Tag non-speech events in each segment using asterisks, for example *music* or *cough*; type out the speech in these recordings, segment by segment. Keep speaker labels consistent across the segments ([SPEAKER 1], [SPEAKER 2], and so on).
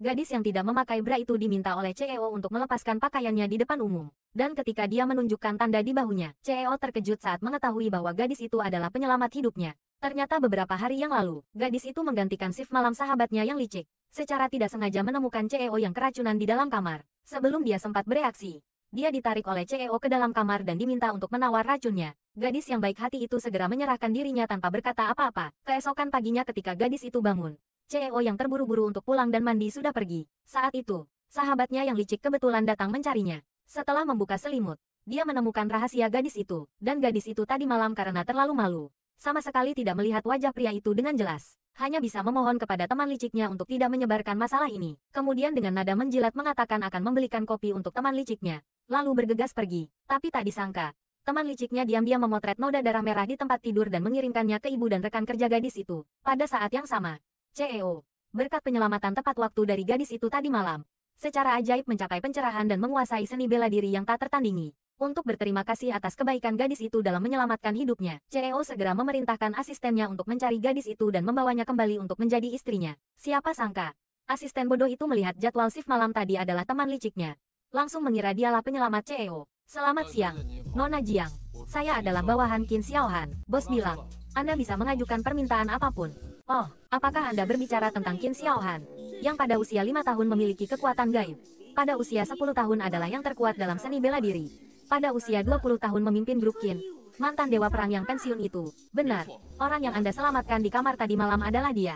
[SPEAKER 1] Gadis yang tidak memakai bra itu diminta oleh CEO untuk melepaskan pakaiannya di depan umum. Dan ketika dia menunjukkan tanda di bahunya, CEO terkejut saat mengetahui bahwa gadis itu adalah penyelamat hidupnya. Ternyata beberapa hari yang lalu, gadis itu menggantikan shift malam sahabatnya yang licik. Secara tidak sengaja menemukan CEO yang keracunan di dalam kamar. Sebelum dia sempat bereaksi, dia ditarik oleh CEO ke dalam kamar dan diminta untuk menawar racunnya. Gadis yang baik hati itu segera menyerahkan dirinya tanpa berkata apa-apa. Keesokan paginya ketika gadis itu bangun, CEO yang terburu-buru untuk pulang dan mandi sudah pergi. Saat itu, sahabatnya yang licik kebetulan datang mencarinya. Setelah membuka selimut, dia menemukan rahasia gadis itu, dan gadis itu tadi malam karena terlalu malu. Sama sekali tidak melihat wajah pria itu dengan jelas. Hanya bisa memohon kepada teman liciknya untuk tidak menyebarkan masalah ini. Kemudian dengan nada menjilat mengatakan akan membelikan kopi untuk teman liciknya. Lalu bergegas pergi. Tapi tak disangka, Teman liciknya diam-diam memotret noda darah merah di tempat tidur dan mengirimkannya ke ibu dan rekan kerja gadis itu. Pada saat yang sama, CEO. Berkat penyelamatan tepat waktu dari gadis itu tadi malam, secara ajaib mencapai pencerahan dan menguasai seni bela diri yang tak tertandingi. Untuk berterima kasih atas kebaikan gadis itu dalam menyelamatkan hidupnya, CEO segera memerintahkan asistennya untuk mencari gadis itu dan membawanya kembali untuk menjadi istrinya. Siapa sangka, asisten bodoh itu melihat jadwal shift malam tadi adalah teman liciknya. Langsung mengira dialah penyelamat CEO. Selamat siang, Nona Jiang. Saya adalah bawahan Qin Xiaohan, bos bilang. Anda bisa mengajukan permintaan apapun. Oh, apakah Anda berbicara tentang Qin Xiaohan, yang pada usia lima tahun memiliki kekuatan gaib? Pada usia 10 tahun adalah yang terkuat dalam seni bela diri. Pada usia 20 tahun memimpin grup Qin, mantan dewa perang yang pensiun itu. Benar, orang yang Anda selamatkan di kamar tadi malam adalah dia.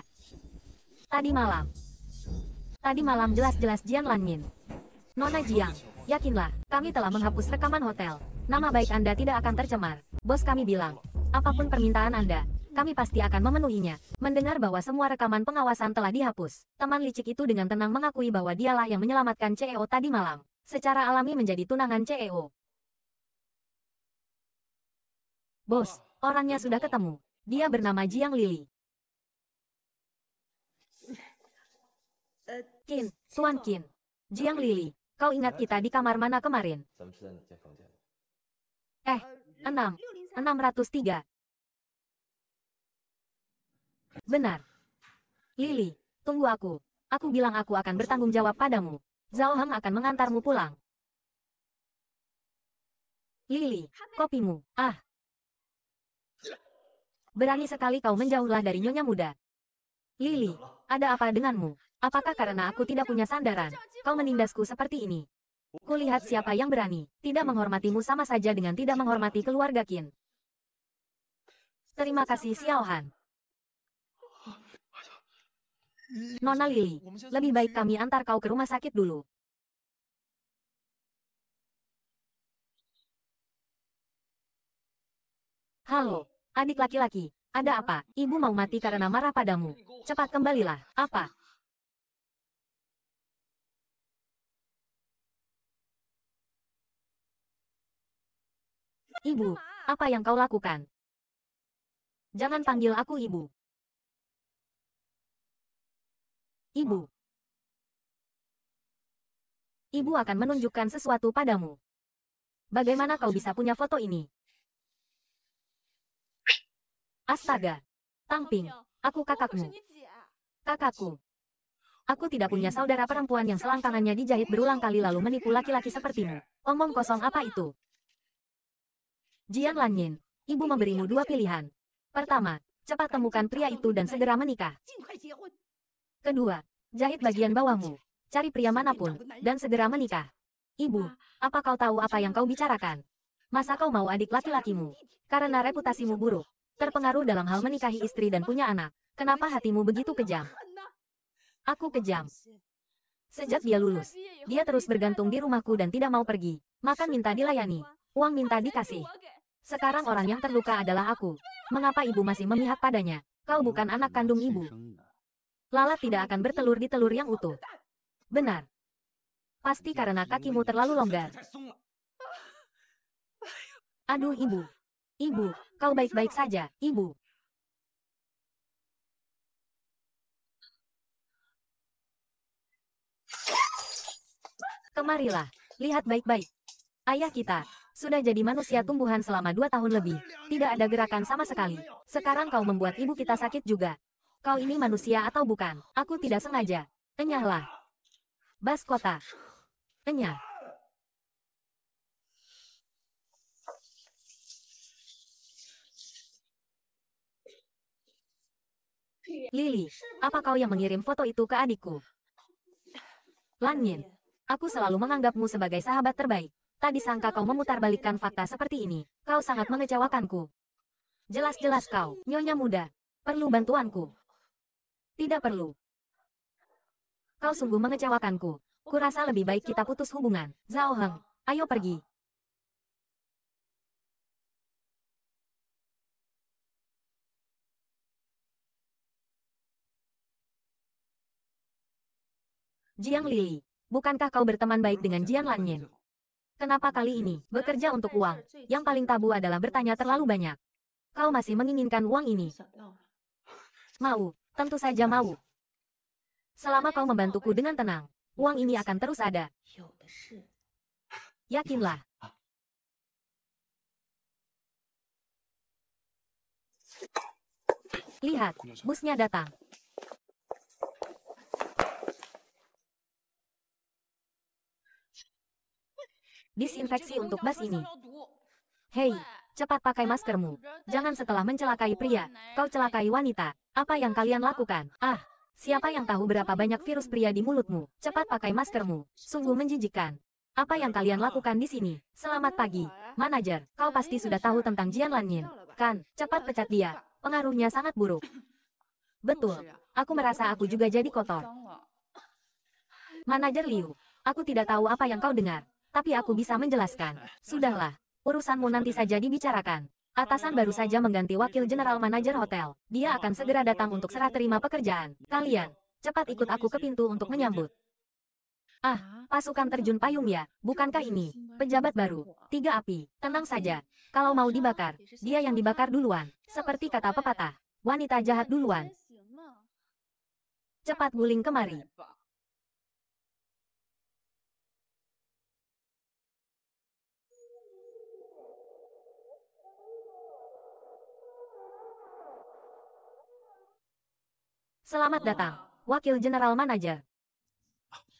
[SPEAKER 1] Tadi malam. Tadi malam jelas-jelas Jian Lanmin. Nona Jiang, yakinlah, kami telah menghapus rekaman hotel. Nama baik Anda tidak akan tercemar. Bos kami bilang, apapun permintaan Anda, kami pasti akan memenuhinya. Mendengar bahwa semua rekaman pengawasan telah dihapus, teman licik itu dengan tenang mengakui bahwa dialah yang menyelamatkan CEO tadi malam. Secara alami menjadi tunangan CEO. Bos, orangnya sudah ketemu. Dia bernama Jiang Lili. Kin, Tuan Kin. Jiang Lili, kau ingat kita di kamar mana kemarin? Eh, 6, 603. Benar. Lili, tunggu aku. Aku bilang aku akan bertanggung jawab padamu. Zhao Heng akan mengantarmu pulang. Lili, kopimu. Ah. Berani sekali kau menjauhlah dari nyonya muda. Lili, ada apa denganmu? Apakah karena aku tidak punya sandaran? Kau menindasku seperti ini. Kulihat siapa yang berani, tidak menghormatimu sama saja dengan tidak menghormati keluarga Qin. Terima kasih Xiao Han. Nona Lily, lebih baik kami antar kau ke rumah sakit dulu. Halo, adik laki-laki, ada apa? Ibu mau mati karena marah padamu. Cepat kembalilah, apa? Ibu, apa yang kau lakukan? Jangan panggil aku ibu. Ibu. Ibu akan menunjukkan sesuatu padamu. Bagaimana kau bisa punya foto ini? Astaga. Tangping, aku kakakmu. Kakakku. Aku tidak punya saudara perempuan yang selangkangannya dijahit berulang kali lalu menipu laki-laki sepertimu. Omong kosong apa itu? Jian Lanyin, ibu memberimu dua pilihan. Pertama, cepat temukan pria itu dan segera menikah. Kedua, jahit bagian bawahmu. Cari pria manapun, dan segera menikah. Ibu, apa kau tahu apa yang kau bicarakan? Masa kau mau adik laki-lakimu? Karena reputasimu buruk, terpengaruh dalam hal menikahi istri dan punya anak. Kenapa hatimu begitu kejam? Aku kejam. Sejak dia lulus, dia ya terus bergantung di rumahku dan tidak mau pergi. Makan minta dilayani, uang minta dikasih. Sekarang orang yang terluka adalah aku. Mengapa ibu masih memihak padanya? Kau iya, bukan anak kandung ibu lalat tidak akan bertelur di telur yang utuh. Benar. Pasti karena kakimu terlalu longgar. Aduh ibu. Ibu, kau baik-baik saja, ibu. Kemarilah, lihat baik-baik. Ayah kita, sudah jadi manusia tumbuhan selama dua tahun lebih. Tidak ada gerakan sama sekali. Sekarang kau membuat ibu kita sakit juga. Kau ini manusia atau bukan? Aku tidak sengaja. Enyahlah. Bas kota. Enyah. Lily, apa kau yang mengirim foto itu ke adikku? Yin, aku selalu menganggapmu sebagai sahabat terbaik. Tak disangka kau memutarbalikkan fakta seperti ini. Kau sangat mengecewakanku. Jelas-jelas kau, nyonya muda. Perlu bantuanku. Tidak perlu. Kau sungguh mengecewakanku. Kurasa lebih baik kita putus hubungan. Zhao Heng, ayo pergi. Jiang Lili, bukankah kau berteman baik dengan Jiang Lanyin? Kenapa kali ini, bekerja untuk uang, yang paling tabu adalah bertanya terlalu banyak. Kau masih menginginkan uang ini. Mau, Tentu saja mau. Selama kau membantuku dengan tenang, uang ini akan terus ada. Yakinlah. Lihat, busnya datang. Disinfeksi untuk bus ini. Hei, Cepat pakai maskermu. Jangan setelah mencelakai pria, kau celakai wanita. Apa yang kalian lakukan? Ah, siapa yang tahu berapa banyak virus pria di mulutmu? Cepat pakai maskermu. Sungguh menjijikkan. Apa yang kalian lakukan di sini? Selamat pagi, manajer. Kau pasti sudah tahu tentang Jian Lanyin. Kan, cepat pecat dia. Pengaruhnya sangat buruk. Betul. Aku merasa aku juga jadi kotor. Manajer Liu, aku tidak tahu apa yang kau dengar, tapi aku bisa menjelaskan. Sudahlah, Urusanmu nanti saja dibicarakan. Atasan baru saja mengganti wakil general manajer hotel. Dia akan segera datang untuk serah terima pekerjaan. Kalian, cepat ikut aku ke pintu untuk menyambut. Ah, pasukan terjun payung ya, bukankah ini? Pejabat baru, tiga api, tenang saja. Kalau mau dibakar, dia yang dibakar duluan. Seperti kata pepatah, wanita jahat duluan. Cepat guling kemari. Selamat datang, Wakil General Manager.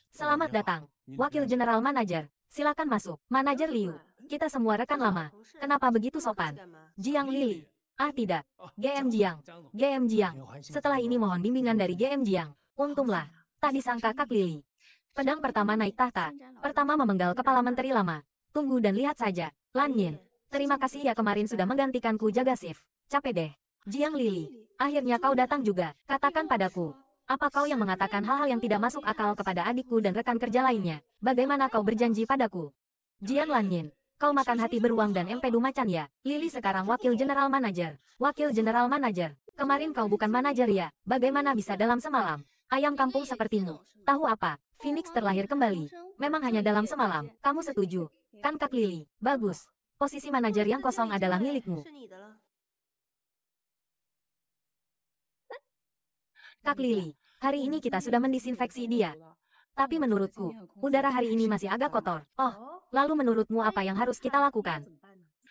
[SPEAKER 1] Selamat datang, Wakil General Manager. Silakan masuk, Manager Liu. Kita semua rekan lama. Kenapa begitu sopan? Jiang Lili. Ah tidak, GM Jiang. GM Jiang. Setelah ini mohon bimbingan dari GM Jiang. Untunglah, tak disangka Kak Lili. Pedang pertama naik tahta. Pertama memenggal kepala menteri lama. Tunggu dan lihat saja. Lan Yin. Terima kasih ya kemarin sudah menggantikanku jaga shift. Capek deh. Jiang Lili. Akhirnya kau datang juga, katakan padaku. Apa kau yang mengatakan hal-hal yang tidak masuk akal kepada adikku dan rekan kerja lainnya? Bagaimana kau berjanji padaku? Jian Lanyin, kau makan hati beruang dan empedu macan ya? Lili sekarang wakil general manager. Wakil general manager. kemarin kau bukan manajer ya? Bagaimana bisa dalam semalam? Ayam kampung sepertimu. Tahu apa? Phoenix terlahir kembali. Memang hanya dalam semalam. Kamu setuju? Kan Kak Lili? Bagus. Posisi manajer yang kosong adalah milikmu. Kak Lili, hari ini kita sudah mendisinfeksi dia. Tapi menurutku, udara hari ini masih agak kotor. Oh, lalu menurutmu apa yang harus kita lakukan?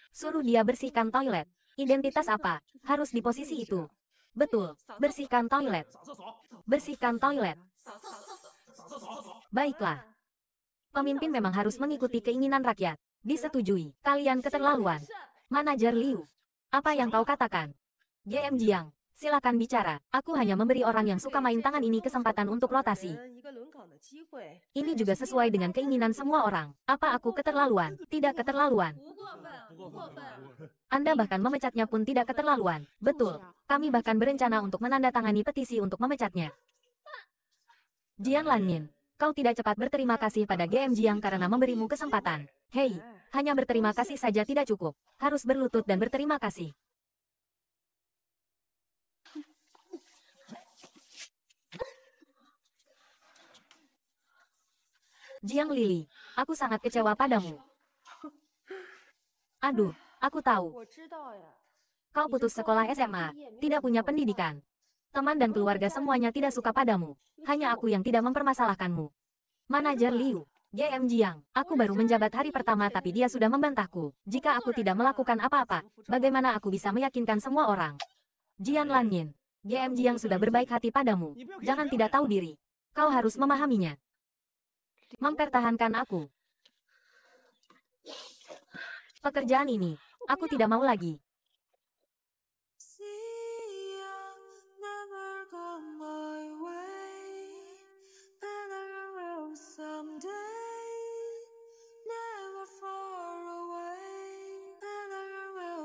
[SPEAKER 1] Suruh dia bersihkan toilet. Identitas apa? Harus di posisi itu. Betul, bersihkan toilet. Bersihkan toilet. Baiklah. Pemimpin memang harus mengikuti keinginan rakyat. Disetujui, kalian keterlaluan. Manajer Liu. Apa yang kau katakan? GM Jiang, Silakan bicara, aku hanya memberi orang yang suka main tangan ini kesempatan untuk rotasi. Ini juga sesuai dengan keinginan semua orang. Apa aku keterlaluan? Tidak keterlaluan. Anda bahkan memecatnya pun tidak keterlaluan. Betul. Kami bahkan berencana untuk menandatangani petisi untuk memecatnya. Jian Lanmin, kau tidak cepat berterima kasih pada GM Jiang karena memberimu kesempatan. Hei, hanya berterima kasih saja tidak cukup. Harus berlutut dan berterima kasih. Jiang Lili, aku sangat kecewa padamu. Aduh, aku tahu. Kau putus sekolah SMA, tidak punya pendidikan. Teman dan keluarga semuanya tidak suka padamu. Hanya aku yang tidak mempermasalahkanmu. Manajer Liu, GM Jiang, aku baru menjabat hari pertama tapi dia sudah membantahku. Jika aku tidak melakukan apa-apa, bagaimana aku bisa meyakinkan semua orang? Jian Lanyin, GM Jiang sudah berbaik hati padamu. Jangan tidak tahu diri. Kau harus memahaminya mempertahankan aku. Pekerjaan ini, aku tidak mau lagi.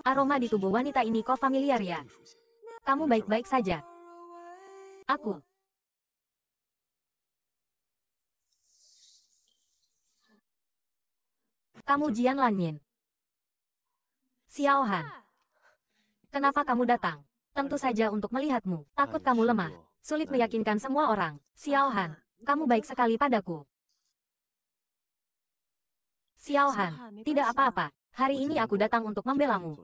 [SPEAKER 1] Aroma di tubuh wanita ini kok familiar ya? Kamu baik-baik saja. Aku Kamu Jian Lanyin. Xiao Han. Kenapa kamu datang? Tentu saja untuk melihatmu. Takut kamu lemah. Sulit meyakinkan semua orang. Xiao Han, kamu baik sekali padaku. Xiao Han, tidak apa-apa. Hari ini aku datang untuk membelamu.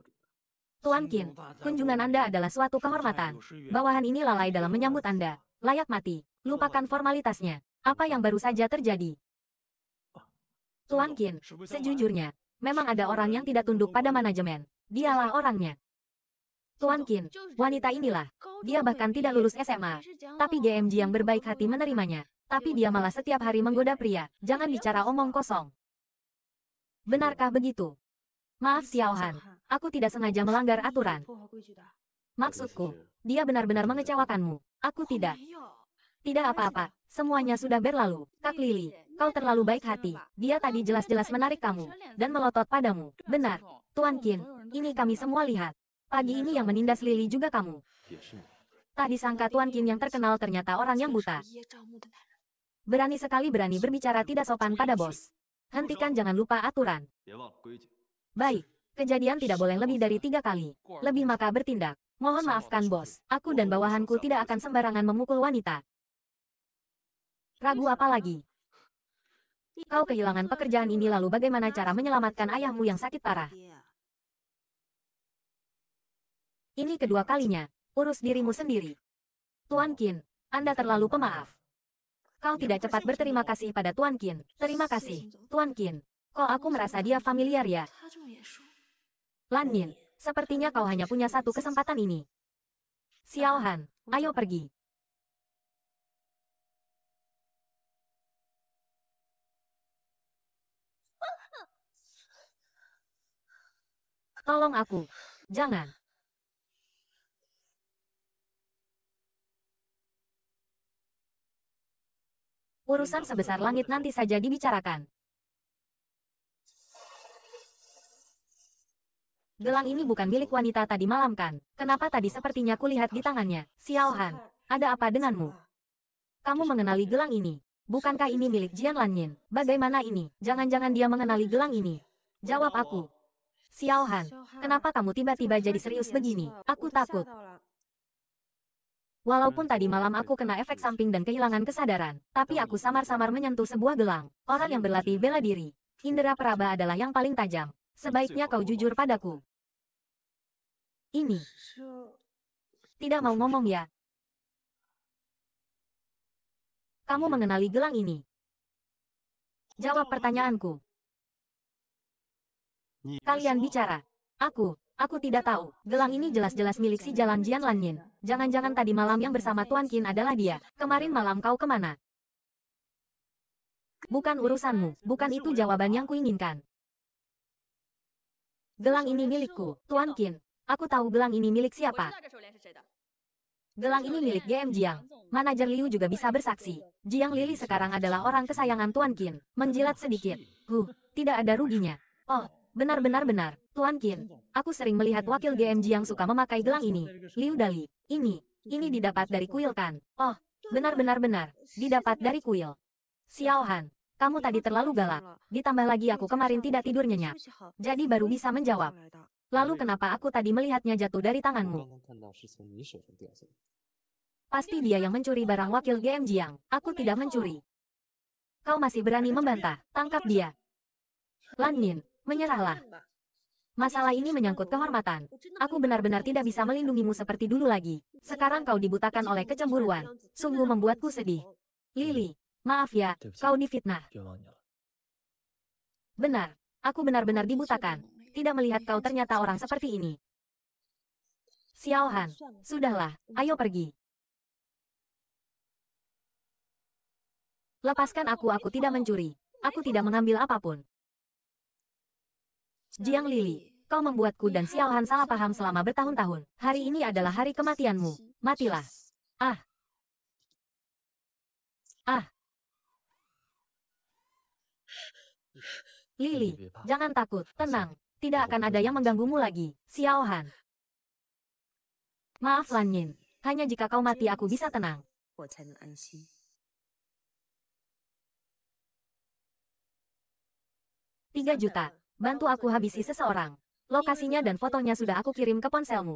[SPEAKER 1] Tuan Qin, kunjungan Anda adalah suatu kehormatan. Bawahan ini lalai dalam menyambut Anda. Layak mati. Lupakan formalitasnya. Apa yang baru saja terjadi? Tuan Kin, sejujurnya, memang ada orang yang tidak tunduk pada manajemen. Dialah orangnya. Tuan Kin, wanita inilah. Dia bahkan tidak lulus SMA. Tapi GMG yang berbaik hati menerimanya. Tapi dia malah setiap hari menggoda pria. Jangan bicara omong kosong. Benarkah begitu? Maaf Xiao Han, aku tidak sengaja melanggar aturan. Maksudku, dia benar-benar mengecewakanmu. Aku tidak. Tidak apa-apa, semuanya sudah berlalu. Kak Lili, kau terlalu baik hati. Dia tadi jelas-jelas menarik kamu, dan melotot padamu. Benar, Tuan Qin, ini kami semua lihat. Pagi ini yang menindas Lili juga kamu. Tak disangka Tuan Qin yang terkenal ternyata orang yang buta. Berani sekali berani berbicara tidak sopan pada bos. Hentikan jangan lupa aturan. Baik, kejadian tidak boleh lebih dari tiga kali. Lebih maka bertindak. Mohon maafkan bos, aku dan bawahanku tidak akan sembarangan memukul wanita. Ragu apa lagi? Kau kehilangan pekerjaan ini lalu bagaimana cara menyelamatkan ayahmu yang sakit parah? Ini kedua kalinya, urus dirimu sendiri. Tuan kin Anda terlalu pemaaf. Kau tidak cepat berterima kasih pada Tuan kin Terima kasih, Tuan kin Kok aku merasa dia familiar ya? Lan Min, sepertinya kau hanya punya satu kesempatan ini. Xiao Han, ayo pergi. Tolong aku. Jangan. Urusan sebesar langit nanti saja dibicarakan. Gelang ini bukan milik wanita tadi malam kan? Kenapa tadi sepertinya kulihat di tangannya? Xiao ada apa denganmu? Kamu mengenali gelang ini? Bukankah ini milik Jian Lanyin? Bagaimana ini? Jangan-jangan dia mengenali gelang ini? Jawab aku. Xiaohan, kenapa kamu tiba-tiba jadi serius begini? Aku takut. Walaupun tadi malam aku kena efek samping dan kehilangan kesadaran, tapi aku samar-samar menyentuh sebuah gelang. Orang yang berlatih bela diri, indera peraba adalah yang paling tajam. Sebaiknya kau jujur padaku. Ini. Tidak mau ngomong ya. Kamu mengenali gelang ini? Jawab pertanyaanku. Kalian bicara. Aku, aku tidak tahu. Gelang ini jelas-jelas milik si Jalan Jian Lanyin. Jangan-jangan tadi malam yang bersama Tuan Qin adalah dia. Kemarin malam kau kemana? Bukan urusanmu, bukan itu jawaban yang kuinginkan. Gelang ini milikku, Tuan Qin. Aku tahu gelang ini milik siapa. Gelang ini milik GM Jiang. Manajer Liu juga bisa bersaksi. Jiang Lili sekarang adalah orang kesayangan Tuan Qin. Menjilat sedikit. Huh, tidak ada ruginya. Oh, Benar-benar benar, Tuan Qin. Aku sering melihat wakil GMG yang suka memakai gelang ini. Liu Dali, ini, ini didapat dari kuil kan? Oh, benar-benar benar, didapat dari kuil. Xiao Han, kamu tadi terlalu galak. Ditambah lagi aku kemarin tidak tidur nyenyak. Jadi baru bisa menjawab. Lalu kenapa aku tadi melihatnya jatuh dari tanganmu? Pasti dia yang mencuri barang wakil GMJ yang, Aku tidak mencuri. Kau masih berani membantah. Tangkap dia. Lan Nin, Menyerahlah. Masalah ini menyangkut kehormatan. Aku benar-benar tidak bisa melindungimu seperti dulu lagi. Sekarang kau dibutakan oleh kecemburuan. Sungguh membuatku sedih. Lily, maaf ya, kau difitnah. Benar, aku benar-benar dibutakan. Tidak melihat kau ternyata orang seperti ini. Xiaohan, sudahlah, ayo pergi. Lepaskan aku, aku tidak mencuri. Aku tidak mengambil apapun. Jiang Lili, kau membuatku dan Xiaohan salah paham selama bertahun-tahun. Hari ini adalah hari kematianmu. Matilah. Ah. Ah. Lili, jangan takut, tenang. Tidak akan ada yang mengganggumu lagi, Xiaohan. Maaf Lan Yin, hanya jika kau mati aku bisa tenang. Tiga juta, Bantu aku habisi seseorang. Lokasinya dan fotonya sudah aku kirim ke ponselmu.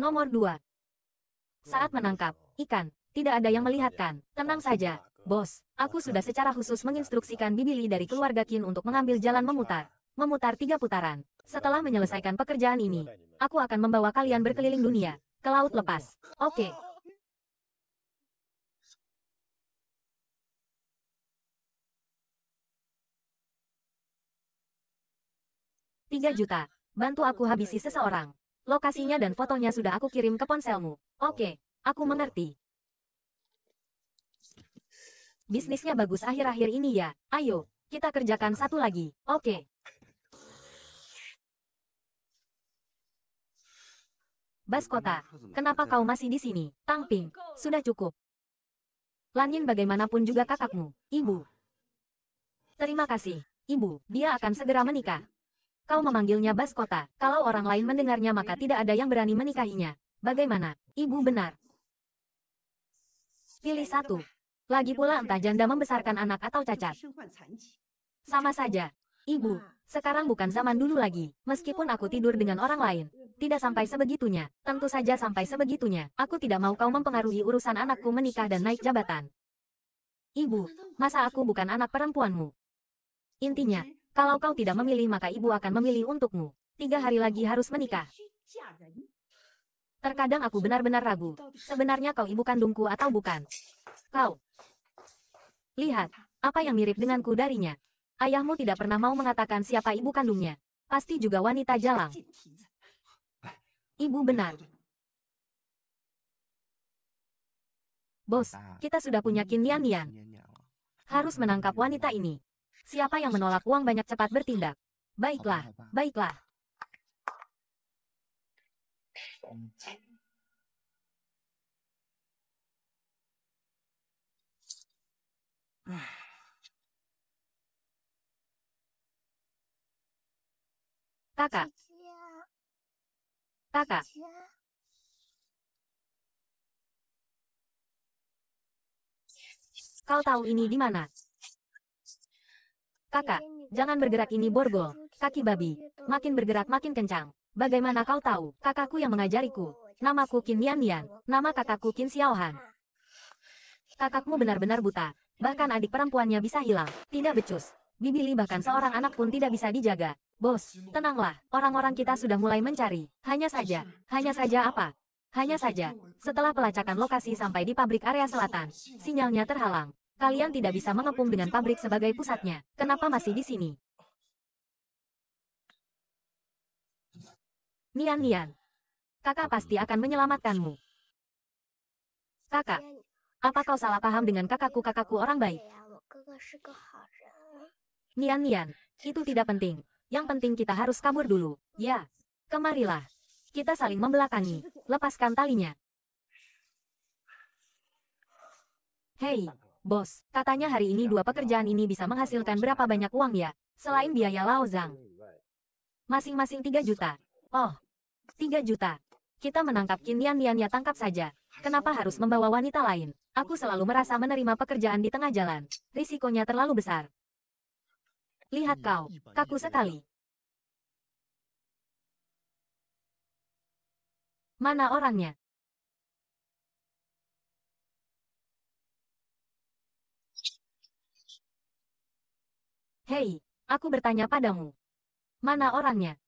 [SPEAKER 1] Nomor 2. Saat menangkap ikan, tidak ada yang melihatkan. Tenang saja, bos. Aku sudah secara khusus menginstruksikan Bibili dari keluarga Kin untuk mengambil jalan memutar memutar tiga putaran. Setelah menyelesaikan pekerjaan ini, aku akan membawa kalian berkeliling dunia, ke laut lepas. Oke. Okay. Tiga juta. Bantu aku habisi seseorang. Lokasinya dan fotonya sudah aku kirim ke ponselmu. Oke, okay, aku mengerti. Bisnisnya bagus akhir-akhir ini ya. Ayo, kita kerjakan satu lagi. Oke. Okay. Baskota, kenapa kau masih di sini? Tang Ping, sudah cukup. Lanyin bagaimanapun juga kakakmu, ibu. Terima kasih, ibu, dia akan segera menikah. Kau memanggilnya Baskota, kalau orang lain mendengarnya maka tidak ada yang berani menikahinya. Bagaimana, ibu benar? Pilih satu. Lagi pula entah janda membesarkan anak atau cacat. Sama saja, ibu, sekarang bukan zaman dulu lagi. Meskipun aku tidur dengan orang lain. Tidak sampai sebegitunya. Tentu saja sampai sebegitunya. Aku tidak mau kau mempengaruhi urusan anakku menikah dan naik jabatan. Ibu, masa aku bukan anak perempuanmu? Intinya, kalau kau tidak memilih maka ibu akan memilih untukmu. Tiga hari lagi harus menikah. Terkadang aku benar-benar ragu. Sebenarnya kau ibu kandungku atau bukan? Kau. Lihat, apa yang mirip denganku darinya. Ayahmu tidak pernah mau mengatakan siapa ibu kandungnya. Pasti juga wanita jalang. Ibu benar. Bos, kita sudah punya Qin Nian Nian. Harus menangkap wanita ini. Siapa yang menolak uang banyak cepat bertindak. Baiklah, baiklah. Ah. Kau tahu ini di mana? Kakak, jangan bergerak ini borgol, kaki babi. Makin bergerak makin kencang. Bagaimana kau tahu? Kakakku yang mengajariku. Namaku Qin Nian Nian. Nama kakakku Xiao Han. Kakakmu benar-benar buta. Bahkan adik perempuannya bisa hilang. Tidak becus. Bibili bahkan seorang anak pun tidak bisa dijaga. Bos, tenanglah, orang-orang kita sudah mulai mencari. Hanya saja, hanya saja apa? Hanya saja, setelah pelacakan lokasi sampai di pabrik area selatan, sinyalnya terhalang. Kalian tidak bisa mengepung dengan pabrik sebagai pusatnya. Kenapa masih di sini? Nian Nian, kakak pasti akan menyelamatkanmu. Kakak, apa kau salah paham dengan kakakku kakakku orang baik? Nian-nian, itu tidak penting. Yang penting kita harus kabur dulu. Ya, kemarilah. Kita saling membelakangi. Lepaskan talinya. Hei, bos, katanya hari ini dua pekerjaan ini bisa menghasilkan berapa banyak uang ya? Selain biaya Zhang, Masing-masing 3 juta. Oh, 3 juta. Kita menangkap Kinian Nian ya tangkap saja. Kenapa harus membawa wanita lain? Aku selalu merasa menerima pekerjaan di tengah jalan. Risikonya terlalu besar. Lihat hmm, kau, kaku sekali. Mana orangnya? Hei, aku bertanya padamu. Mana orangnya?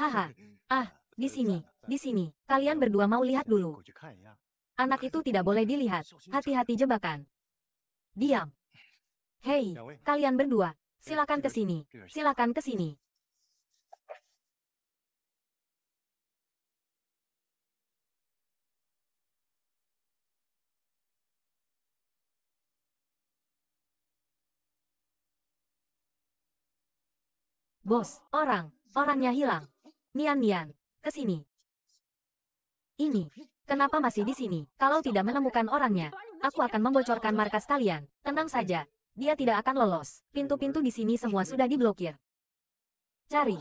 [SPEAKER 1] Haha, *laughs* ah, di sini, di sini. Kalian berdua mau lihat dulu. Ya. Anak itu tidak boleh dilihat. Hati-hati jebakan. Diam. *laughs* Hei, ya kalian berdua, Silakan ke sini. Silakan ke sini. Bos, orang, orangnya hilang. Nian Nian, ke sini. Ini, kenapa masih di sini? Kalau tidak menemukan orangnya, aku akan membocorkan markas kalian. Tenang saja, dia tidak akan lolos. Pintu-pintu di sini semua sudah diblokir. Cari.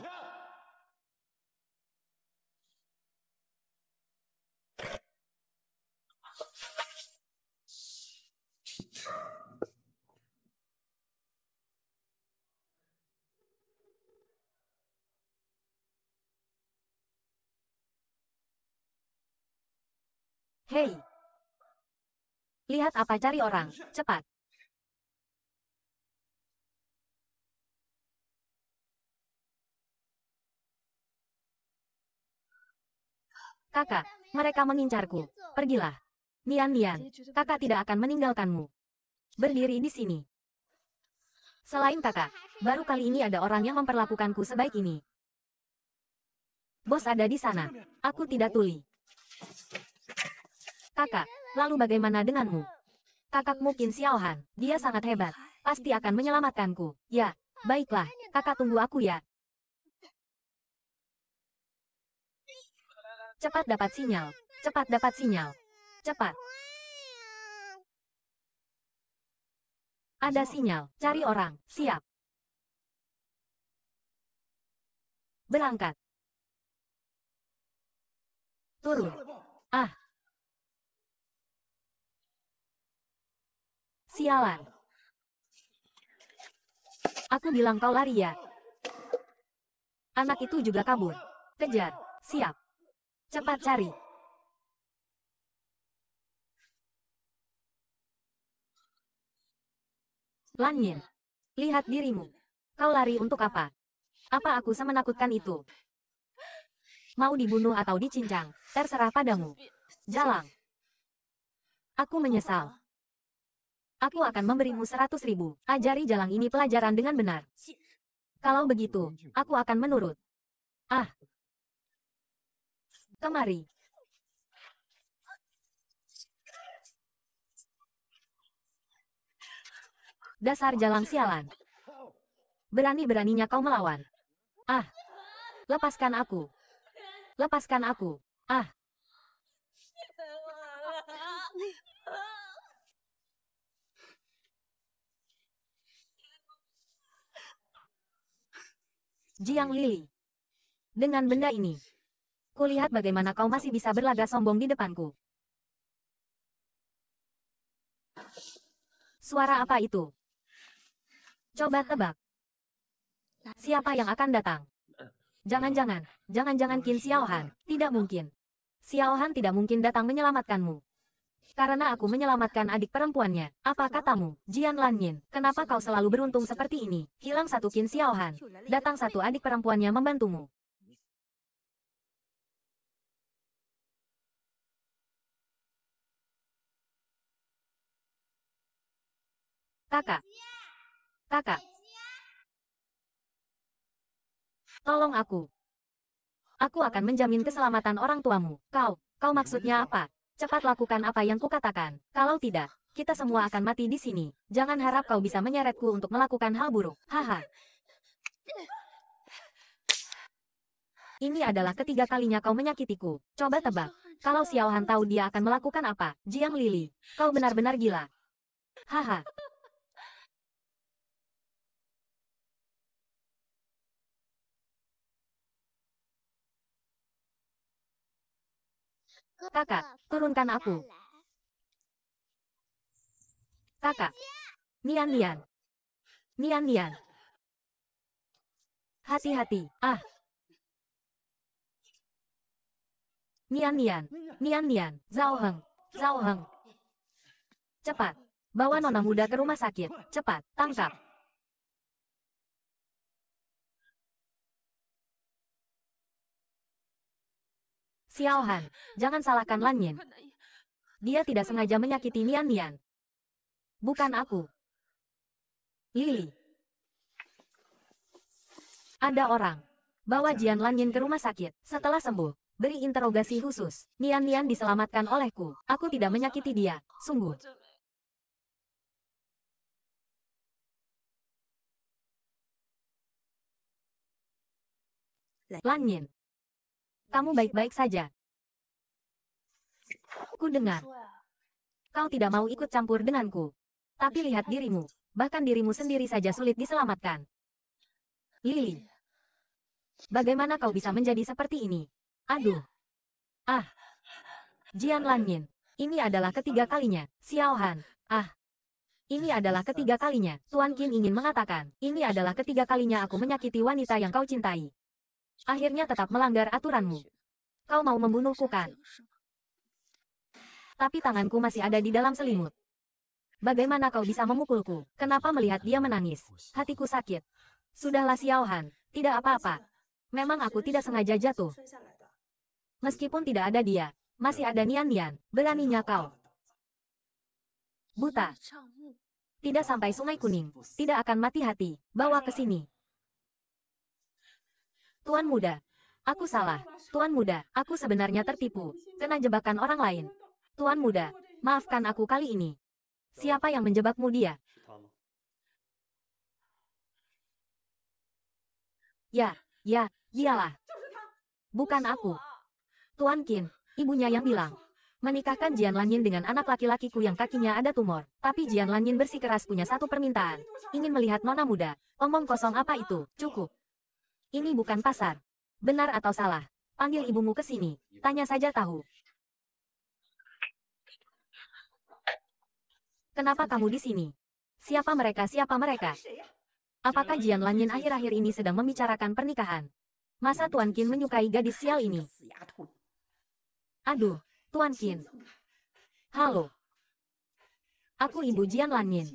[SPEAKER 1] Hei! Lihat apa cari orang, cepat! Kakak, mereka mengincarku. Pergilah. Nian-nian, kakak tidak akan meninggalkanmu. Berdiri di sini. Selain kakak, baru kali ini ada orang yang memperlakukanku sebaik ini. Bos ada di sana. Aku tidak tuli. Kakak, lalu bagaimana denganmu? Kakak mungkin Xiaohan, dia sangat hebat. Pasti akan menyelamatkanku. Ya, baiklah, kakak tunggu aku ya. Cepat dapat sinyal. Cepat dapat sinyal. Cepat. Ada sinyal. Cari orang. Siap. Berangkat. Turun. Ah. Sialan. Aku bilang kau lari ya. Anak itu juga kabur. Kejar. Siap. Cepat cari. Lanyin. Lihat dirimu. Kau lari untuk apa? Apa aku semenakutkan itu? Mau dibunuh atau dicincang, terserah padamu. Jalang. Aku menyesal. Aku akan memberimu seratus ribu. Ajari jalan ini pelajaran dengan benar. Kalau begitu, aku akan menurut. Ah, Kemari. Dasar jalan sialan. Berani-beraninya kau melawan. Ah. Lepaskan aku. Lepaskan aku. Ah. Jiang Lili. Dengan benda ini, Kulihat bagaimana kau masih bisa berlaga sombong di depanku. Suara apa itu? Coba tebak. Siapa yang akan datang? Jangan-jangan, jangan-jangan Qin Xiaohan, tidak mungkin. Xiaohan tidak mungkin datang menyelamatkanmu. Karena aku menyelamatkan adik perempuannya, apa katamu, Jian Lanyin, kenapa kau selalu beruntung seperti ini? Hilang satu Qin Xiaohan, datang satu adik perempuannya membantumu. Kakak. Kakak. Tolong aku. Aku akan menjamin keselamatan orang tuamu. Kau, kau maksudnya apa? Cepat lakukan apa yang kukatakan. Kalau tidak, kita semua akan mati di sini. Jangan harap kau bisa menyeretku untuk melakukan hal buruk. Haha. Ini adalah ketiga kalinya kau menyakitiku. Coba tebak. Kalau Xiao Han tahu dia akan melakukan apa? Jiang Lili, kau benar-benar gila. Haha. Kakak, turunkan aku. Kakak. Nian Nian. Nian Nian. Hati-hati, ah. Nian Nian. Nian Nian. Zhao Heng. Zhao Heng. Cepat. Bawa nona muda ke rumah sakit. Cepat, tangkap. Xiao Han, jangan salahkan Lan Yin. Dia tidak sengaja menyakiti Nian Nian. Bukan aku. Lili. Ada orang. Bawa Jian Lan Yin ke rumah sakit. Setelah sembuh, beri interogasi khusus. Nian Nian diselamatkan olehku. Aku tidak menyakiti dia. Sungguh. Lan Yin. Kamu baik-baik saja. Ku dengar. Kau tidak mau ikut campur denganku. Tapi lihat dirimu, bahkan dirimu sendiri saja sulit diselamatkan. Lili. Bagaimana kau bisa menjadi seperti ini? Aduh. Ah. Jian Yin, Ini adalah ketiga kalinya, Xiao Han. Ah. Ini adalah ketiga kalinya, Tuan Kim ingin mengatakan, ini adalah ketiga kalinya aku menyakiti wanita yang kau cintai. Akhirnya tetap melanggar aturanmu. Kau mau membunuhku kan? Tapi tanganku masih ada di dalam selimut. Bagaimana kau bisa memukulku? Kenapa melihat dia menangis? Hatiku sakit. Sudahlah Xiao Han, tidak apa-apa. Memang aku tidak sengaja jatuh. Meskipun tidak ada dia, masih ada Nian-Nian, beraninya kau. Buta. Tidak sampai sungai kuning, tidak akan mati hati, bawa ke sini. Tuan muda. Aku salah. Tuan muda, aku sebenarnya tertipu. Kena jebakan orang lain. Tuan muda, maafkan aku kali ini. Siapa yang menjebakmu dia? Ya, ya, dialah. Bukan aku. Tuan Qin, ibunya yang bilang. Menikahkan Jian Lanyin dengan anak laki-lakiku yang kakinya ada tumor. Tapi Jian Lanyin bersikeras punya satu permintaan. Ingin melihat nona muda. Omong kosong apa itu? Cukup. Ini bukan pasar. Benar atau salah? Panggil ibumu ke sini. Tanya saja tahu. Kenapa kamu di sini? Siapa mereka? Siapa mereka? Apakah Jian Lanyin akhir-akhir ini sedang membicarakan pernikahan? Masa Tuan Qin menyukai gadis sial ini? Aduh, Tuan Qin. Halo. Aku ibu Jian Lanyin.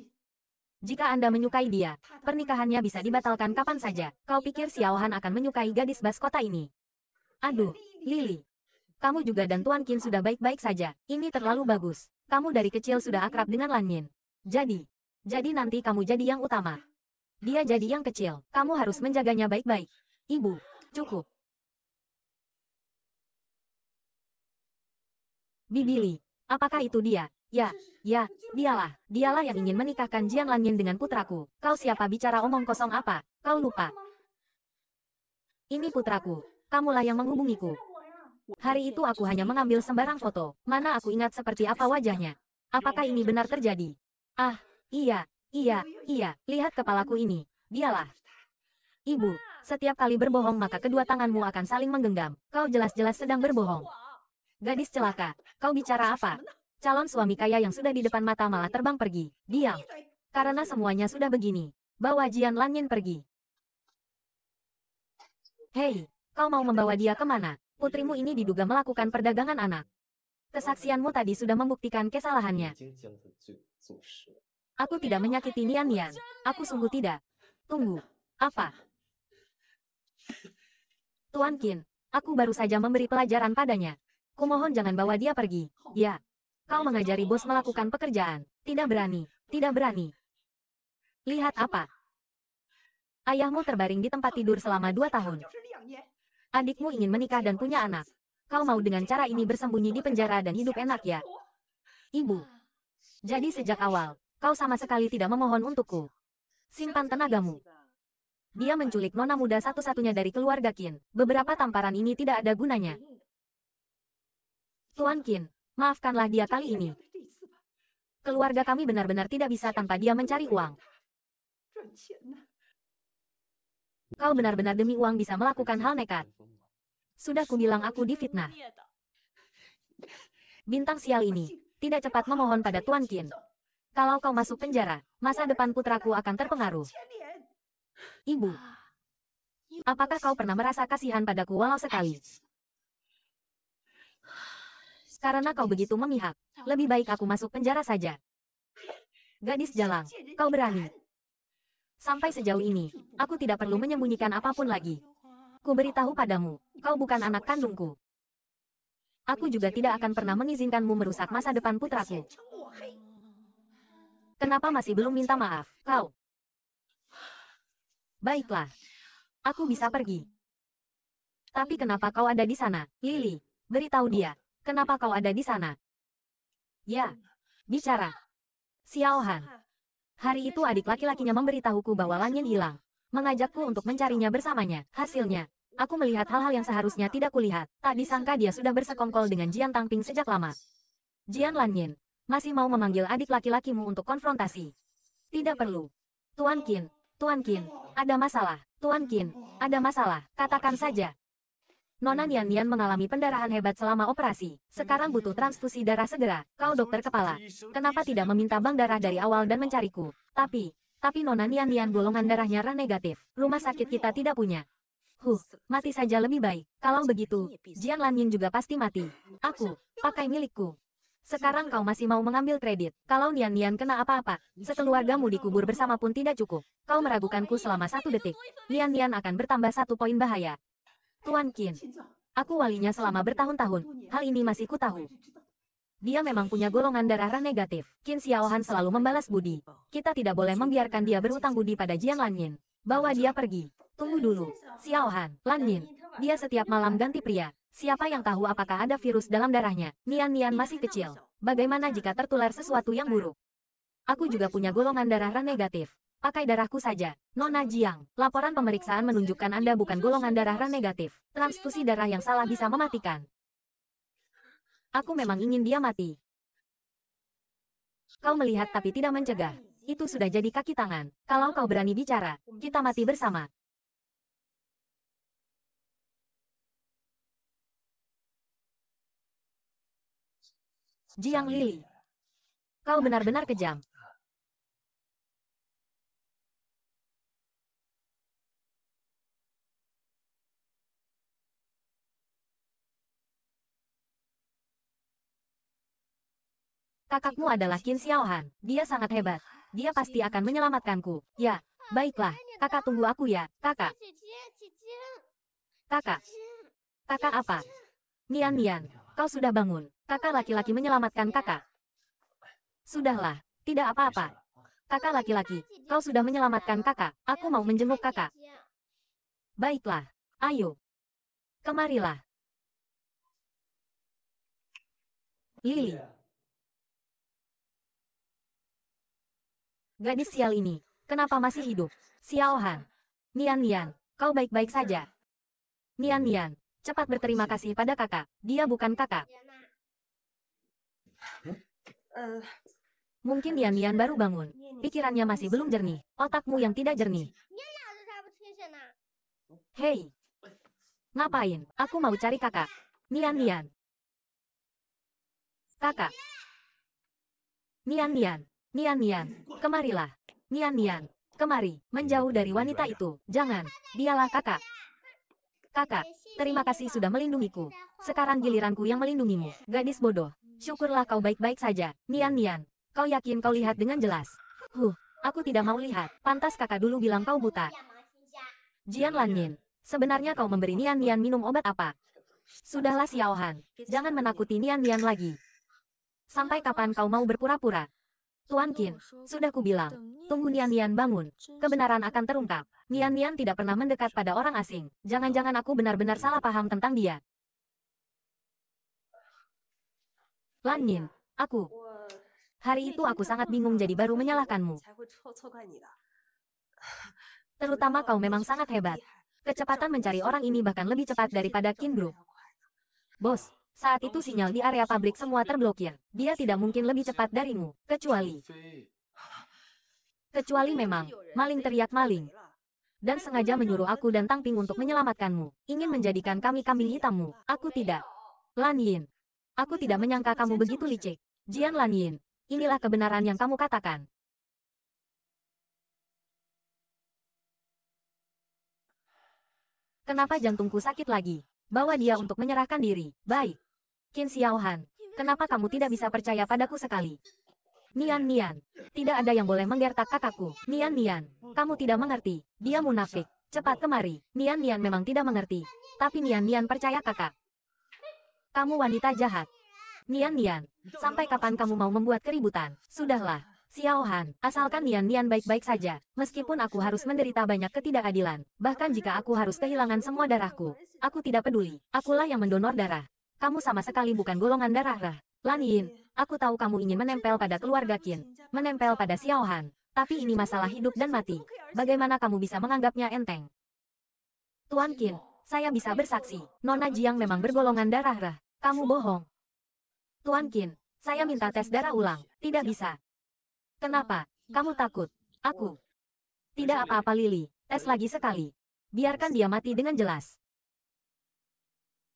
[SPEAKER 1] Jika Anda menyukai dia, pernikahannya bisa dibatalkan kapan saja. Kau pikir Xiaohan akan menyukai gadis bas kota ini? Aduh, Lily. Kamu juga dan Tuan Qin sudah baik-baik saja. Ini terlalu bagus. Kamu dari kecil sudah akrab dengan Lan Yin. Jadi, jadi nanti kamu jadi yang utama. Dia jadi yang kecil. Kamu harus menjaganya baik-baik. Ibu, cukup. Bibili, apakah itu dia? Ya, ya, dialah, dialah yang ingin menikahkan Jian Lanyin dengan putraku. Kau siapa bicara omong kosong apa? Kau lupa. Ini putraku, kamulah yang menghubungiku. Hari itu aku hanya mengambil sembarang foto, mana aku ingat seperti apa wajahnya. Apakah ini benar terjadi? Ah, iya, iya, iya, lihat kepalaku ini, dialah. Ibu, setiap kali berbohong maka kedua tanganmu akan saling menggenggam, kau jelas-jelas sedang berbohong. Gadis celaka, kau bicara apa? Calon suami kaya yang sudah di depan mata malah terbang pergi. Diam. Karena semuanya sudah begini. Bawa Jian Lanyin pergi. Hei, kau mau membawa dia kemana? Putrimu ini diduga melakukan perdagangan anak. Kesaksianmu tadi sudah membuktikan kesalahannya. Aku tidak menyakiti Nian Nian. Aku sungguh tidak. Tunggu. Apa? Tuan Kin, aku baru saja memberi pelajaran padanya. Kumohon jangan bawa dia pergi. Ya, Kau mengajari bos melakukan pekerjaan. Tidak berani, tidak berani. Lihat apa? Ayahmu terbaring di tempat tidur selama dua tahun. Adikmu ingin menikah dan punya anak. Kau mau dengan cara ini bersembunyi di penjara dan hidup enak ya? Ibu. Jadi sejak awal, kau sama sekali tidak memohon untukku. Simpan tenagamu. Dia menculik nona muda satu-satunya dari keluarga Kin. Beberapa tamparan ini tidak ada gunanya. Tuan Kin, Maafkanlah dia kali ini. Keluarga kami benar-benar tidak bisa tanpa dia mencari uang. Kau benar-benar demi uang bisa melakukan hal nekat. Sudah kubilang aku difitnah. Bintang sial ini, tidak cepat memohon pada Tuan Kin. Kalau kau masuk penjara, masa depan putraku akan terpengaruh. Ibu, apakah kau pernah merasa kasihan padaku walau sekali? Karena kau begitu memihak. Lebih baik aku masuk penjara saja. Gadis jalang, kau berani. Sampai sejauh ini, aku tidak perlu menyembunyikan apapun lagi. Ku beritahu padamu, kau bukan anak kandungku. Aku juga tidak akan pernah mengizinkanmu merusak masa depan putraku. Kenapa masih belum minta maaf, kau? Baiklah. Aku bisa pergi. Tapi kenapa kau ada di sana, Lily? Beritahu dia, Kenapa kau ada di sana? Ya, bicara. Xiao Han. Hari itu adik laki-lakinya memberitahuku bahwa Langin hilang. Mengajakku untuk mencarinya bersamanya. Hasilnya, aku melihat hal-hal yang seharusnya tidak kulihat. Tak disangka dia sudah bersekongkol dengan Jian Tangping sejak lama. Jian Lanyin, masih mau memanggil adik laki-lakimu untuk konfrontasi. Tidak perlu. Tuan Qin, Tuan Qin, ada masalah. Tuan Qin, ada masalah. Katakan saja, Nona Nian Nian mengalami pendarahan hebat selama operasi. Sekarang butuh transfusi darah segera. Kau dokter kepala. Kenapa tidak meminta bank darah dari awal dan mencariku? Tapi, tapi Nona Nian Nian golongan darahnya R negatif. Rumah sakit kita tidak punya. Huh, mati saja lebih baik. Kalau begitu, Jian Lan Yin juga pasti mati. Aku, pakai milikku. Sekarang kau masih mau mengambil kredit. Kalau Nian Nian kena apa-apa, sekeluargamu dikubur bersama pun tidak cukup. Kau meragukanku selama satu detik. Nian Nian akan bertambah satu poin bahaya. Tuan Qin. Aku walinya selama bertahun-tahun, hal ini masih ku tahu. Dia memang punya golongan darah rah negatif. Qin Xiaohan selalu membalas budi. Kita tidak boleh membiarkan dia berutang budi pada Jiang Lanyin. Bawa dia pergi. Tunggu dulu. Xiaohan, Lanyin. Dia setiap malam ganti pria. Siapa yang tahu apakah ada virus dalam darahnya? Nian-nian masih kecil. Bagaimana jika tertular sesuatu yang buruk? Aku juga punya golongan darah rah negatif. Pakai darahku saja. Nona Jiang, laporan pemeriksaan menunjukkan Anda bukan golongan darah ran negatif. Transfusi darah yang salah bisa mematikan. Aku memang ingin dia mati. Kau melihat tapi tidak mencegah. Itu sudah jadi kaki tangan. Kalau kau berani bicara, kita mati bersama. Jiang Lili. Kau benar-benar kejam. Kakakmu adalah Qin Xiaohan. Dia sangat hebat. Dia pasti akan menyelamatkanku. Ya, baiklah. Kakak tunggu aku ya, kakak. Kakak. Kakak apa? Nian Nian, kau sudah bangun. Kakak laki-laki menyelamatkan kakak. Sudahlah, tidak apa-apa. Kakak laki-laki, kau sudah menyelamatkan kakak. Aku mau menjenguk kakak. Baiklah, ayo. Kemarilah. Lili, Gadis sial ini, kenapa masih hidup? Xiao Han. Nian Nian, kau baik-baik saja. Nian Nian, cepat berterima kasih pada kakak, dia bukan kakak. Mungkin Nian Nian baru bangun, pikirannya masih belum jernih, otakmu yang tidak jernih. Hei, ngapain? Aku mau cari kakak. Nian Nian. Kakak. Nian Nian, Nian Nian, kemarilah. Nian Nian, kemari, menjauh dari wanita itu. Jangan, dialah kakak. Kakak, terima kasih sudah melindungiku. Sekarang giliranku yang melindungimu. Gadis bodoh, syukurlah kau baik-baik saja. Nian Nian, kau yakin kau lihat dengan jelas? Huh, aku tidak mau lihat. Pantas kakak dulu bilang kau buta. Jian Lan Yin, sebenarnya kau memberi Nian Nian minum obat apa? Sudahlah Xiaohan, jangan menakuti Nian Nian lagi. Sampai kapan kau mau berpura-pura? Tuan Qin, sudah kubilang, tunggu Nian Nian bangun, kebenaran akan terungkap. Nian Nian tidak pernah mendekat pada orang asing, jangan-jangan aku benar-benar salah paham tentang dia. Lan Yin, aku. Hari itu aku sangat bingung jadi baru menyalahkanmu. Terutama kau memang sangat hebat. Kecepatan mencari orang ini bahkan lebih cepat daripada Kin Group. Bos, saat itu sinyal di area pabrik semua terblokir. Dia tidak mungkin lebih cepat darimu, kecuali... Kecuali memang, maling teriak maling. Dan sengaja menyuruh aku dan Tang Ping untuk menyelamatkanmu. Ingin menjadikan kami kambing hitammu. Aku tidak. Lan Yin. Aku tidak menyangka kamu begitu licik. Jian Lan Yin. Inilah kebenaran yang kamu katakan. Kenapa jantungku sakit lagi? Bawa dia untuk menyerahkan diri. Baik. Qin Xiaohan, kenapa kamu tidak bisa percaya padaku sekali? Nian Nian, tidak ada yang boleh menggertak kakakku. Nian Nian, kamu tidak mengerti, dia munafik. Cepat kemari, Nian Nian memang tidak mengerti. Tapi Nian Nian percaya kakak. Kamu wanita jahat. Nian Nian, sampai kapan kamu mau membuat keributan? Sudahlah, Xiao Han, asalkan Nian Nian baik-baik saja, meskipun aku harus menderita banyak ketidakadilan, bahkan jika aku harus kehilangan semua darahku, aku tidak peduli, akulah yang mendonor darah. Kamu sama sekali bukan golongan darah Rah. Lan Yin, aku tahu kamu ingin menempel pada keluarga Qin, menempel pada Xiao Han, tapi ini masalah hidup dan mati. Bagaimana kamu bisa menganggapnya enteng? Tuan Qin, saya bisa bersaksi, Nona Jiang memang bergolongan darah Rah. Kamu bohong. Tuan Qin, saya minta tes darah ulang, tidak bisa. Kenapa? Kamu takut? Aku. Tidak apa-apa Lili, tes lagi sekali. Biarkan dia mati dengan jelas.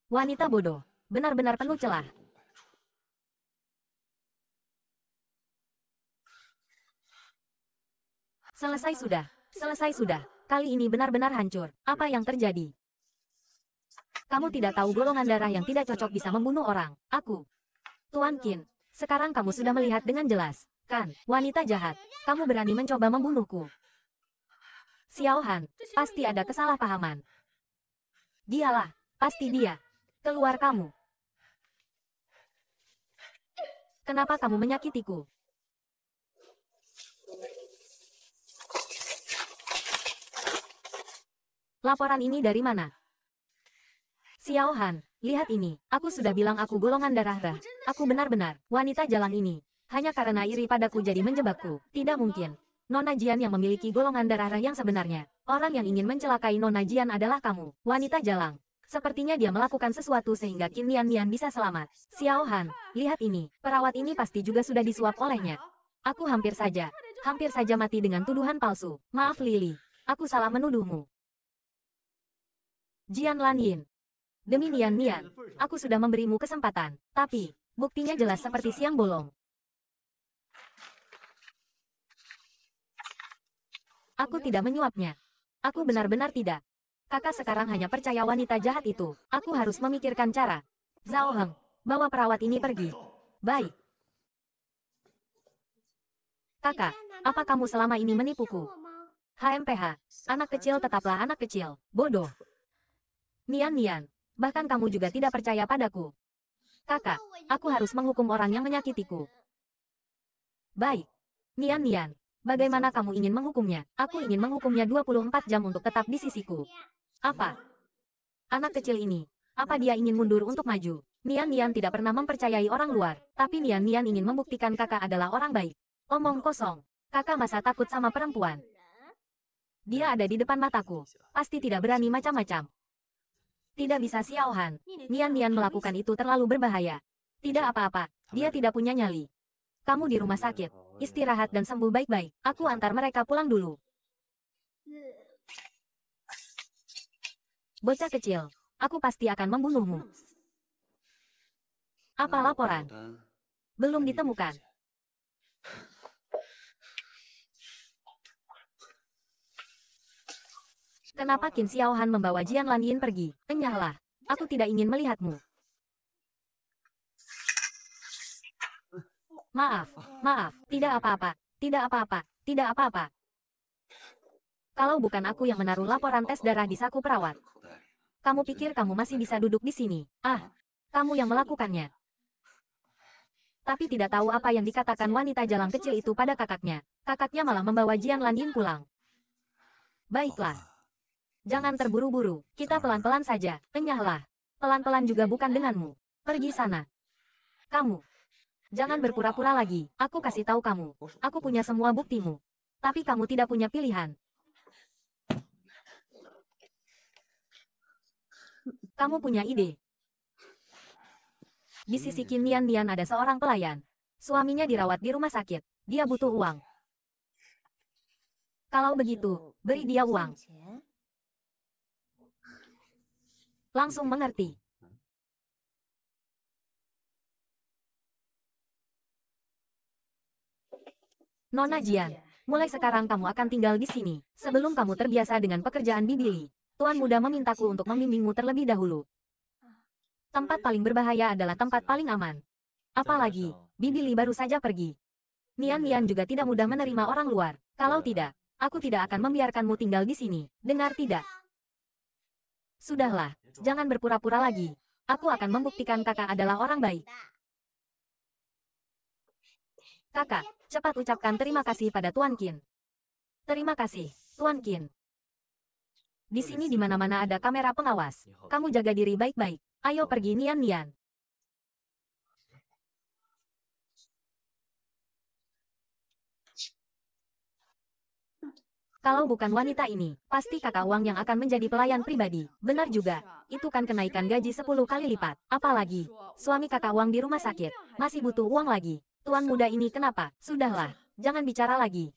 [SPEAKER 1] Wanita bodoh. Benar-benar penuh celah. Selesai sudah, selesai sudah. Kali ini benar-benar hancur. Apa yang terjadi? Kamu tidak tahu golongan darah yang tidak cocok bisa membunuh orang. Aku. Tuan Qin, sekarang kamu sudah melihat dengan jelas. Kan, wanita jahat. Kamu berani mencoba membunuhku. Xiao Han, pasti ada kesalahpahaman. Dialah, pasti dia. Keluar kamu. Kenapa kamu menyakitiku? Laporan ini dari mana? Xiao Han, lihat ini. Aku sudah bilang aku golongan darah Rah. Aku benar-benar, wanita jalan ini. Hanya karena iri padaku jadi menjebakku. Tidak mungkin. Nona Jian yang memiliki golongan darah Rah yang sebenarnya. Orang yang ingin mencelakai Nona Jian adalah kamu, wanita jalang. Sepertinya dia melakukan sesuatu sehingga Qin Lian Lian bisa selamat. Xiao Han, lihat ini. Perawat ini pasti juga sudah disuap olehnya. Aku hampir saja, hampir saja mati dengan tuduhan palsu. Maaf Lily, aku salah menuduhmu. Jian Lan Yin. Demi Nian Nian, aku sudah memberimu kesempatan, tapi, buktinya jelas seperti siang bolong. Aku tidak menyuapnya. Aku benar-benar tidak kakak sekarang hanya percaya wanita jahat itu. Aku harus memikirkan cara. Zhao Heng, bawa perawat ini pergi. Baik. Kakak, apa kamu selama ini menipuku? HMPH, anak kecil tetaplah anak kecil, bodoh. Nian Nian, bahkan kamu juga tidak percaya padaku. Kakak, aku harus menghukum orang yang menyakitiku. Baik. Nian Nian, Bagaimana kamu ingin menghukumnya? Aku ingin menghukumnya 24 jam untuk tetap di sisiku. Apa? Anak kecil ini. Apa dia ingin mundur untuk maju? Nian Nian tidak pernah mempercayai orang luar, tapi Nian Nian ingin membuktikan kakak adalah orang baik. Omong kosong. Kakak masa takut sama perempuan. Dia ada di depan mataku. Pasti tidak berani macam-macam. Tidak bisa Xiao Nian Nian melakukan itu terlalu berbahaya. Tidak apa-apa. Dia tidak punya nyali. Kamu di rumah sakit. Istirahat dan sembuh baik-baik. Aku antar mereka pulang dulu. Bocah kecil, aku pasti akan membunuhmu. Apa laporan? Belum ditemukan. Kenapa Qin Xiaohan membawa Jian Lan Yin pergi? Enyahlah, aku tidak ingin melihatmu. Maaf, maaf, tidak apa-apa, tidak apa-apa, tidak apa-apa. Kalau bukan aku yang menaruh laporan tes darah di saku perawat. Kamu pikir kamu masih bisa duduk di sini? Ah, kamu yang melakukannya. Tapi tidak tahu apa yang dikatakan wanita jalan kecil itu pada kakaknya. Kakaknya malah membawa Jian Landin pulang. Baiklah. Jangan terburu-buru, kita pelan-pelan saja, kenyahlah. Pelan-pelan juga bukan denganmu. Pergi sana. Kamu, Jangan berpura-pura lagi, aku kasih tahu kamu. Aku punya semua buktimu. Tapi kamu tidak punya pilihan. Kamu punya ide. Di sisi Kim Nian Nian ada seorang pelayan. Suaminya dirawat di rumah sakit. Dia butuh uang. Kalau begitu, beri dia uang. Langsung mengerti. Nona Jian, mulai sekarang kamu akan tinggal di sini. Sebelum kamu terbiasa dengan pekerjaan Bibili, Tuan Muda memintaku untuk membimbingmu terlebih dahulu. Ah. Tempat paling berbahaya adalah tempat paling aman. Apalagi, Bibili baru saja pergi. Nian Nian juga tidak mudah menerima orang luar. Kalau tidak, aku tidak akan membiarkanmu tinggal di sini. Dengar tidak? Sudahlah, ya, jangan berpura-pura lagi. Aku akan membuktikan kakak adalah orang baik. Kakak, Cepat ucapkan terima kasih pada Tuan Qin. Terima kasih, Tuan Qin. Di sini di mana-mana ada kamera pengawas. Kamu jaga diri baik-baik. Ayo pergi nian-nian. Kalau bukan wanita ini, pasti kakak Wang yang akan menjadi pelayan pribadi. Benar juga, itu kan kenaikan gaji 10 kali lipat. Apalagi, suami kakak Wang di rumah sakit, masih butuh uang lagi. Tuan muda ini kenapa? Sudahlah, jangan bicara lagi.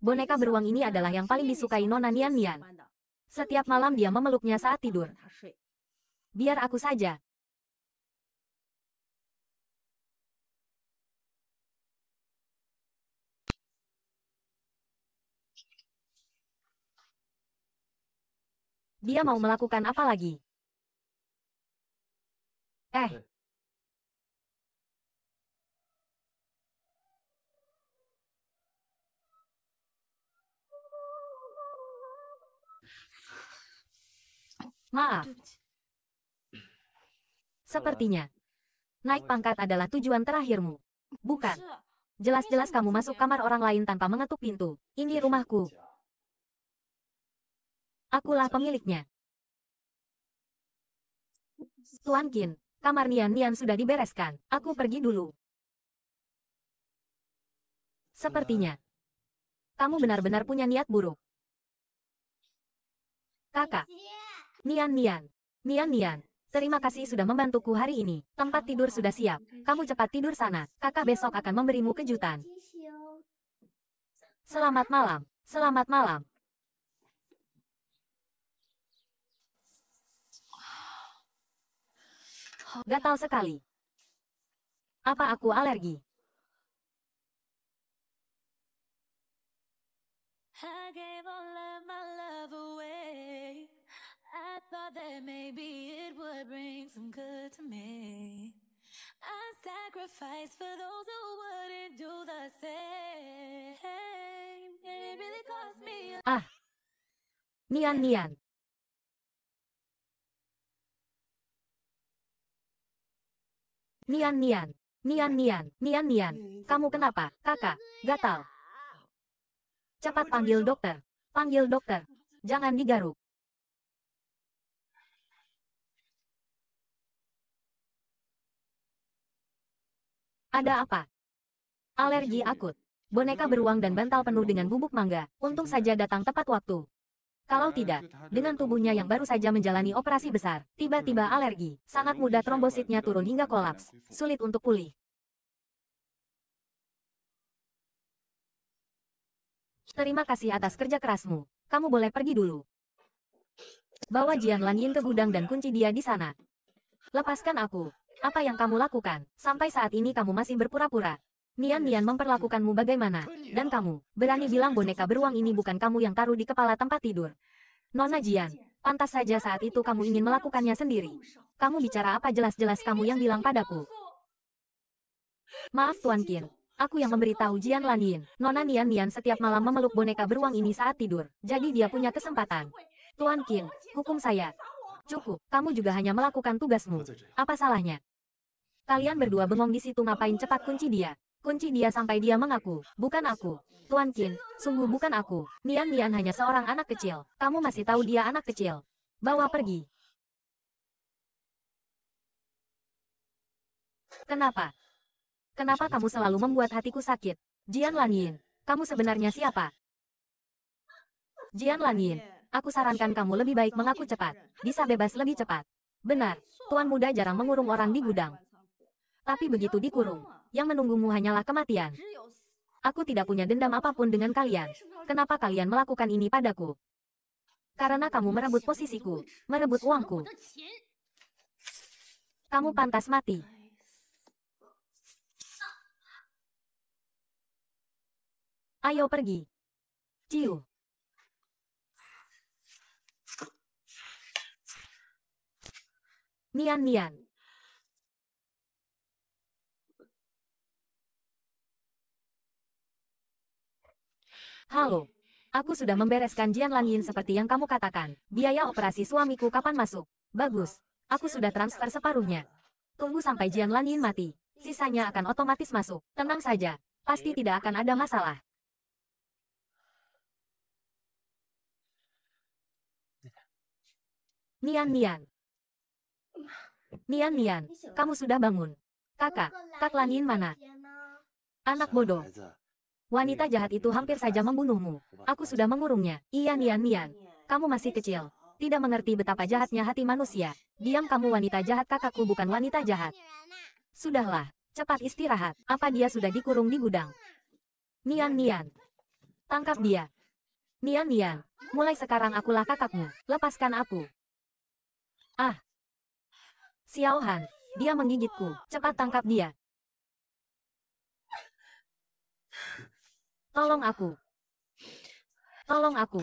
[SPEAKER 1] Boneka beruang ini adalah yang paling disukai Nona Nian Nian. Setiap malam dia memeluknya saat tidur. Biar aku saja, Dia mau melakukan apa lagi? Eh. eh. Maaf. Sepertinya. Naik pangkat adalah tujuan terakhirmu. Bukan. Jelas-jelas kamu masuk kamar orang lain tanpa mengetuk pintu. Ini rumahku. Akulah pemiliknya. Tuan Kin, kamar Nian Nian sudah dibereskan. Aku pergi dulu. Sepertinya. Kamu benar-benar punya niat buruk. Kakak. Nian Nian. Nian Nian. Terima kasih sudah membantuku hari ini. Tempat tidur sudah siap. Kamu cepat tidur sana. Kakak besok akan memberimu kejutan. Selamat malam. Selamat malam. Gatal sekali. Apa aku alergi? Ah, Nian Nian. Nian Nian, Nian Nian, Nian Nian, kamu kenapa, kakak, gatal. Cepat panggil dokter, panggil dokter, jangan digaruk. Ada apa? Alergi akut. Boneka beruang dan bantal penuh dengan bubuk mangga, untung saja datang tepat waktu. Kalau tidak, dengan tubuhnya yang baru saja menjalani operasi besar, tiba-tiba alergi, sangat mudah trombositnya turun hingga kolaps, sulit untuk pulih. Terima kasih atas kerja kerasmu. Kamu boleh pergi dulu. Bawa Jian Lan Yin ke gudang dan kunci dia di sana. Lepaskan aku. Apa yang kamu lakukan? Sampai saat ini kamu masih berpura-pura. Nian-Nian memperlakukanmu bagaimana? Dan kamu, berani bilang boneka beruang ini bukan kamu yang taruh di kepala tempat tidur. Nona Jian, pantas saja saat itu kamu ingin melakukannya sendiri. Kamu bicara apa jelas-jelas kamu yang bilang padaku? Maaf Tuan Qin, aku yang memberitahu Jian Lanin. Nona Nian-Nian setiap malam memeluk boneka beruang ini saat tidur, jadi dia punya kesempatan. Tuan Qin, hukum saya. Cukup, kamu juga hanya melakukan tugasmu. Apa salahnya? Kalian berdua bengong di situ ngapain cepat kunci dia. Kunci dia sampai dia mengaku, bukan aku. Tuan Qin, sungguh bukan aku. Nian Nian hanya seorang anak kecil. Kamu masih tahu dia anak kecil. Bawa pergi. Kenapa? Kenapa kamu selalu membuat hatiku sakit? Jian Yin? kamu sebenarnya siapa? Jian Yin, aku sarankan kamu lebih baik mengaku cepat. Bisa bebas lebih cepat. Benar, tuan muda jarang mengurung orang di gudang. Tapi begitu dikurung, yang menunggumu hanyalah kematian. Aku tidak punya dendam apapun dengan kalian. Kenapa kalian melakukan ini padaku? Karena kamu merebut posisiku, merebut uangku. Kamu pantas mati. Ayo pergi. Ciu. Nian Nian. Halo. Aku sudah membereskan Jian Langyin seperti yang kamu katakan. Biaya operasi suamiku kapan masuk? Bagus. Aku sudah transfer separuhnya. Tunggu sampai Jian Langyin mati. Sisanya akan otomatis masuk. Tenang saja. Pasti tidak akan ada masalah. Nian Nian. Nian Nian, kamu sudah bangun. Kakak, Kak Langyin mana? Anak bodoh. Wanita jahat itu hampir saja membunuhmu. Aku sudah mengurungnya. Iya, Nian, Nian. Kamu masih kecil. Tidak mengerti betapa jahatnya hati manusia. Diam kamu wanita jahat kakakku bukan wanita jahat. Sudahlah. Cepat istirahat. Apa dia sudah dikurung di gudang? Nian Nian. Tangkap dia. Nian Nian. Mulai sekarang akulah kakakmu. Lepaskan aku. Ah. Xiao Han, Dia menggigitku. Cepat tangkap dia. Tolong aku. Tolong aku.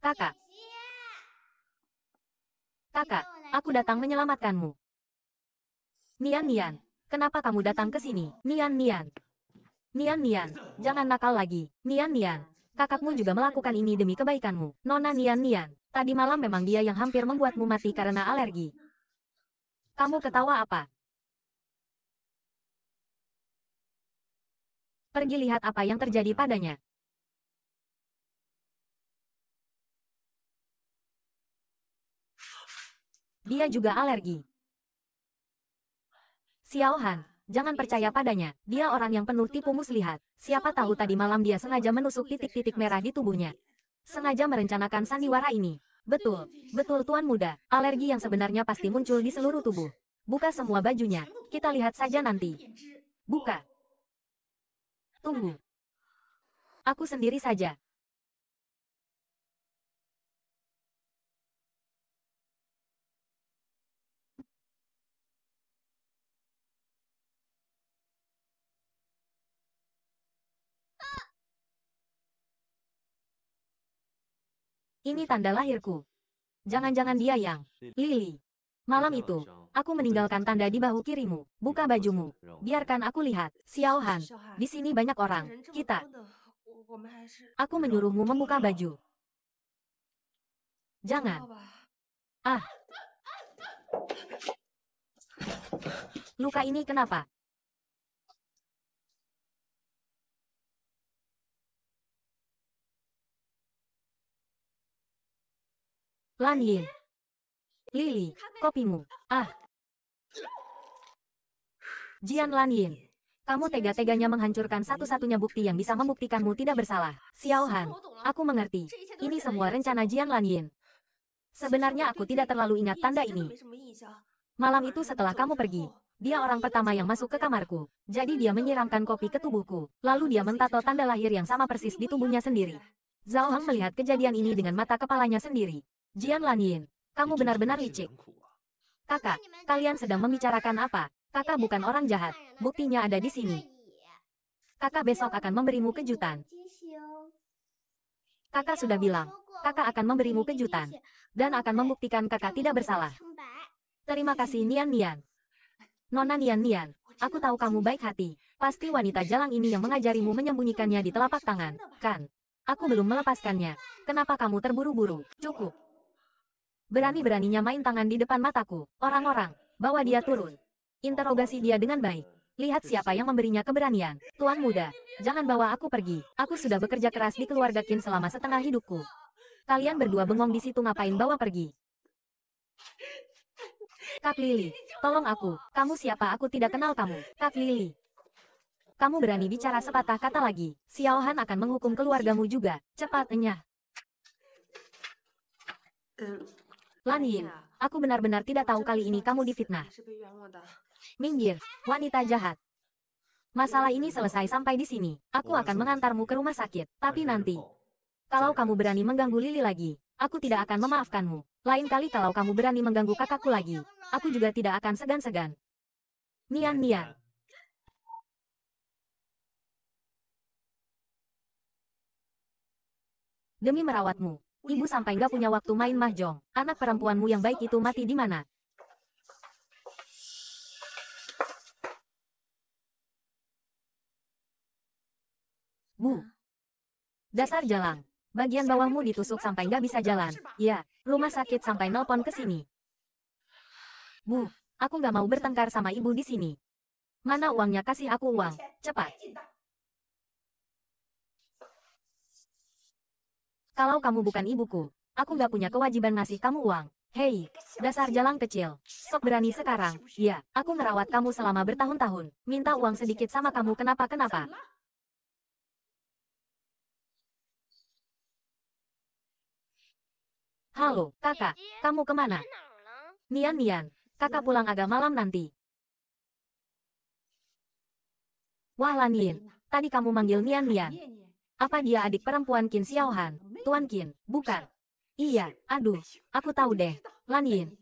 [SPEAKER 1] Kakak. Kakak, aku datang menyelamatkanmu. Nian Nian, kenapa kamu datang ke sini? Nian Nian, Nian Nian, jangan nakal lagi. Nian Nian, kakakmu juga melakukan ini demi kebaikanmu. Nona Nian Nian, tadi malam memang dia yang hampir membuatmu mati karena alergi. Kamu ketawa apa? Pergi lihat apa yang terjadi padanya. Dia juga alergi. Xiao Han, Jangan percaya padanya, dia orang yang penuh tipu muslihat. Siapa tahu tadi malam dia sengaja menusuk titik-titik merah di tubuhnya. Sengaja merencanakan sandiwara ini. Betul, betul tuan muda, alergi yang sebenarnya pasti muncul di seluruh tubuh. Buka semua bajunya, kita lihat saja nanti. Buka. Tunggu. Aku sendiri saja, Ini tanda lahirku. Jangan-jangan dia yang... Lili. Malam itu, aku meninggalkan tanda di bahu kirimu. Buka bajumu. Biarkan aku lihat. Xiao Han, di sini banyak orang. Kita. Aku menyuruhmu membuka baju. Jangan. Ah. Luka ini kenapa? Lan Yin. Lili, kopimu. Ah. Jian Lan Yin. Kamu tega-teganya menghancurkan satu-satunya bukti yang bisa membuktikanmu tidak bersalah. Xiao Han, aku mengerti. Ini semua rencana Jian Lan Yin. Sebenarnya aku tidak terlalu ingat tanda ini. Malam itu setelah kamu pergi, dia orang pertama yang masuk ke kamarku. Jadi dia menyiramkan kopi ke tubuhku. Lalu dia mentato tanda lahir yang sama persis di tubuhnya sendiri. Zhao Hang melihat kejadian ini dengan mata kepalanya sendiri. Jian Lanyin, kamu benar-benar licik. Kakak, kalian sedang membicarakan apa? Kakak bukan orang jahat, buktinya ada di sini. Kakak besok akan memberimu kejutan. Kakak sudah bilang, kakak akan memberimu kejutan. Dan akan membuktikan kakak tidak bersalah. Terima kasih Nian Nian. Nona Nian Nian, aku tahu kamu baik hati. Pasti wanita jalang ini yang mengajarimu menyembunyikannya di telapak tangan, kan? Aku belum melepaskannya. Kenapa kamu terburu-buru? Cukup. Berani-beraninya main tangan di depan mataku. Orang-orang, bawa dia turun. Interogasi dia dengan baik. Lihat siapa yang memberinya keberanian. Tuan muda, jangan bawa aku pergi. Aku sudah bekerja keras di keluarga Kin selama setengah hidupku. Kalian berdua bengong di situ ngapain bawa pergi. Kak Lili, tolong aku. Kamu siapa aku tidak kenal kamu. Kak Lili. Kamu berani bicara sepatah kata lagi. Han akan menghukum keluargamu juga. Cepat, enyah. Lan Yin, aku benar-benar tidak tahu kali ini kamu difitnah. Minggir, wanita jahat. Masalah ini selesai sampai di sini. Aku akan mengantarmu ke rumah sakit, tapi nanti. Kalau kamu berani mengganggu Lili lagi, aku tidak akan memaafkanmu. Lain kali kalau kamu berani mengganggu kakakku lagi, aku juga tidak akan segan-segan. Nian Nian. Demi merawatmu, Ibu sampai nggak punya waktu main mahjong. Anak perempuanmu yang baik itu mati di mana? Bu. Dasar jalan. Bagian bawahmu ditusuk sampai nggak bisa jalan. Ya, rumah sakit sampai nelpon ke sini. Bu, aku nggak mau bertengkar sama ibu di sini. Mana uangnya kasih aku uang, cepat. Kalau kamu bukan ibuku, aku gak punya kewajiban ngasih kamu uang. Hei, dasar jalang kecil. Sok berani sekarang. Ya, aku ngerawat kamu selama bertahun-tahun. Minta uang sedikit sama kamu kenapa-kenapa. Halo, kakak. Kamu kemana? Nian-nian, kakak pulang agak malam nanti. Wah Lanin. tadi kamu manggil Nian-nian. Apa dia adik perempuan Qin Xiaohan? Tuan Qin, bukan. Iya, aduh, aku tahu deh. Lan Yin.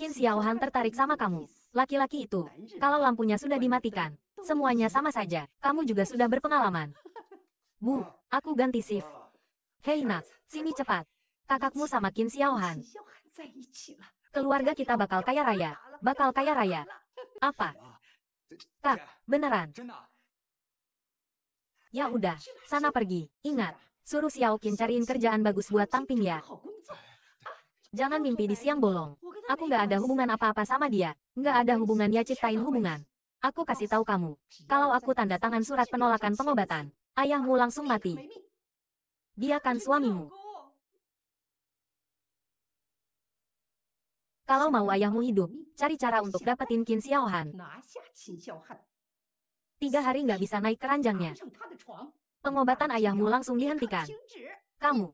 [SPEAKER 1] Qin Xiaohan tertarik sama kamu. Laki-laki itu, kalau lampunya sudah dimatikan, semuanya sama saja. Kamu juga sudah berpengalaman. Bu, aku ganti shift. Hei nak, sini cepat. Kakakmu sama Qin Xiaohan. Keluarga kita bakal kaya raya. Bakal kaya raya. Apa? Kak, beneran. Ya udah, sana pergi. Ingat, suruh Xiao Qin cariin kerjaan bagus buat tamping ya. Jangan mimpi di siang bolong. Aku nggak ada hubungan apa-apa sama dia. Nggak ada hubungan ya ciptain hubungan. Aku kasih tahu kamu, kalau aku tanda tangan surat penolakan pengobatan, ayahmu langsung mati. Dia kan suamimu. Kalau mau ayahmu hidup, cari cara untuk dapetin Qin Xiaohan. Tiga hari nggak bisa naik keranjangnya. Pengobatan ayahmu langsung dihentikan. Kamu,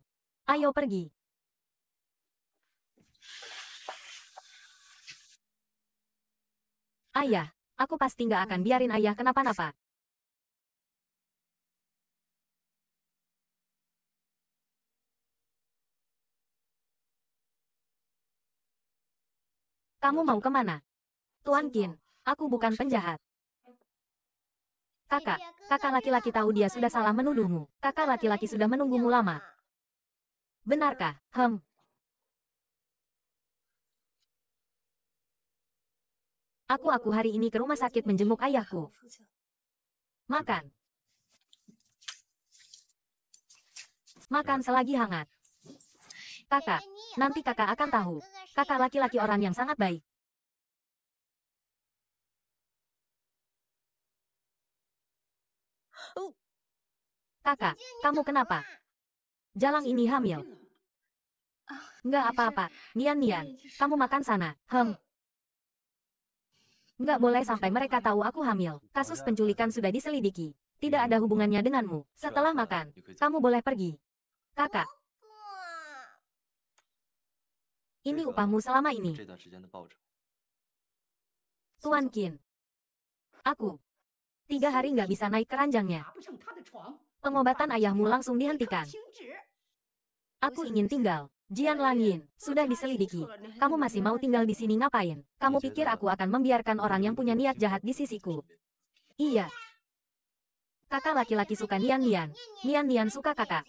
[SPEAKER 1] ayo pergi. Ayah, aku pasti nggak akan biarin ayah kenapa-napa. Kamu mau kemana? Tuan Kin, aku bukan penjahat. Kakak, kakak laki-laki tahu dia sudah salah menuduhmu. Kakak laki-laki sudah menunggumu lama. Benarkah? Hem. Aku-aku hari ini ke rumah sakit menjenguk ayahku. Makan. Makan selagi hangat. Kakak, nanti kakak akan tahu. Kakak laki-laki orang yang sangat baik. Kakak, kamu kenapa? Jalang ini hamil. Nggak apa-apa, Nian-Nian, kamu makan sana, hem. Nggak boleh sampai mereka tahu aku hamil. Kasus penculikan sudah diselidiki. Tidak ada hubungannya denganmu. Setelah makan, kamu boleh pergi. Kakak. Ini upahmu selama ini. Tuan Kin. Aku. Tiga hari nggak bisa naik keranjangnya. Pengobatan ayahmu langsung dihentikan. Aku ingin tinggal. Jian Langin, sudah diselidiki. Kamu masih mau tinggal di sini ngapain? Kamu pikir aku akan membiarkan orang yang punya niat jahat di sisiku? Iya. Kakak laki-laki suka Nian Nian. Nian Nian suka kakak.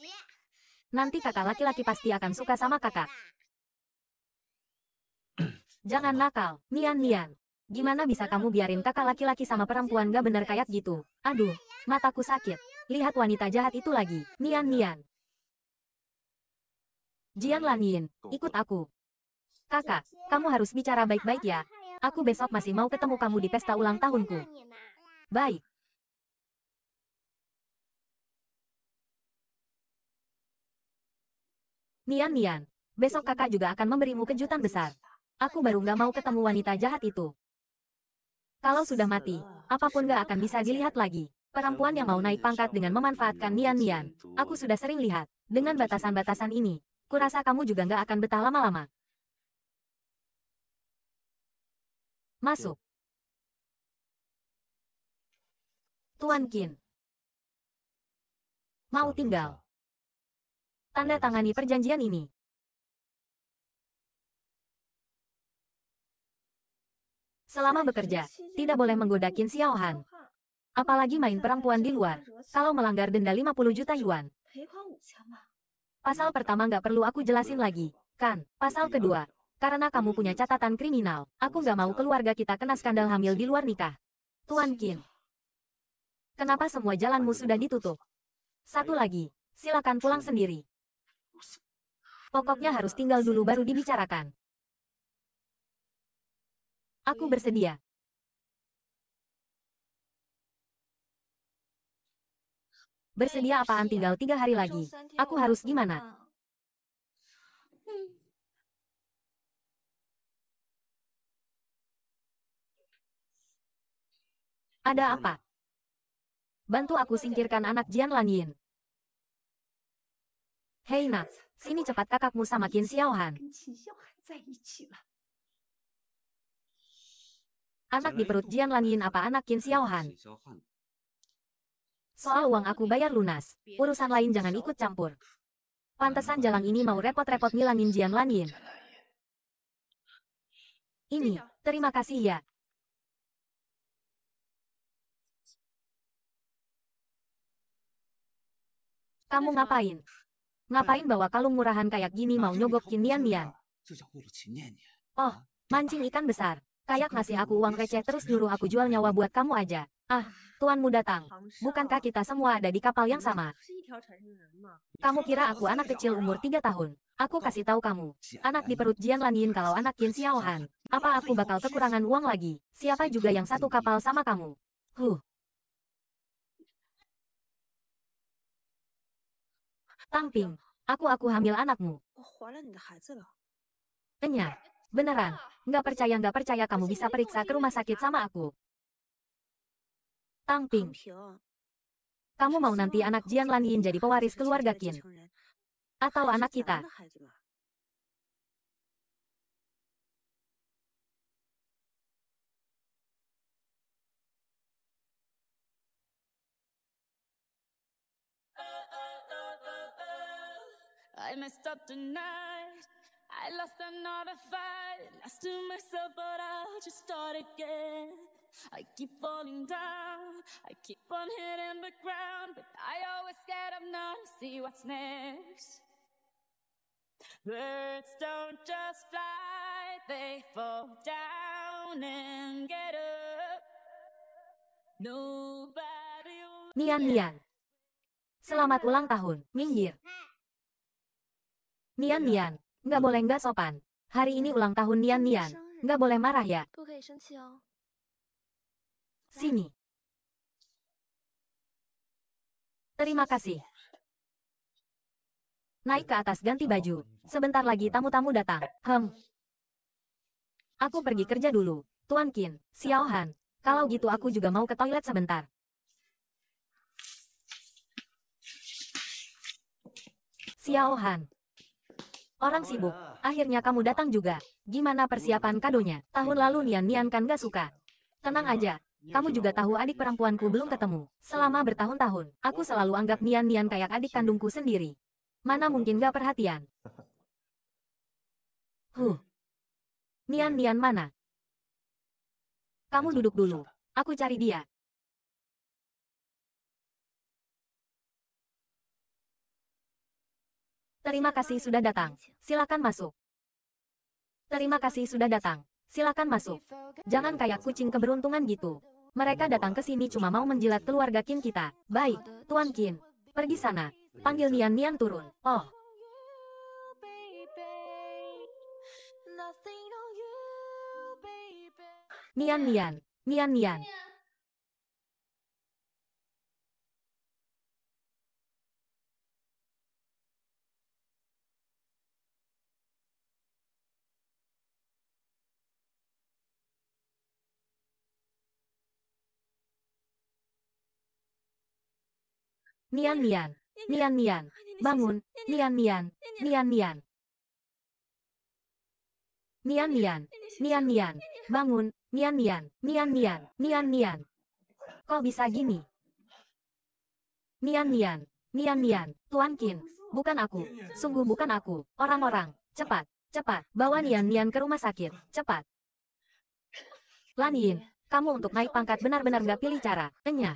[SPEAKER 1] Nanti kakak laki-laki pasti akan suka sama kakak. Jangan nakal, Nian Nian. Gimana bisa kamu biarin kakak laki-laki sama perempuan gak bener kayak gitu? Aduh, mataku sakit. Lihat wanita jahat itu lagi, Nian Nian. Jian Lanin, ikut aku. Kakak, kamu harus bicara baik-baik ya. Aku besok masih mau ketemu kamu di pesta ulang tahunku. Baik. Nian Nian, besok kakak juga akan memberimu kejutan besar. Aku baru gak mau ketemu wanita jahat itu. Kalau sudah mati, apapun gak akan bisa dilihat lagi. Perempuan yang mau naik pangkat dengan memanfaatkan nian-nian. Aku sudah sering lihat, dengan batasan-batasan ini, kurasa kamu juga gak akan betah lama-lama. Masuk. Tuan Kin. Mau tinggal. Tanda tangani perjanjian ini. Selama bekerja, tidak boleh menggoda Qin Xiaohan. Apalagi main perempuan di luar, kalau melanggar denda 50 juta yuan. Pasal pertama nggak perlu aku jelasin lagi, kan? Pasal kedua, karena kamu punya catatan kriminal, aku nggak mau keluarga kita kena skandal hamil di luar nikah. Tuan Qin, kenapa semua jalanmu sudah ditutup? Satu lagi, silakan pulang sendiri. Pokoknya harus tinggal dulu baru dibicarakan. Aku bersedia. Bersedia apaan tinggal tiga hari lagi. Aku harus gimana? Ada apa? Bantu aku singkirkan anak Jian Lanyin. Hei nak, sini cepat kakakmu sama Qin Xiaohan. Anak di perut Jian Lanyin apa anak Qin Xiaohan? Soal uang aku bayar lunas, urusan lain jangan ikut campur. Pantesan jalan ini mau repot-repot ngilangin Jian Lanyin. Ini, terima kasih ya. Kamu ngapain? Ngapain bawa kalung murahan kayak gini mau nyogok Qin Nian Nian? Oh, mancing ikan besar. Kayak ngasih aku uang receh terus nyuruh aku jual nyawa buat kamu aja. Ah, tuanmu datang. Bukankah kita semua ada di kapal yang sama? Kamu kira aku anak kecil umur 3 tahun? Aku kasih tahu kamu, anak di perut Jian Lanyin kalau anak Qin Xiaohan. Apa aku bakal kekurangan uang lagi? Siapa juga yang satu kapal sama kamu? Huh. Tangping, aku aku hamil anakmu. Enyah, Beneran. Nggak percaya nggak percaya kamu bisa periksa ke rumah sakit sama aku. Tang Ping. Kamu mau nanti anak Jiang Lan Yin jadi pewaris keluarga Qin?
[SPEAKER 2] Atau anak kita? I messed up tonight. I lost another fight, lost to myself, but I'll just start again. I keep falling down, I keep on hitting the ground, but I always get up now to see what's next. Birds don't just fly, they fall down and get up.
[SPEAKER 1] Nobody Nian Nian. Selamat ulang tahun, Minggir. Nian Nian. Nggak boleh nggak sopan. Hari ini ulang tahun Nian Nian. Nggak boleh marah ya. Sini. Terima kasih. Naik ke atas ganti baju. Sebentar lagi tamu-tamu datang. Hem. Aku pergi kerja dulu. Tuan Kin, Xiao Han. Kalau gitu aku juga mau ke toilet sebentar. Xiao Han, Orang oh, sibuk. Iya. Akhirnya kamu datang juga. Gimana persiapan kadonya? Tahun lalu Nian-Nian kan gak suka. Tenang aja. Kamu juga tahu adik perempuanku belum ketemu. Selama bertahun-tahun, aku selalu anggap Nian-Nian kayak adik kandungku sendiri. Mana mungkin gak perhatian. *laughs* Huh. Nian-Nian mana? Kamu duduk dulu. Aku cari dia. Terima kasih sudah datang. Silakan masuk. Terima kasih sudah datang. Silakan masuk. Jangan kayak kucing keberuntungan gitu. Mereka datang ke sini cuma mau menjilat keluarga Kim kita. Baik, Tuan Kim. Pergi sana. Panggil Nian Nian turun. Oh. Nian Nian. Nian Nian. Nian Nian, Nian Nian, bangun, Nian Nian, Nian Nian. Nian Nian, Nian Nian, bangun, Nian Nian, Nian Nian, Nian Nian. Kok bisa gini? Nian Nian, Nian Nian, Tuan Kin, bukan aku, sungguh bukan aku, orang-orang, cepat, cepat, bawa Nian Nian ke rumah sakit, cepat. Lan Yin, kamu untuk naik pangkat benar-benar gak pilih cara, enyah.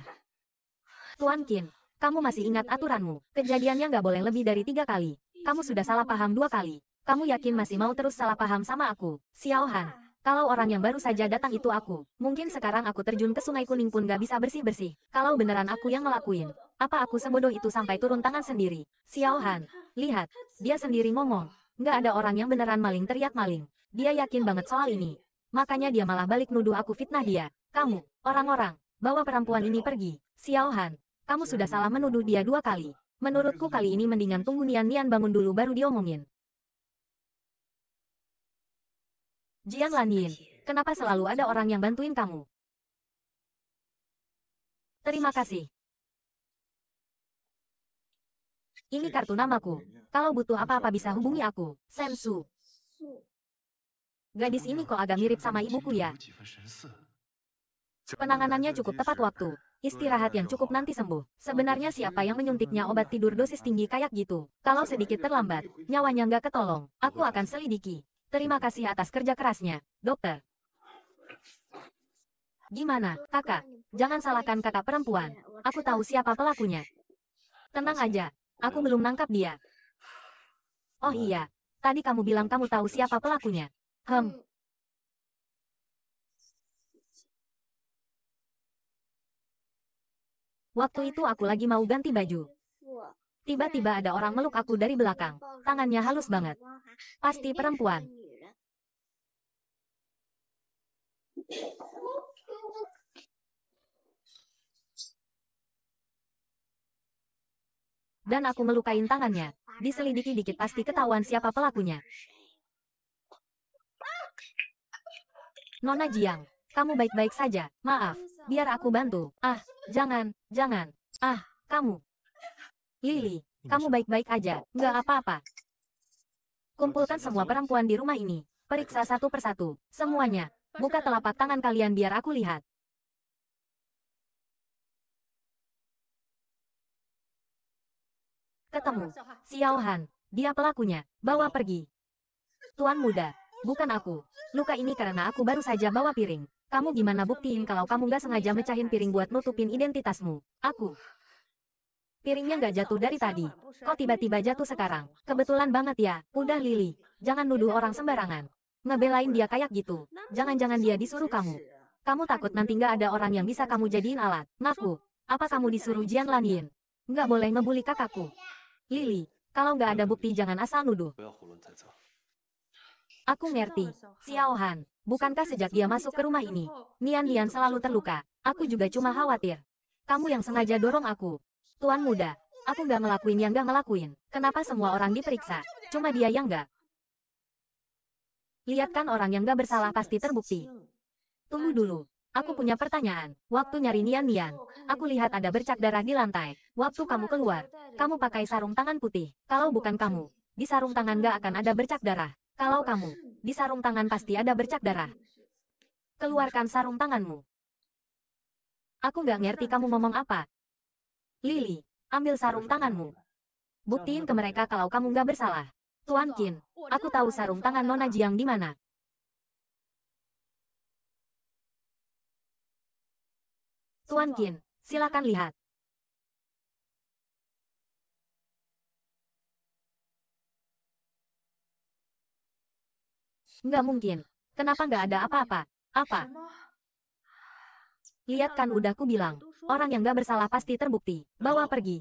[SPEAKER 1] Tuan Kin, kamu masih ingat aturanmu. Kejadiannya nggak boleh lebih dari tiga kali. Kamu sudah salah paham dua kali. Kamu yakin masih mau terus salah paham sama aku? Xiao Han. Kalau orang yang baru saja datang itu aku, mungkin sekarang aku terjun ke sungai kuning pun gak bisa bersih-bersih. Kalau beneran aku yang ngelakuin, apa aku sebodoh itu sampai turun tangan sendiri? Xiao Han. Lihat, dia sendiri ngomong. Nggak ada orang yang beneran maling teriak maling. Dia yakin banget soal ini. Makanya dia malah balik nuduh aku fitnah dia. Kamu, orang-orang, bawa perempuan ini pergi. Xiao Han, kamu sudah salah menuduh dia dua kali. Menurutku kali ini mendingan tunggu Nian Nian bangun dulu baru diomongin. Lan Lanyin, kenapa selalu ada orang yang bantuin kamu? Terima kasih. Ini kartu namaku. Kalau butuh apa-apa bisa hubungi aku, Sensu. Gadis ini kok agak mirip sama ibuku ya? Penanganannya cukup tepat waktu. Istirahat yang cukup nanti sembuh. Sebenarnya siapa yang menyuntiknya obat tidur dosis tinggi kayak gitu? Kalau sedikit terlambat, nyawanya nggak ketolong. Aku akan selidiki. Terima kasih atas kerja kerasnya, dokter. Gimana, kakak? Jangan salahkan kakak perempuan. Aku tahu siapa pelakunya. Tenang aja, aku belum nangkap dia. Oh iya, tadi kamu bilang kamu tahu siapa pelakunya. Hem, Waktu itu aku lagi mau ganti baju. Tiba-tiba ada orang meluk aku dari belakang. Tangannya halus banget. Pasti perempuan. Dan aku melukain tangannya. Diselidiki dikit pasti ketahuan siapa pelakunya. Nona Jiang, kamu baik-baik saja, maaf. Biar aku bantu. Ah, jangan, jangan. Ah, kamu. Lily, iya, iya, kamu baik-baik aja, nggak apa-apa. Kumpulkan iya, semua perempuan di rumah ini. Periksa satu persatu, semuanya. Buka telapak tangan kalian biar aku lihat. Ketemu. Xiao Han, dia pelakunya. Bawa pergi. Tuan muda, Bukan aku. Luka ini karena aku baru saja bawa piring. Kamu gimana buktiin kalau kamu gak sengaja mecahin piring buat nutupin identitasmu? Aku. Piringnya gak jatuh dari tadi. Kok tiba-tiba jatuh sekarang? Kebetulan banget ya. Udah Lily, Jangan nuduh orang sembarangan. Ngebelain dia kayak gitu. Jangan-jangan dia disuruh kamu. Kamu takut nanti gak ada orang yang bisa kamu jadiin alat. Ngaku. Apa kamu disuruh Jian Lanyin? Gak boleh ngebully kakakku. Lily, kalau gak ada bukti jangan asal nuduh. Aku ngerti. Xiao Han, bukankah sejak dia masuk ke rumah ini, Nian Nian selalu terluka. Aku juga cuma khawatir. Kamu yang sengaja dorong aku. Tuan muda, aku gak ngelakuin yang gak ngelakuin. Kenapa semua orang diperiksa? Cuma dia yang gak. Lihat kan orang yang gak bersalah pasti terbukti. Tunggu dulu, Aku punya pertanyaan. Waktu nyari Nian Nian, aku lihat ada bercak darah di lantai. Waktu kamu keluar, kamu pakai sarung tangan putih. Kalau bukan kamu, di sarung tangan gak akan ada bercak darah. Kalau kamu, di sarung tangan pasti ada bercak darah. Keluarkan sarung tanganmu. Aku nggak ngerti kamu ngomong apa. Lily, ambil sarung tanganmu. Buktiin ke mereka kalau kamu nggak bersalah. Tuan Kin, aku tahu sarung tangan Nona Jiang di mana. Tuan Kin, silakan lihat. Nggak mungkin. Kenapa nggak ada apa-apa? Apa? Lihat kan udah ku bilang, orang yang nggak bersalah pasti terbukti. Bawa pergi.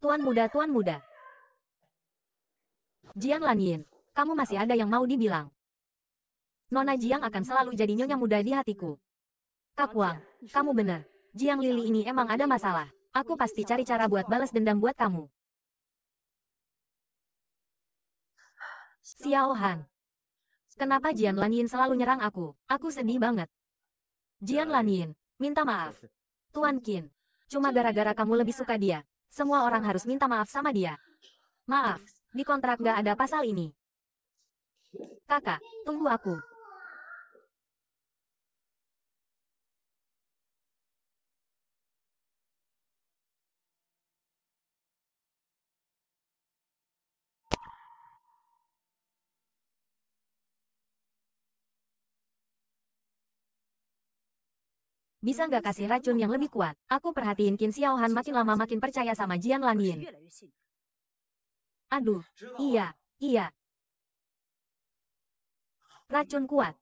[SPEAKER 1] Tuan muda, tuan muda. Jian Lanyin, kamu masih ada yang mau dibilang. Nona Jiang akan selalu jadi nyonya muda di hatiku. Kak Wang, kamu benar. Jiang Lili ini emang ada masalah. Aku pasti cari cara buat balas dendam buat kamu. Xiao Han, Kenapa Jian Lanyin selalu nyerang aku? Aku sedih banget. Jian Lanyin, minta maaf. Tuan Qin, cuma gara-gara gitu. kamu lebih suka dia. Semua orang harus minta maaf sama dia. Maaf, di kontrak gak ada pasal ini. Kakak, tunggu aku. Bisa nggak kasih racun yang lebih kuat? Aku perhatiin Qin Xiaohan makin lama makin percaya sama Jian Lanyin. Aduh, iya, iya. Racun kuat.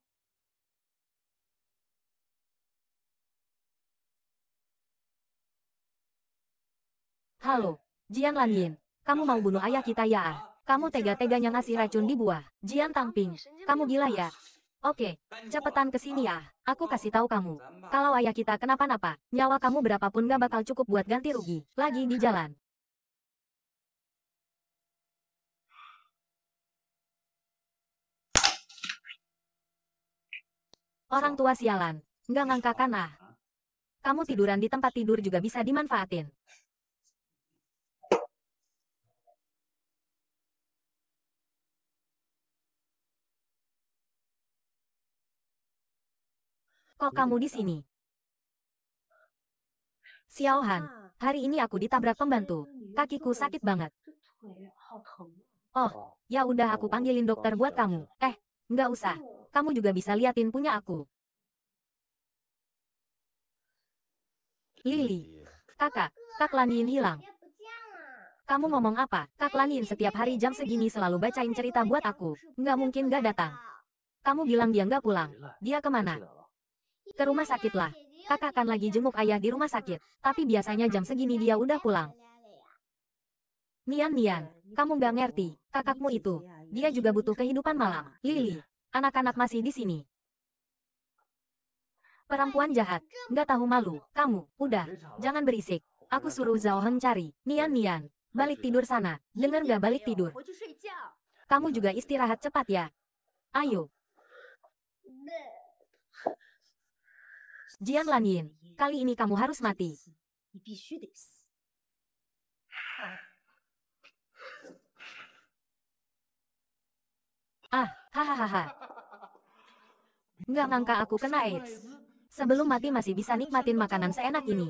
[SPEAKER 1] Halo, Jian Lanyin. Kamu mau bunuh ayah kita ya? Ah? Kamu tega-teganya ngasih racun di buah. Jian Tangping, kamu gila ya? Oke, cepetan kesini ya. Aku kasih tahu kamu. Kalau ayah kita kenapa-napa, nyawa kamu berapapun gak bakal cukup buat ganti rugi. Lagi di jalan. Orang tua sialan. Nggak ngangkakan ah. Kamu tiduran di tempat tidur juga bisa dimanfaatin. Kok kamu di sini? Xiao Han, ah, hari ini aku ditabrak pembantu. Kakiku sakit banget. Oh, ya udah aku panggilin dokter buat kamu. Oh, eh, nggak usah. Oh. Kamu juga bisa liatin punya aku. Lily, iya, iya. kakak, Kak Lanin hilang. Iya, kamu ngomong apa? Kak Lanin setiap hari jam segini selalu bacain cerita buat aku. Nggak mungkin nggak datang. Kamu bilang dia nggak pulang. Dia kemana? Ke rumah sakit lah. Kakak kan lagi jenguk ayah di rumah sakit, tapi biasanya jam segini dia udah pulang. Nian Nian, kamu gak ngerti, kakakmu itu, dia juga butuh kehidupan malam. Lili, anak-anak masih di sini. Perempuan jahat, gak tahu malu, kamu, udah, jangan berisik. Aku suruh Zhao Heng cari, Nian Nian, balik tidur sana, denger gak balik tidur. Kamu juga istirahat cepat ya. Ayo, Jian Lanyin, kali ini kamu harus mati. Ah, hahaha. Nggak ngangka aku kena AIDS. Sebelum mati masih bisa nikmatin makanan seenak ini.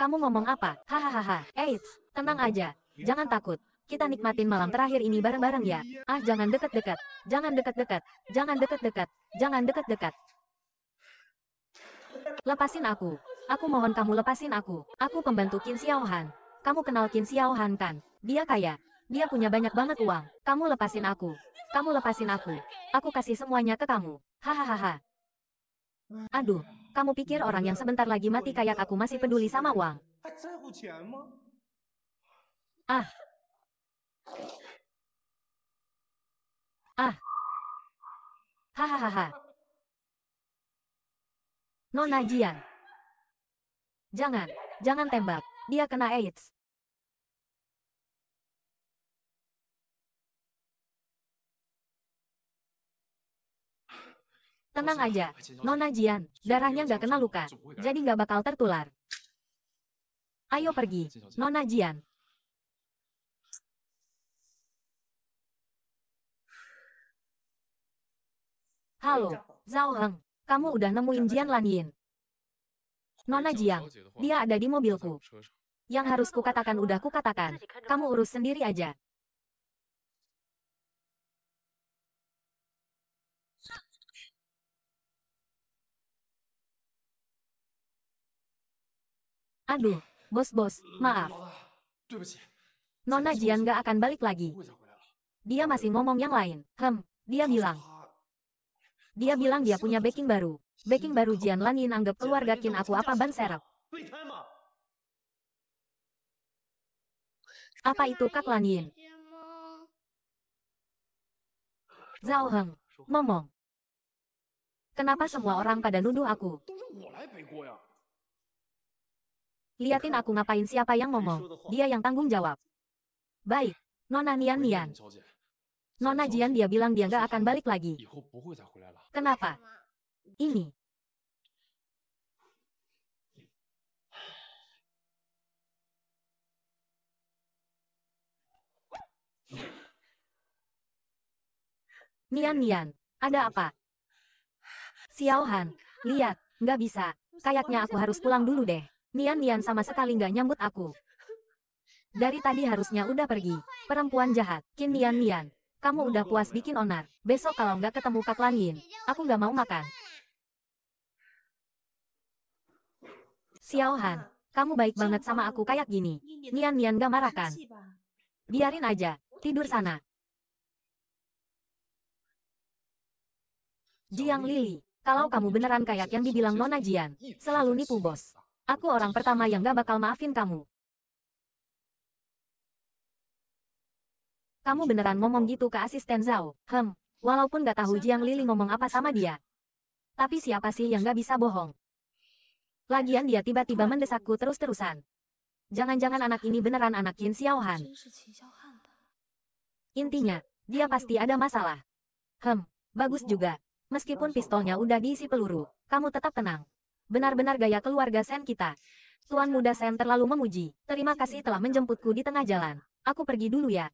[SPEAKER 1] Kamu ngomong apa? Hahaha, AIDS, tenang aja. Jangan takut. Kita nikmatin malam terakhir ini bareng-bareng ya. Ah, jangan deket-deket. Jangan deket-deket. Jangan deket-deket. Jangan deket-deket. Lepasin aku. Aku mohon kamu lepasin aku. Aku pembantu Qin Xiaohan. Kamu kenal Qin Xiaohan kan? Dia kaya. Dia punya banyak banget uang. Kamu lepasin aku. Kamu lepasin aku. Aku kasih semuanya ke kamu. Hahaha. Aduh, kamu pikir orang yang sebentar lagi mati kayak aku masih peduli sama uang? Ah. Ah. Hahaha. Nona Jian. Jangan, jangan tembak. Dia kena AIDS. Tenang aja, Nona Jian. Darahnya nggak kena luka, jadi nggak bakal tertular. Ayo pergi, Nona Jian. Halo, Zhao Heng. Kamu udah nemuin Jian Lanyin. Nona Jiang, dia ada di mobilku. Yang harus kukatakan udah kukatakan. Kamu urus sendiri aja. Aduh, bos-bos, maaf. Nona Jiang gak akan balik lagi. Dia masih ngomong yang lain. Hem, dia bilang, dia bilang dia punya backing baru. Backing baru Jian Lan Yin anggap keluarga Kin aku apa ban serap. Apa itu Kak Lan Yin? Zhao Heng. Momong. Kenapa semua orang pada nuduh aku? Liatin aku ngapain siapa yang ngomong. Dia yang tanggung jawab. Baik, Nona Nian Nian. Nona Jian dia bilang dia nggak akan balik lagi. Kenapa? Ini. Nian Nian, ada apa? Xiao Han, lihat, nggak bisa. Kayaknya aku harus pulang dulu deh. Nian Nian sama sekali nggak nyambut aku. Dari tadi harusnya udah pergi. Perempuan jahat, Kin Nian Nian kamu udah puas bikin onar, besok kalau nggak ketemu Kak Lanyin, aku nggak mau makan. Xiao kamu baik banget sama aku kayak gini, nian-nian nggak marah kan? Biarin aja, tidur sana. Jiang Lili, kalau kamu beneran kayak yang dibilang Nona Jian, selalu nipu bos. Aku orang pertama yang nggak bakal maafin kamu. Kamu beneran ngomong gitu ke asisten Zhao, hem. Walaupun gak tahu Jiang Lili ngomong apa sama dia. Tapi siapa sih yang gak bisa bohong? Lagian dia tiba-tiba mendesakku terus-terusan. Jangan-jangan anak ini beneran anak Qin Xiaohan. Intinya, dia pasti ada masalah. Hem, bagus juga. Meskipun pistolnya udah diisi peluru, kamu tetap tenang. Benar-benar gaya keluarga Sen kita. Tuan muda Sen terlalu memuji. Terima kasih telah menjemputku di tengah jalan. Aku pergi dulu ya.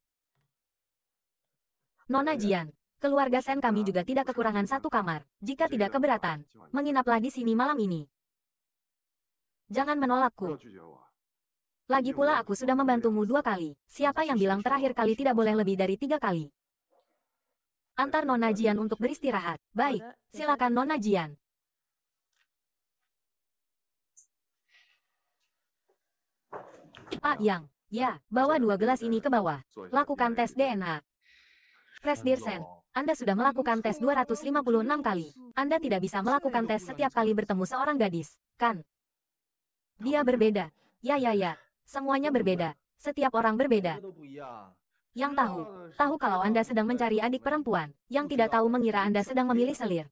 [SPEAKER 1] Nona iya. Jian. Keluarga Sen kami juga tidak kekurangan satu kamar, jika tidak iya, keberatan. Iya, menginaplah di sini malam ini. Jangan menolakku. Lagi pula aku sudah membantumu dua kali. Siapa yang bilang terakhir kali tidak boleh lebih dari tiga kali? Antar Nona Jian untuk beristirahat. Baik, silakan Nona Jian. Pak Yang, ya, bawa dua gelas ini ke bawah. Lakukan tes DNA. Crash Dirsen, Anda sudah melakukan tes 256 kali. Anda tidak bisa melakukan tes setiap kali bertemu seorang gadis, kan? Dia berbeda. Ya ya ya, semuanya berbeda. Setiap orang berbeda. Yang tahu, tahu kalau Anda sedang mencari adik perempuan, yang tidak tahu mengira Anda sedang memilih selir.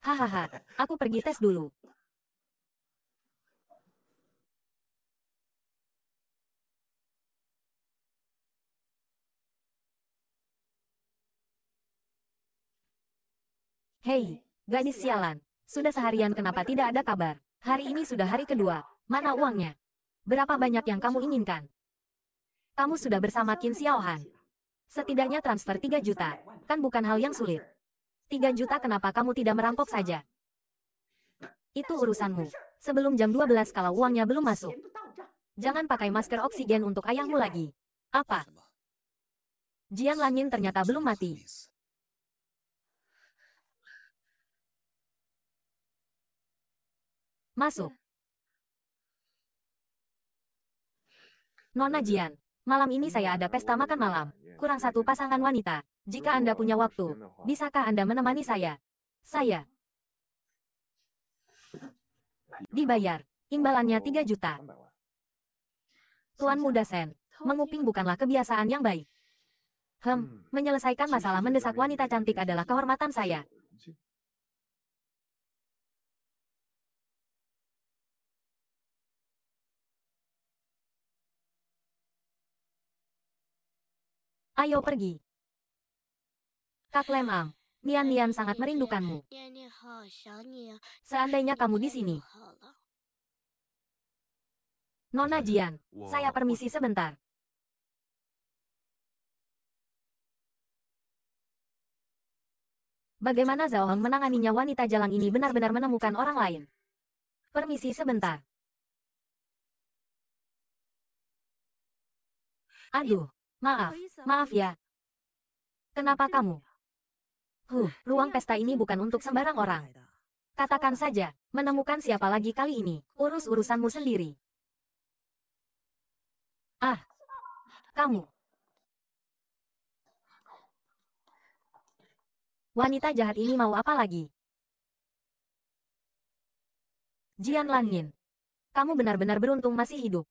[SPEAKER 1] Hahaha, aku pergi tes dulu. Hei, gadis sialan. Sudah seharian kenapa tidak ada kabar? Hari ini sudah hari kedua. Mana uangnya? Berapa banyak yang kamu inginkan? Kamu sudah bersama Qin Xiaohan. Setidaknya transfer 3 juta. Kan bukan hal yang sulit. 3 juta kenapa kamu tidak merampok saja? Itu urusanmu. Sebelum jam 12 kalau uangnya belum masuk. Jangan pakai masker oksigen untuk ayahmu lagi. Apa? Jian Langin ternyata belum mati. Masuk. Iya. Nona Jian, malam ini saya ada pesta makan malam. Kurang satu pasangan wanita. Jika Anda punya waktu, bisakah Anda menemani saya? Saya. Dibayar. Imbalannya 3 juta. Tuan Muda Sen, menguping bukanlah kebiasaan yang baik. Hem, menyelesaikan masalah mendesak wanita cantik adalah kehormatan saya. Ayo pergi. Kak Lemang, Nian Nian sangat merindukanmu. Seandainya kamu di sini. Nona Jian, saya permisi sebentar. Bagaimana Zhao Heng menanganinya wanita jalan ini benar-benar menemukan orang lain. Permisi sebentar. Aduh, Maaf, maaf ya. Kenapa kamu? Huh, *laughs* ruang iya, pesta ini bukan untuk sembarang orang. Katakan saja, menemukan siapa lagi kali ini, urus urusanmu sendiri. Ah, kamu. Wanita jahat ini mau apa lagi? Jian Langin, Kamu benar-benar beruntung masih hidup.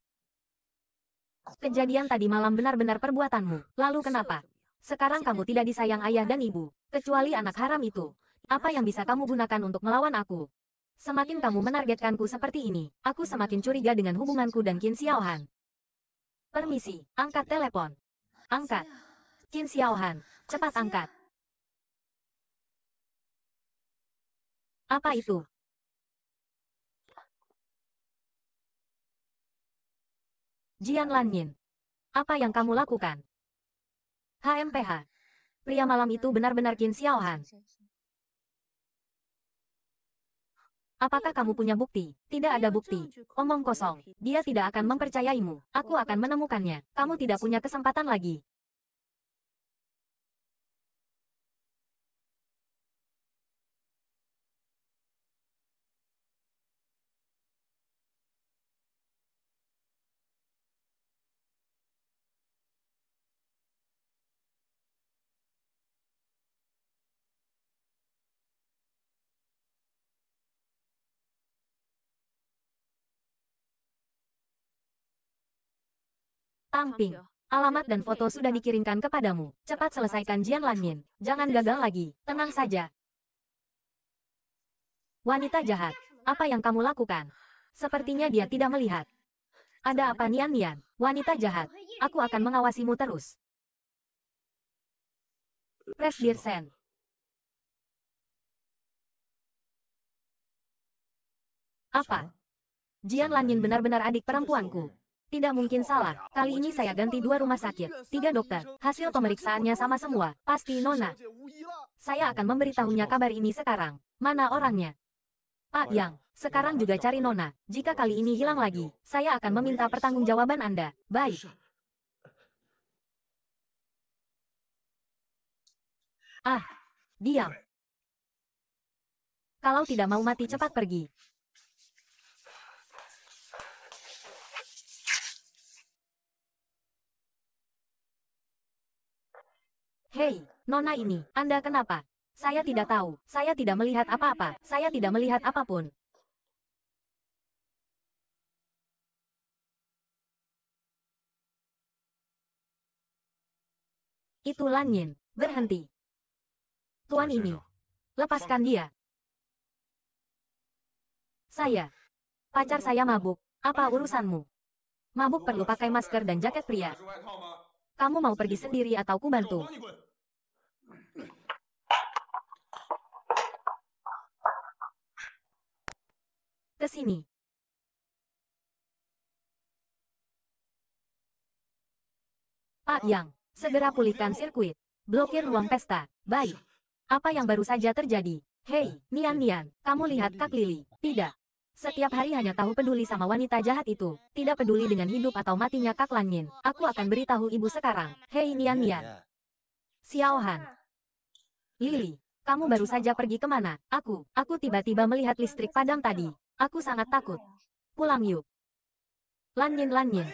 [SPEAKER 1] Kejadian tadi malam benar-benar perbuatanmu. Lalu hmm. kenapa? Sekarang kamu tidak disayang ayah dan ibu, kecuali anak haram itu. Apa yang bisa kamu gunakan untuk melawan aku? Semakin kamu menargetkanku seperti ini, aku semakin curiga dengan hubunganku dan Qin Xiaohan. Permisi, angkat telepon. Angkat. Qin Xiaohan, cepat angkat. Apa itu? Jian Lan Yin. Apa yang kamu lakukan? HMPH. Pria malam itu benar-benar Qin Xiaohan. Apakah kamu punya bukti? Tidak ada bukti. Omong kosong. Dia tidak akan mempercayaimu. Aku akan menemukannya. Kamu tidak punya kesempatan lagi. Ping, Alamat dan foto sudah dikirimkan kepadamu. Cepat selesaikan Jian Lanmin. Jangan gagal lagi. Tenang saja. Wanita jahat. Apa yang kamu lakukan? Sepertinya dia tidak melihat. Ada apa Nian Nian? Wanita jahat. Aku akan mengawasimu terus. Press Sen, Apa? Jian Lanmin benar-benar adik perempuanku. Tidak mungkin salah, kali ini saya ganti dua rumah sakit, tiga dokter. Hasil pemeriksaannya sama semua, pasti Nona. Saya akan memberitahunya kabar ini sekarang. Mana orangnya? Pak ah, Yang, sekarang juga cari Nona. Jika kali ini hilang lagi, saya akan meminta pertanggungjawaban Anda. Baik. Ah, diam. Kalau tidak mau mati cepat pergi. Hei, nona ini, Anda kenapa? Saya tidak tahu, saya tidak melihat apa-apa, saya tidak melihat apapun. Itu Lanyin, berhenti. Tuan ini, lepaskan dia. Saya, pacar saya mabuk, apa urusanmu? Mabuk perlu pakai masker dan jaket pria. Kamu mau pergi sendiri atau kubantu? Ke sini. Pak Yang, segera pulihkan sirkuit. Blokir ruang pesta. Baik. Apa yang baru saja terjadi? Hei, Nian Nian, kamu lihat Kak Lili? Tidak. Setiap hari hanya tahu peduli sama wanita jahat itu. Tidak peduli dengan hidup atau matinya Kak Lan Yin. Aku akan beritahu ibu sekarang. Hei Nian iya, Nian. Iya. Xiao Han. Lily, kamu baru saja pergi kemana? Aku, aku tiba-tiba melihat listrik padam tadi. Aku sangat takut. Pulang yuk. Lan Yin Lan Yin.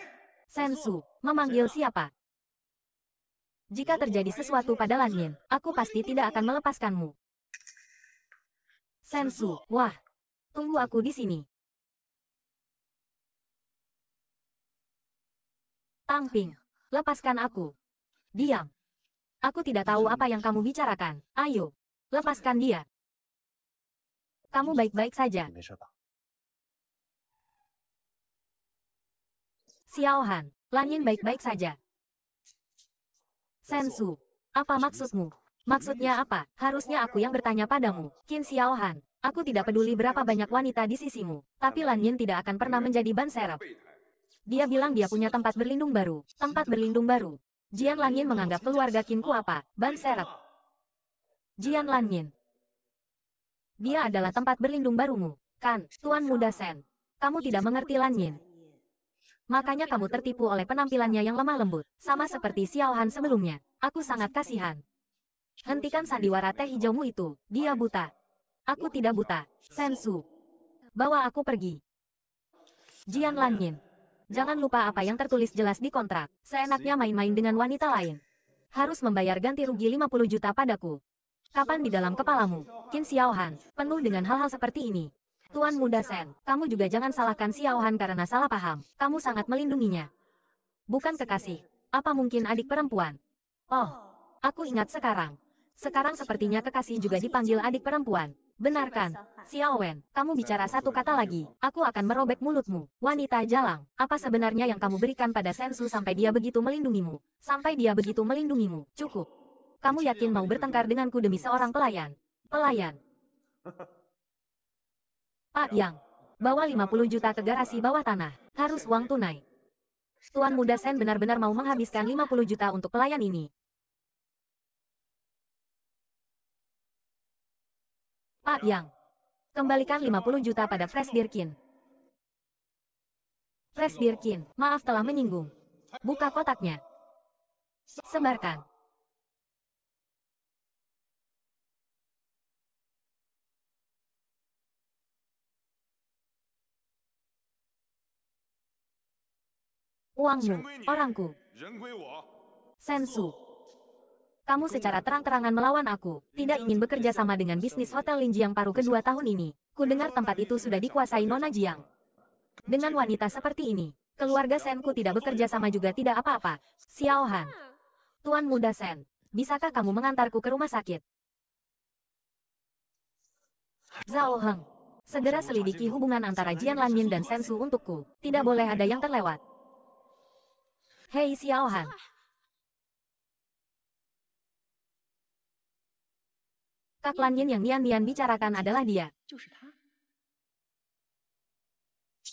[SPEAKER 1] Sensu, memanggil siapa? Jika terjadi sesuatu pada Lan Yin, aku pasti tidak akan melepaskanmu. Sensu, wah, Tunggu aku di sini. Tangping, lepaskan aku. Diam. Aku tidak tahu apa yang kamu bicarakan. Ayo, lepaskan dia. Kamu baik-baik saja. Xiaohan, Lanyin baik-baik saja. Sensu, apa maksudmu? Maksudnya apa? Harusnya aku yang bertanya padamu, Qin Xiaohan. Aku tidak peduli berapa banyak wanita di sisimu, tapi Lan Yin tidak akan pernah menjadi ban serep. Dia bilang dia punya tempat berlindung baru, tempat berlindung baru. Jian Lan Yin menganggap keluarga Ku apa, ban serep. Jian Lan Yin. Dia adalah tempat berlindung barumu, kan, Tuan Muda Sen. Kamu tidak mengerti Lan Yin. Makanya kamu tertipu oleh penampilannya yang lemah lembut, sama seperti Xiao Han sebelumnya. Aku sangat kasihan. Hentikan sandiwara teh hijaumu itu, dia buta, Aku tidak buta. Sensu. Bawa aku pergi. Jian Yin, Jangan lupa apa yang tertulis jelas di kontrak. Seenaknya main-main dengan wanita lain. Harus membayar ganti rugi 50 juta padaku. Kapan di dalam kepalamu? Qin Xiaohan, penuh dengan hal-hal seperti ini. Tuan Muda Sen, kamu juga jangan salahkan Xiaohan karena salah paham. Kamu sangat melindunginya. Bukan kekasih. Apa mungkin adik perempuan? Oh, aku ingat sekarang. Sekarang sepertinya kekasih juga dipanggil adik perempuan. Benarkan, Xiao Wen, kamu bicara satu kata lagi. Aku akan merobek mulutmu. Wanita jalang, apa sebenarnya yang kamu berikan pada Sensu sampai dia begitu melindungimu? Sampai dia begitu melindungimu. Cukup. Kamu yakin mau bertengkar denganku demi seorang pelayan? Pelayan. Pak Yang, bawa 50 juta ke garasi bawah tanah. Harus uang tunai. Tuan muda Sen benar-benar mau menghabiskan 50 juta untuk pelayan ini. Pak Yang. Kembalikan 50 juta pada Fresh Birkin. Fresh Birkin, maaf telah menyinggung. Buka kotaknya. Sebarkan. Uangmu, orangku. Sensu kamu secara terang-terangan melawan aku. Tidak ingin bekerja sama dengan bisnis Hotel Lin Jiang Paru kedua tahun ini. Kudengar tempat itu sudah dikuasai Nona Jiang. Dengan wanita seperti ini, keluarga Senku tidak bekerja sama juga tidak apa-apa. Xiao Han. Tuan muda Sen, bisakah kamu mengantarku ke rumah sakit? Zhao Heng. Segera selidiki hubungan antara Jian Lanmin dan Sensu untukku. Tidak boleh ada yang terlewat. Hei Xiao Han,
[SPEAKER 2] Kak Lan Yin yang Nian Nian bicarakan adalah dia.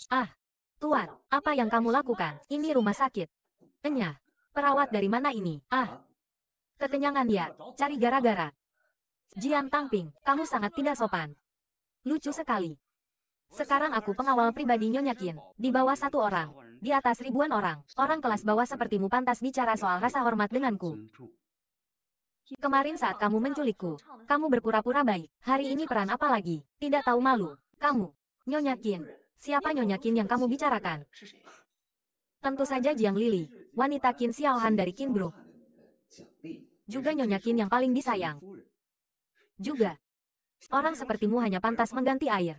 [SPEAKER 1] Ah, Tuan, apa yang kamu lakukan? Ini rumah sakit. Enya, perawat dari mana ini? Ah, kekenyangan ya, cari gara-gara. Jian Tangping, kamu sangat tidak sopan. Lucu sekali. Sekarang aku pengawal pribadi Nyonya Qin. Di bawah satu orang. Di atas ribuan orang. Orang kelas bawah sepertimu pantas bicara soal rasa hormat denganku. Kemarin saat kamu menculikku, kamu berpura-pura baik. Hari ini peran apa lagi? Tidak tahu malu. Kamu. Nyonya Qin. Siapa Nyonya Qin yang kamu bicarakan? Tentu saja Jiang Lili, wanita Qin Xiaohan dari Qin Group. Juga Nyonya Qin yang paling disayang. Juga. Orang sepertimu hanya pantas mengganti air.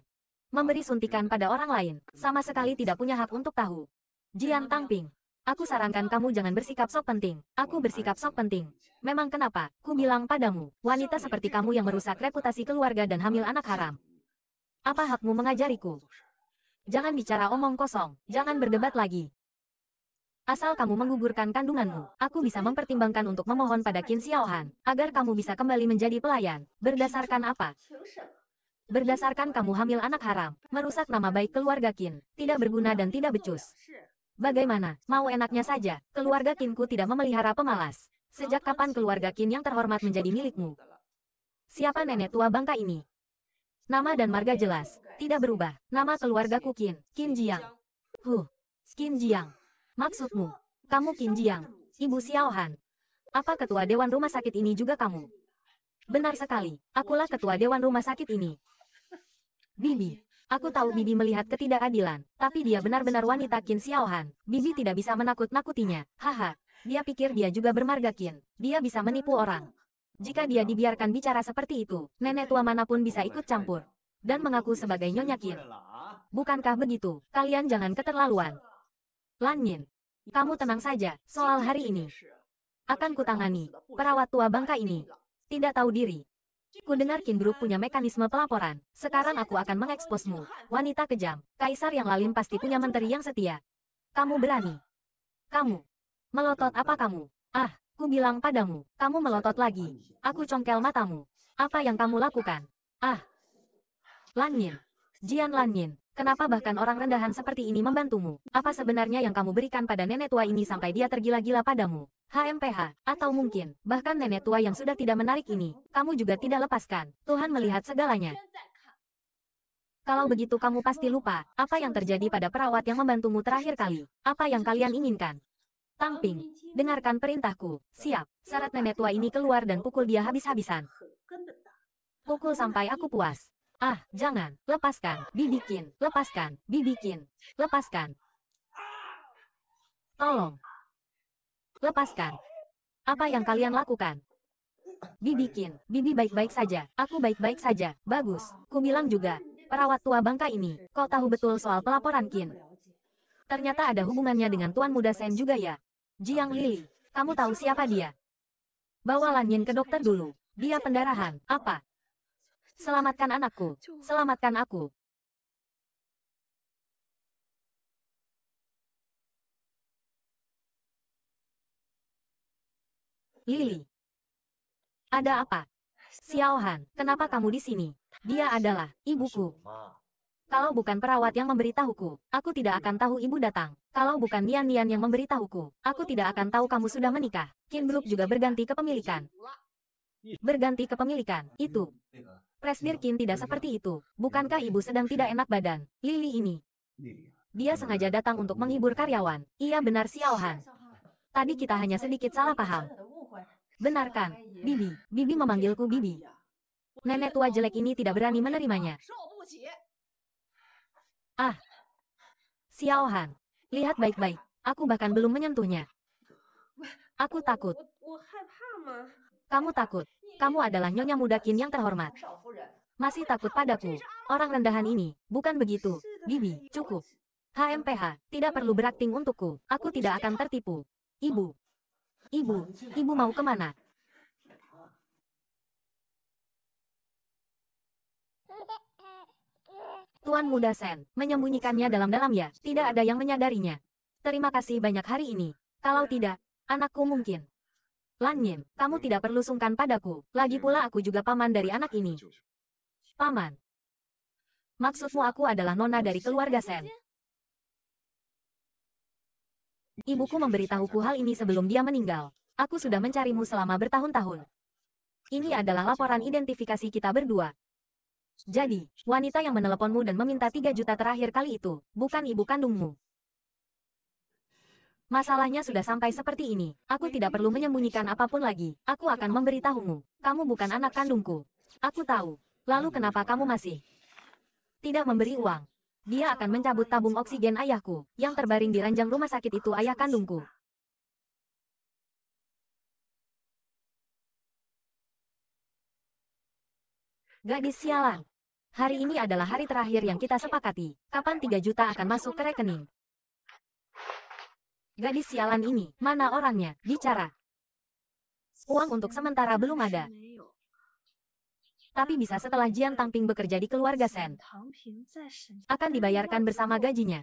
[SPEAKER 1] Memberi suntikan pada orang lain, sama sekali tidak punya hak untuk tahu. Jian Tangping, Aku sarankan kamu jangan bersikap sok penting. Aku bersikap sok penting. Memang kenapa, ku bilang padamu, wanita seperti kamu yang merusak reputasi keluarga dan hamil anak haram. Apa hakmu mengajariku? Jangan bicara omong kosong, jangan berdebat lagi. Asal kamu menggugurkan kandunganmu, aku bisa mempertimbangkan untuk memohon pada Qin Xiaohan, agar kamu bisa kembali menjadi pelayan. Berdasarkan apa? Berdasarkan kamu hamil anak haram, merusak nama baik keluarga Qin, tidak berguna dan tidak becus. Bagaimana, mau enaknya saja, keluarga Kinku tidak memelihara pemalas. Sejak kapan keluarga Kin yang terhormat menjadi milikmu? Siapa nenek tua bangka ini? Nama dan marga jelas, tidak berubah. Nama keluargaku Kin, Kin Jiang. Huh, Kin Jiang. Maksudmu, kamu Kin Jiang, ibu Xiaohan. Apa ketua dewan rumah sakit ini juga kamu? Benar sekali, akulah ketua dewan rumah sakit ini. Bibi, Aku tahu Bibi melihat ketidakadilan, tapi dia benar-benar wanita Qin Xiaohan. Bibi tidak bisa menakut-nakutinya, haha. Dia pikir dia juga bermarga Qin. Dia bisa menipu orang. Jika dia dibiarkan bicara seperti itu, nenek tua manapun bisa ikut campur. Dan mengaku sebagai Nyonya Qin. Bukankah begitu? Kalian jangan keterlaluan. Lan Yin, kamu tenang saja, soal hari ini. Akan kutangani, perawat tua bangka ini. Tidak tahu diri, Ku dengar Kinbru punya mekanisme pelaporan. Sekarang aku akan mengeksposmu. Wanita kejam. Kaisar yang lalim pasti punya menteri yang setia. Kamu berani. Kamu. Melotot apa kamu? Ah, ku bilang padamu. Kamu melotot lagi. Aku congkel matamu. Apa yang kamu lakukan? Ah. Lanyin. Jian Lanyin. Kenapa bahkan orang rendahan seperti ini membantumu? Apa sebenarnya yang kamu berikan pada nenek tua ini sampai dia tergila-gila padamu? HMPH, atau mungkin, bahkan nenek tua yang sudah tidak menarik ini, kamu juga tidak lepaskan. Tuhan melihat segalanya. Kalau begitu kamu pasti lupa, apa yang terjadi pada perawat yang membantumu terakhir kali? Apa yang kalian inginkan? Tangping, dengarkan perintahku. Siap, syarat nenek tua ini keluar dan pukul dia habis-habisan. Pukul sampai aku puas. Ah, jangan, lepaskan, bibikin, lepaskan, bibikin, lepaskan. Tolong. Lepaskan. Apa yang kalian lakukan? Bibikin, bibi baik-baik saja, aku baik-baik saja, bagus. Ku bilang juga, perawat tua bangka ini, kau tahu betul soal pelaporan Kin. Ternyata ada hubungannya dengan Tuan Muda Sen juga ya. Jiang Lili, kamu tahu siapa dia? Bawa Lan Yin ke dokter dulu. Dia pendarahan, apa? Selamatkan anakku, selamatkan aku. Lily. Iya. Ada apa? Xiao Han? kenapa kamu di sini? Dia adalah ibuku. Kalau bukan perawat yang memberitahuku, aku tidak akan tahu ibu datang. Kalau bukan Nian Nian yang memberitahuku, aku tidak akan tahu kamu sudah menikah. Kin Brook juga berganti kepemilikan. Berganti kepemilikan, itu. Iya. Presbirkin tidak seperti itu. Bukankah ibu sedang tidak enak badan? Lili ini. Dia sengaja datang untuk menghibur karyawan. Iya benar Xiao Han. Tadi kita hanya sedikit salah paham. Benarkan, Bibi, Bibi memanggilku Bibi. Nenek tua jelek ini tidak berani menerimanya. Ah. Xiao Han, Lihat baik-baik. Aku bahkan belum menyentuhnya. Aku takut. Kamu takut. Kamu adalah nyonya muda Qin yang terhormat. Masih takut padaku. Orang rendahan ini, bukan begitu. Bibi, cukup. HMPH, tidak perlu berakting untukku. Aku tidak akan tertipu. Ibu. Ibu, ibu mau kemana? Tuan Muda Sen, menyembunyikannya dalam-dalam ya, tidak ada yang menyadarinya. Terima kasih banyak hari ini. Kalau tidak, anakku mungkin. Lan Yin, kamu tidak perlu sungkan padaku, lagi pula aku juga paman dari anak ini. Paman. Maksudmu aku adalah nona dari keluarga Sen? Ibuku memberitahuku hal ini sebelum dia meninggal. Aku sudah mencarimu selama bertahun-tahun. Ini adalah laporan identifikasi kita berdua. Jadi, wanita yang meneleponmu dan meminta 3 juta terakhir kali itu, bukan ibu kandungmu. Masalahnya sudah sampai seperti ini. Aku tidak perlu menyembunyikan apapun lagi. Aku akan memberitahumu. Kamu bukan anak kandungku. Aku tahu. Lalu kenapa kamu masih tidak memberi uang? Dia akan mencabut tabung oksigen ayahku, yang terbaring di ranjang rumah sakit itu ayah kandungku. Gadis sialan. Hari ini adalah hari terakhir yang kita sepakati. Kapan 3 juta akan masuk ke rekening? Gadis sialan ini, mana orangnya, bicara. Uang untuk sementara belum ada. Tapi bisa setelah Jian Tangping bekerja di keluarga Sen. Akan dibayarkan bersama gajinya.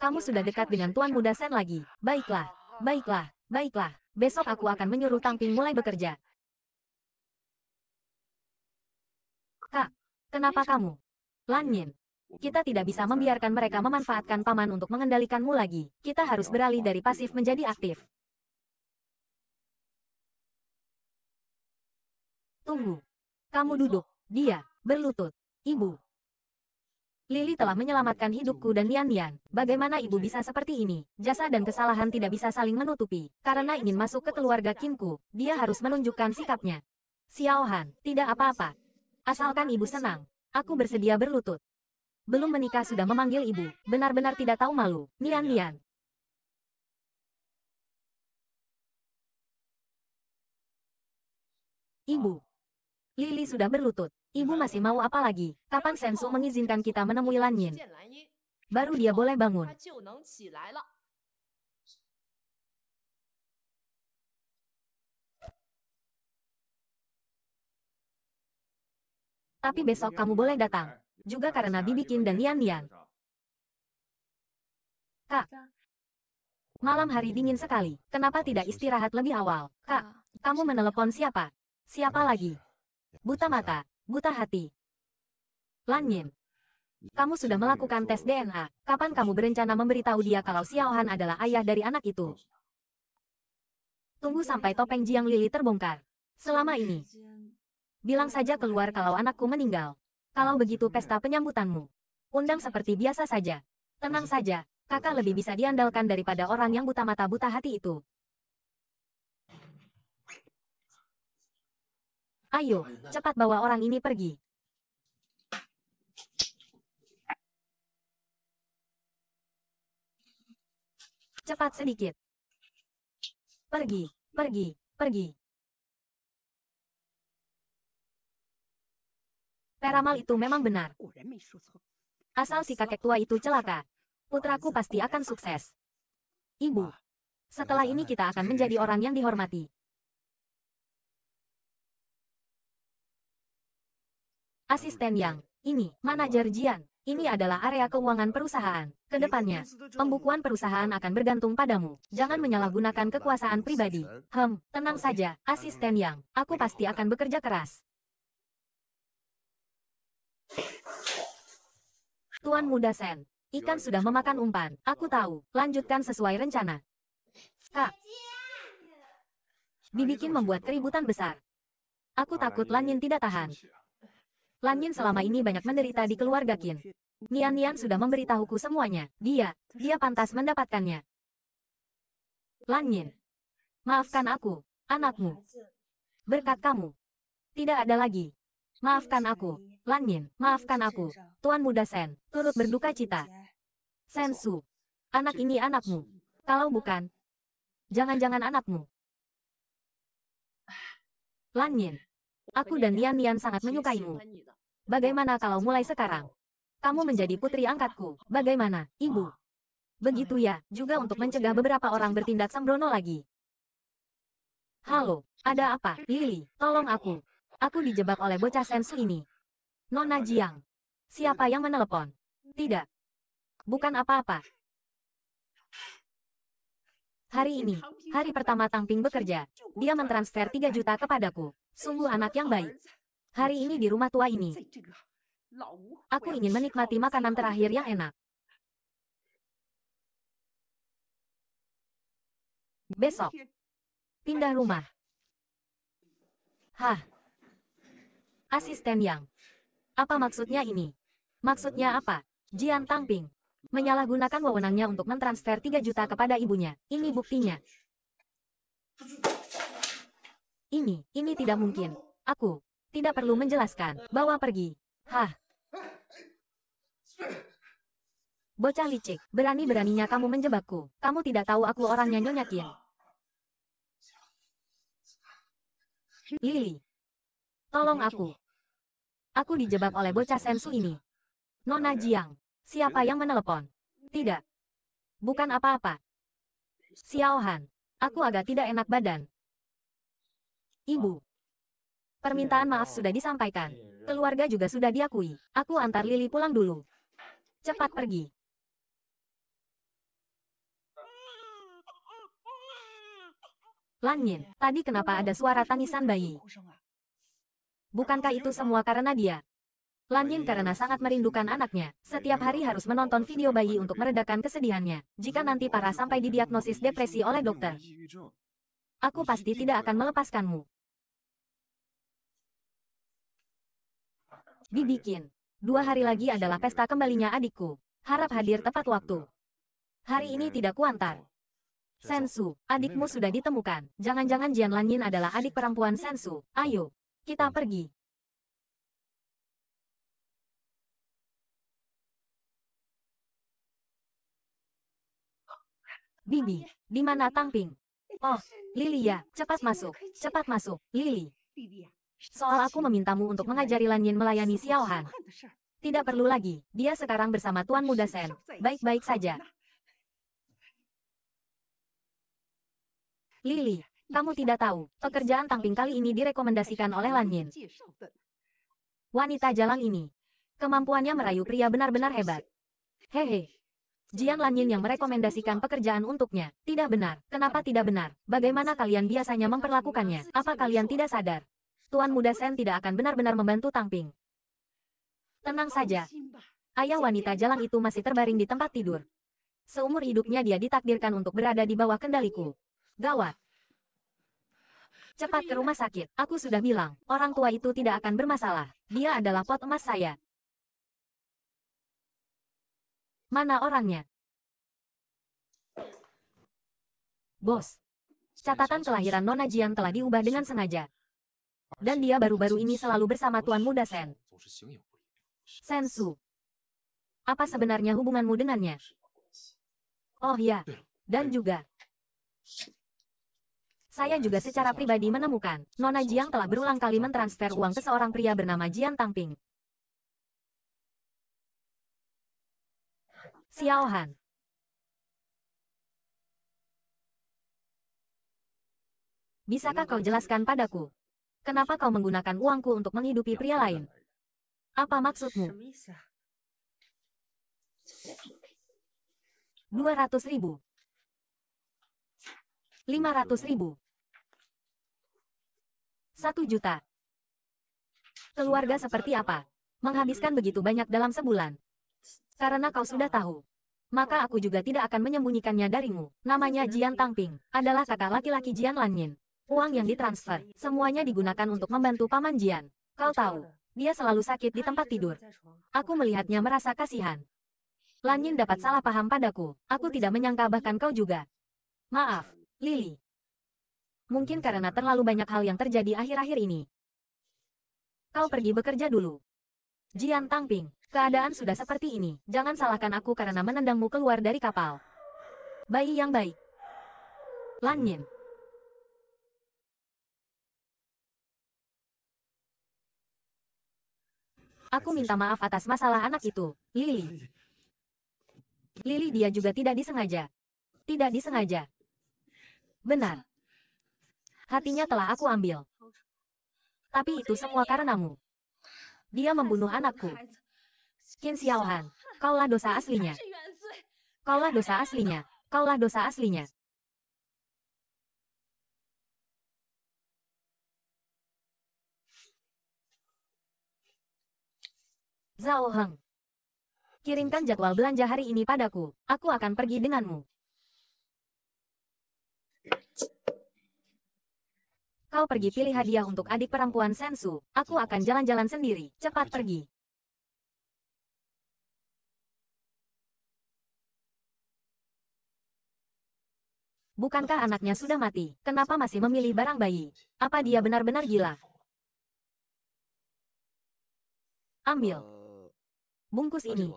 [SPEAKER 1] Kamu sudah dekat dengan Tuan Muda Sen lagi. Baiklah, baiklah, baiklah. Besok aku akan menyuruh Tangping mulai bekerja. Kak, kenapa kamu? Lan Yin, kita tidak bisa membiarkan mereka memanfaatkan paman untuk mengendalikanmu lagi. Kita harus beralih dari pasif menjadi aktif. Tunggu. Kamu duduk. Dia. Berlutut. Ibu. Lili telah menyelamatkan hidupku dan Lian Lian. Bagaimana ibu bisa seperti ini? Jasa dan kesalahan tidak bisa saling menutupi. Karena ingin masuk ke keluarga Kimku, dia harus menunjukkan sikapnya. Xiaohan, tidak apa-apa. Asalkan ibu senang. Aku bersedia berlutut belum menikah sudah memanggil ibu, benar-benar tidak tahu malu, nian-nian. Iya. Ibu. Lili sudah berlutut. Ibu masih mau apa lagi? Kapan Sensu mengizinkan kita menemui Lan Yin? Baru dia boleh bangun. Tapi besok kamu boleh datang juga karena Bibikin dan Yan Yan. Kak, malam hari dingin sekali. Kenapa tidak istirahat lebih awal? Kak, kamu menelepon siapa? Siapa lagi? Buta mata, buta hati. Lan Yin, Kamu sudah melakukan tes DNA. Kapan kamu berencana memberitahu dia kalau Xiao Han adalah ayah dari anak itu? Tunggu sampai topeng Jiang Lili terbongkar. Selama ini, bilang saja keluar kalau anakku meninggal. Kalau begitu pesta penyambutanmu. Undang seperti biasa saja. Tenang saja, kakak lebih bisa diandalkan daripada orang yang buta mata buta hati itu. Ayo, cepat bawa orang ini pergi. Cepat sedikit. Pergi, pergi, pergi. Peramal itu memang benar. Asal si kakek tua itu celaka, putraku pasti akan sukses. Ibu, setelah ini kita akan menjadi orang yang dihormati. Asisten yang, ini, manajer Jian, ini adalah area keuangan perusahaan. Kedepannya, pembukuan perusahaan akan bergantung padamu. Jangan menyalahgunakan kekuasaan pribadi. Hem, tenang saja, asisten yang, aku pasti akan bekerja keras. Tuan Muda Sen, ikan sudah memakan umpan. Aku tahu, lanjutkan sesuai rencana. Kak. Bibikin membuat keributan besar. Aku takut Lanyin tidak tahan. Lanyin selama ini banyak menderita di keluarga Kin. Nian Nian sudah memberitahuku semuanya. Dia, dia pantas mendapatkannya. Lanyin. Maafkan aku, anakmu. Berkat kamu. Tidak ada lagi. Maafkan aku. Lan Min, maafkan aku, Tuan Muda Sen, turut berduka cita. Sen Su, anak ini anakmu. Kalau bukan, jangan-jangan anakmu. Lan Min, aku dan Nian Nian sangat menyukaimu. Bagaimana kalau mulai sekarang? Kamu menjadi putri angkatku. Bagaimana, ibu? Begitu ya, juga untuk mencegah beberapa orang bertindak sembrono lagi. Halo, ada apa, Lily? Tolong aku. Aku dijebak oleh bocah sensu ini. Nona Jiang. Siapa yang menelepon? Tidak. Bukan apa-apa. Hari ini, hari pertama Tang bekerja, dia mentransfer 3 juta kan? kepadaku. Sungguh anak yang baik. Hari ini di rumah tua ini. Aku ingin menikmati makanan terakhir yang enak. Besok. Pindah rumah. Hah. Asisten yang. Apa maksudnya ini? Maksudnya apa? Jian Tangping menyalahgunakan wewenangnya untuk mentransfer 3 juta kepada ibunya. Ini buktinya. Ini, ini tidak mungkin. Aku tidak perlu menjelaskan. Bawa pergi. Hah. Bocah licik, berani-beraninya kamu menjebakku. Kamu tidak tahu aku orangnya Nyonya kian Lili. Tolong aku. Aku dijebak oleh bocah sensu ini. Nona Jiang, siapa yang menelepon? Tidak. Bukan apa-apa. Han, aku agak tidak enak badan. Ibu. Permintaan maaf sudah disampaikan. Keluarga juga sudah diakui. Aku antar Lili pulang dulu. Cepat pergi. Lan Yin, tadi kenapa ada suara tangisan bayi? Bukankah itu semua karena dia? Yin karena sangat merindukan anaknya, setiap hari harus menonton video bayi untuk meredakan kesedihannya, jika nanti parah sampai didiagnosis depresi oleh dokter. Aku pasti tidak akan melepaskanmu. Dibikin. Dua hari lagi adalah pesta kembalinya adikku. Harap hadir tepat waktu. Hari ini tidak kuantar. Sensu, adikmu sudah ditemukan. Jangan-jangan Jian Lanyin adalah adik perempuan Sensu. Ayo, kita hmm. pergi. Bibi, ya. di mana Tangping? Oh, Lilia, ya. cepat masuk, cepat masuk, Lili. Ya. Soal aku memintamu untuk mengajari Lan Yin melayani Xiao Han. Tidak perlu lagi, dia sekarang bersama Tuan Muda Sen. Baik-baik saja. Lili, kamu tidak tahu, pekerjaan tangping kali ini direkomendasikan oleh Lan Yin. Wanita jalang ini. Kemampuannya merayu pria benar-benar hebat. Hehe. Jian Lan Yin yang merekomendasikan pekerjaan untuknya. Tidak benar. Kenapa tidak benar? Bagaimana kalian biasanya memperlakukannya? Apa kalian tidak sadar? Tuan muda Sen tidak akan benar-benar membantu Tangping. Tenang saja. Ayah wanita jalang itu masih terbaring di tempat tidur. Seumur hidupnya dia ditakdirkan untuk berada di bawah kendaliku. Gawat. Cepat ke rumah sakit. Aku sudah bilang, orang tua itu tidak akan bermasalah. Dia adalah pot emas saya. Mana orangnya? Bos. Catatan kelahiran Nona Jian telah diubah dengan sengaja. Dan dia baru-baru ini selalu bersama Tuan Muda Sen. Sen Su, Apa sebenarnya hubunganmu dengannya? Oh ya, dan juga saya juga secara pribadi menemukan, Nona Jiang telah berulang kali mentransfer uang ke seorang pria bernama Jiang Tangping. Xiao Han. Bisakah kau jelaskan padaku? Kenapa kau menggunakan uangku untuk menghidupi pria lain? Apa maksudmu? 200 ribu. 500 ribu. Satu juta. Keluarga seperti apa? Menghabiskan begitu banyak dalam sebulan. Karena kau sudah tahu. Maka aku juga tidak akan menyembunyikannya darimu. Namanya Jian Tangping, adalah kakak laki-laki Jian Lanyin. Uang yang ditransfer, semuanya digunakan untuk membantu paman Jian. Kau tahu, dia selalu sakit di tempat tidur. Aku melihatnya merasa kasihan. Lanyin dapat salah paham padaku. Aku tidak menyangka bahkan kau juga. Maaf, Lily mungkin karena terlalu banyak hal yang terjadi akhir-akhir ini. Kau pergi bekerja dulu. Jian Tangping, keadaan sudah seperti ini. Jangan salahkan aku karena menendangmu keluar dari kapal. Bayi yang baik. Lan Yin. Aku minta maaf atas masalah anak itu, Lily. Lily, dia juga tidak disengaja. Tidak disengaja. Benar hatinya telah aku ambil. Tapi itu semua karenamu. Dia membunuh anakku. Qin Xiaohan, kaulah dosa aslinya. Kaulah dosa aslinya. Kaulah dosa aslinya. Zhao Heng. Kirimkan jadwal belanja hari ini padaku. Aku akan pergi denganmu. Kau pergi pilih hadiah untuk adik perempuan Sensu. Aku akan jalan-jalan sendiri. Cepat pergi. Bukankah anaknya sudah mati? Kenapa masih memilih barang bayi? Apa dia benar-benar gila? Ambil. Bungkus ini.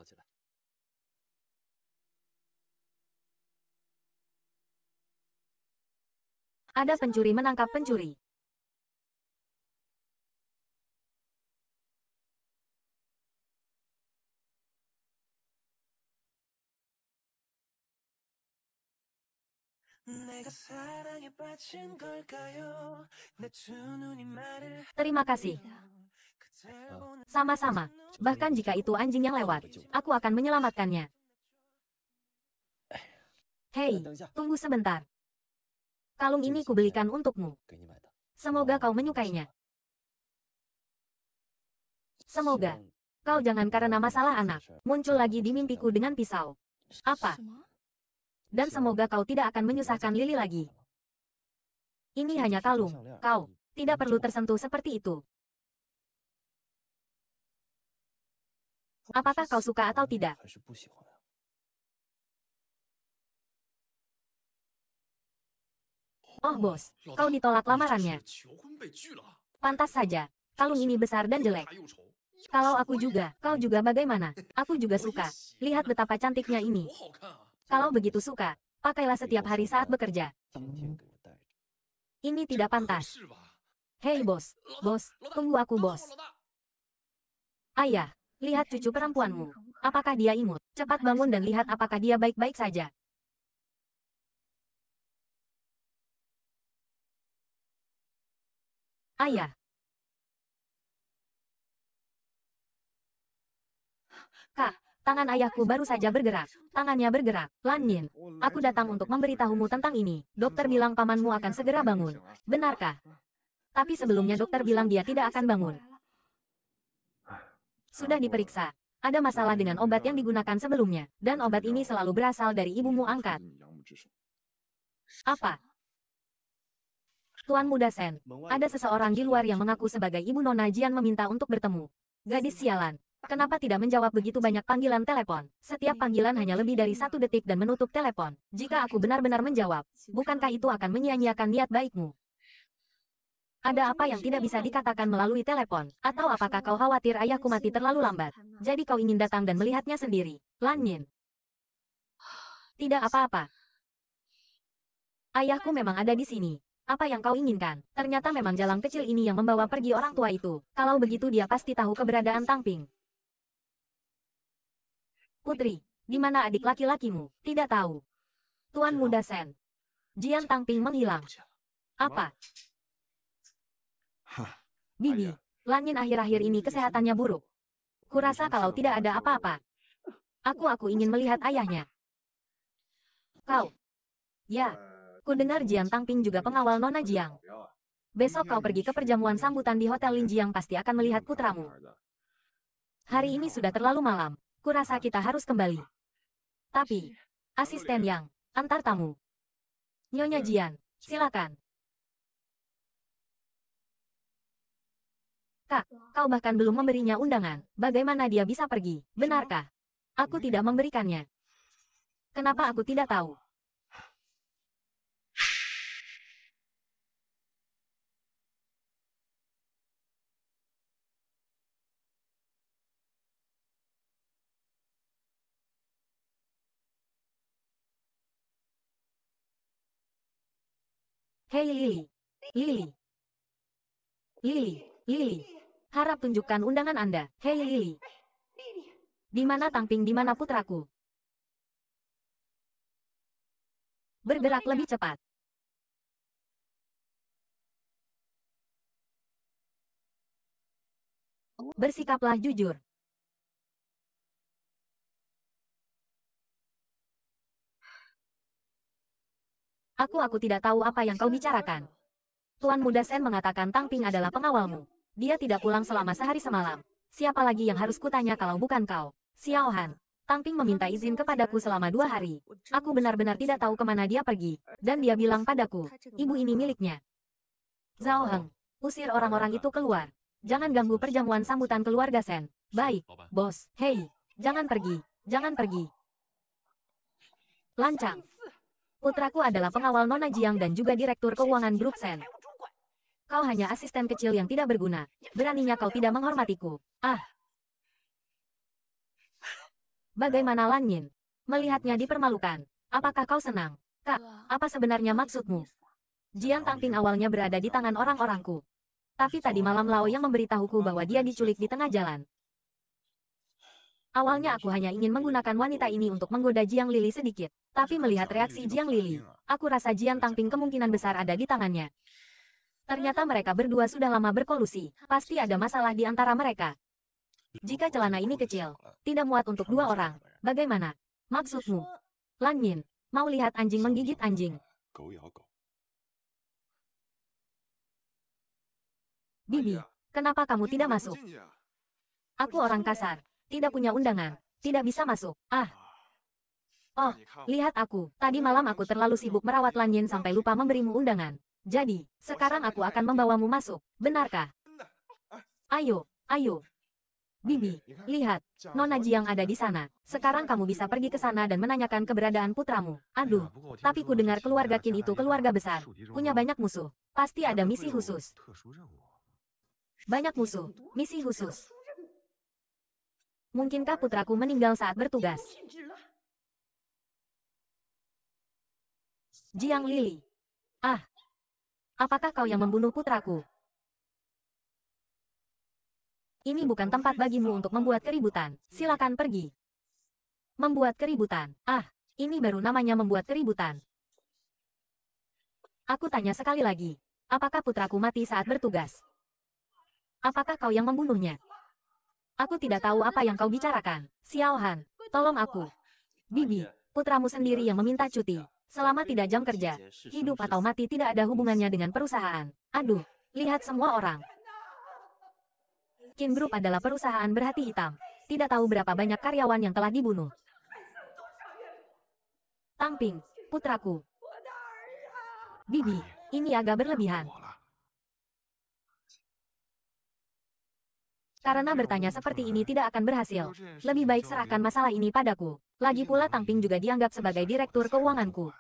[SPEAKER 1] Ada pencuri menangkap pencuri. Terima kasih. Sama-sama. Bahkan jika itu anjing yang lewat, aku akan menyelamatkannya. Hei, tunggu sebentar. Kalung ini kubelikan untukmu. Semoga kau menyukainya. Semoga. Kau jangan karena masalah anak, muncul lagi di mimpiku dengan pisau. Apa? dan semoga kau tidak akan menyusahkan Lily lagi. Ini hanya kalung, ya. kau, iya. tidak perlu tersentuh seperti itu. Apakah kau suka atau tidak? Oh bos, kau ditolak lamarannya. Pantas saja, kalung ini besar dan jelek.
[SPEAKER 2] Iya,
[SPEAKER 1] Kalau aku juga, kau juga bagaimana? Aku juga oh, suka. Iya, Lihat betapa cantiknya ini. Oh, kalau begitu suka, pakailah setiap hari saat bekerja. Ini tidak pantas. Hei bos, bos, tunggu aku bos. Ayah, lihat cucu perempuanmu. Apakah dia imut? Cepat bangun dan lihat apakah dia baik-baik saja. Ayah. Kak, Tangan ayahku baru saja bergerak. Tangannya bergerak. Lan Yin, aku datang untuk memberitahumu tentang ini. Dokter bilang pamanmu akan segera bangun. Benarkah? Tapi sebelumnya dokter bilang dia tidak akan bangun. Sudah diperiksa. Ada masalah dengan obat yang digunakan sebelumnya, dan obat ini selalu berasal dari ibumu angkat. Apa? Tuan Muda Sen, ada seseorang di luar yang mengaku sebagai ibu Nona Jian meminta untuk bertemu. Gadis sialan, Kenapa tidak menjawab begitu banyak panggilan telepon? Setiap panggilan hanya lebih dari satu detik dan menutup telepon. Jika aku benar-benar menjawab, bukankah itu akan menyia-nyiakan niat baikmu? Ada apa yang tidak bisa dikatakan melalui telepon? Atau apakah kau khawatir ayahku mati terlalu lambat? Jadi kau ingin datang dan melihatnya sendiri? Lan Yin. Tidak apa-apa. Ayahku memang ada di sini. Apa yang kau inginkan? Ternyata memang jalan kecil ini yang membawa pergi orang tua itu. Kalau begitu dia pasti tahu keberadaan Tang Ping. Putri, di mana adik laki-lakimu? Tidak tahu. Tuan Muda Sen. Jian Tangping menghilang. Apa? Bibi, Yin akhir-akhir ini kesehatannya buruk. Kurasa kalau tidak ada apa-apa. Aku-aku ingin melihat ayahnya. Kau? Ya. Ku dengar Jiang Tangping juga pengawal Nona Jiang. Besok kau pergi ke perjamuan sambutan di Hotel Lin Jiang pasti akan melihat putramu. Hari ini sudah terlalu malam kurasa kita harus kembali. Tapi, asisten oh, iya. yang, antar tamu. Nyonya iya. Jian, silakan. Kak, kau bahkan belum memberinya undangan. Bagaimana dia bisa pergi? Benarkah? Aku iya. tidak memberikannya. Kenapa aku tidak tahu? Hei Lily. Lily. Lily. Lily. Harap tunjukkan undangan Anda. Hei Lily. Di mana Tangping di mana putraku? Bergerak lebih cepat. Bersikaplah jujur. Aku aku tidak tahu apa yang kau bicarakan. Tuan Muda Sen mengatakan Tang Ping adalah pengawalmu. Dia tidak pulang selama sehari semalam. Siapa lagi yang harus kutanya kalau bukan kau? Xiao Han. Tang Ping meminta izin kepadaku selama dua hari. Aku benar-benar tidak tahu kemana dia pergi. Dan dia bilang padaku, ibu ini miliknya. Zhao Heng, usir orang-orang itu keluar. Jangan ganggu perjamuan sambutan keluarga Sen. Baik, bos. Hei, jangan pergi, jangan pergi. Lancang. Putraku adalah pengawal Nona Jiang dan juga Direktur Keuangan Grup Sen. Kau hanya asisten kecil yang tidak berguna. Beraninya kau tidak menghormatiku. Ah! Bagaimana Lan Yin? Melihatnya dipermalukan. Apakah kau senang? Kak, apa sebenarnya maksudmu? Jiang Tangping awalnya berada di tangan orang-orangku. Tapi tadi malam Lao yang memberitahuku bahwa dia diculik di tengah jalan. Awalnya aku hanya ingin menggunakan wanita ini untuk menggoda Jiang Lili sedikit, tapi melihat reaksi Jiang Lili, aku rasa Jiang Tangping kemungkinan besar ada di tangannya. Ternyata mereka berdua sudah lama berkolusi, pasti ada masalah di antara mereka. Jika celana ini kecil, tidak muat untuk dua orang, bagaimana? Maksudmu? Lan Min, mau lihat anjing menggigit anjing? Bibi, kenapa kamu tidak masuk? Aku orang kasar, tidak punya undangan. Tidak bisa masuk. Ah. ah. Oh, lihat aku. Tadi malam aku terlalu sibuk merawat Lan Yin sampai lupa memberimu undangan. Jadi, sekarang aku akan membawamu masuk. Benarkah? Ayo, ayo. Bibi, lihat. Nona Ji yang ada di sana. Sekarang kamu bisa pergi ke sana dan menanyakan keberadaan putramu. Aduh, tapi ku dengar keluarga Kin itu keluarga besar. Punya banyak musuh. Pasti ada misi khusus. Banyak musuh. Misi khusus. Mungkinkah putraku meninggal saat bertugas? Jiang Lili. Ah. Apakah kau yang membunuh putraku? Ini bukan tempat bagimu untuk membuat keributan. Silakan pergi. Membuat keributan. Ah, ini baru namanya membuat keributan. Aku tanya sekali lagi. Apakah putraku mati saat bertugas? Apakah kau yang membunuhnya? Aku tidak tahu apa yang kau bicarakan. Xiao Han, tolong aku. Bibi, putramu sendiri yang meminta cuti. Selama tidak jam kerja, hidup atau mati tidak ada hubungannya dengan perusahaan. Aduh, lihat semua orang. Kin Group adalah perusahaan berhati hitam. Tidak tahu berapa banyak karyawan yang telah dibunuh. Tangping, putraku. Bibi, ini agak berlebihan. Karena bertanya seperti ini tidak akan berhasil. Lebih baik serahkan masalah ini padaku. Lagi pula Tang Ping juga dianggap sebagai direktur keuanganku.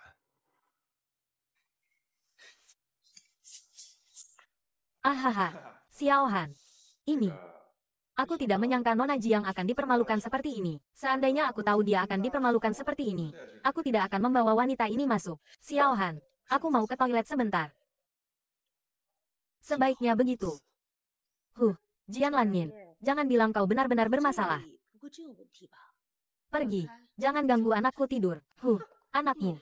[SPEAKER 1] Ahaha, Xiao Han. Ini. Aku tidak menyangka Nona yang akan dipermalukan seperti ini. Seandainya aku tahu dia akan dipermalukan seperti ini, aku tidak akan membawa wanita ini masuk. Xiao Han, aku mau ke toilet sebentar. Sebaiknya begitu. Huh, Jian Lanmin, jangan bilang kau benar-benar bermasalah. Pergi, jangan ganggu anakku tidur. Huh, anakmu.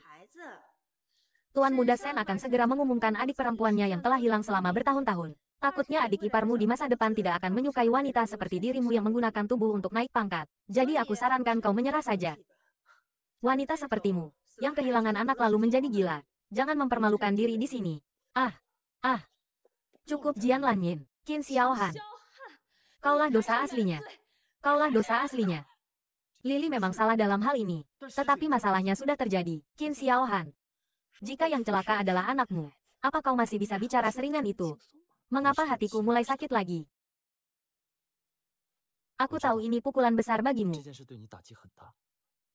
[SPEAKER 1] Tuan muda Sen akan segera mengumumkan adik perempuannya yang telah hilang selama bertahun-tahun. Takutnya adik iparmu di masa depan tidak akan menyukai wanita seperti dirimu yang menggunakan tubuh untuk naik pangkat. Jadi aku sarankan kau menyerah saja. Wanita sepertimu, yang kehilangan anak lalu menjadi gila. Jangan mempermalukan diri di sini. Ah, ah. Cukup Jian Yin. Qin Xiaohan. Kaulah dosa aslinya. Kaulah dosa aslinya. Lili memang salah dalam hal ini. Tetapi masalahnya sudah terjadi, Qin Xiaohan. Jika yang celaka adalah anakmu, apa kau masih bisa bicara seringan itu? Mengapa hatiku mulai sakit lagi? Aku tahu ini pukulan besar bagimu.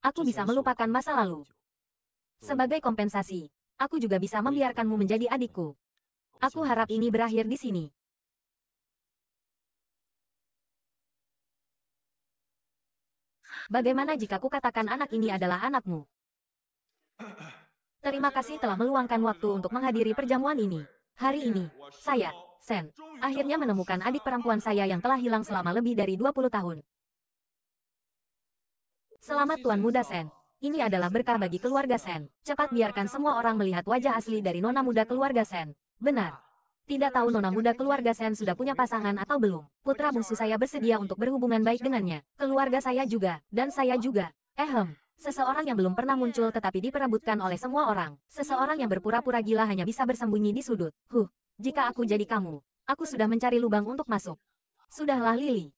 [SPEAKER 1] Aku bisa melupakan masa lalu. Sebagai kompensasi, aku juga bisa membiarkanmu menjadi adikku. Aku harap ini berakhir di sini. Bagaimana jika kukatakan anak ini adalah anakmu? Terima kasih telah meluangkan waktu untuk menghadiri perjamuan ini. Hari ini, saya, Sen, akhirnya menemukan adik perempuan saya yang telah hilang selama lebih dari 20 tahun. Selamat Tuan Muda Sen. Ini adalah berkah bagi keluarga Sen. Cepat biarkan semua orang melihat wajah asli dari nona muda keluarga Sen. Benar. Tidak tahu nona muda keluarga Sen sudah punya pasangan atau belum. Putra bungsu saya bersedia untuk berhubungan baik dengannya. Keluarga saya juga, dan saya juga. Ehem. Eh, Seseorang yang belum pernah muncul tetapi diperebutkan oleh semua orang. Seseorang yang berpura-pura gila hanya bisa bersembunyi di sudut. Huh, jika aku jadi kamu, aku sudah mencari lubang untuk masuk. Sudahlah Lily.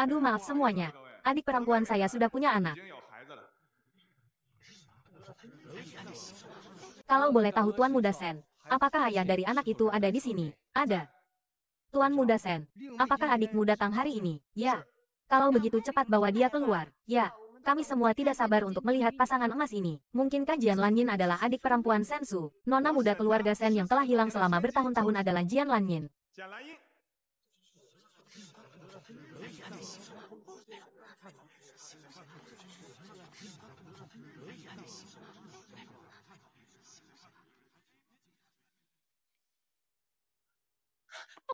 [SPEAKER 1] Aduh maaf semuanya, adik perempuan saya sudah punya anak. Kalau boleh tahu Tuan Muda Sen, Apakah ayah dari anak itu ada di sini? Ada. Tuan muda Sen, apakah adikmu datang hari ini? Ya. Kalau begitu cepat bawa dia keluar. Ya. Kami semua tidak sabar untuk melihat pasangan emas ini. Mungkinkah Jian Lanyin adalah adik perempuan Sensu? Nona muda keluarga Sen yang telah hilang selama bertahun-tahun adalah Jian Yin.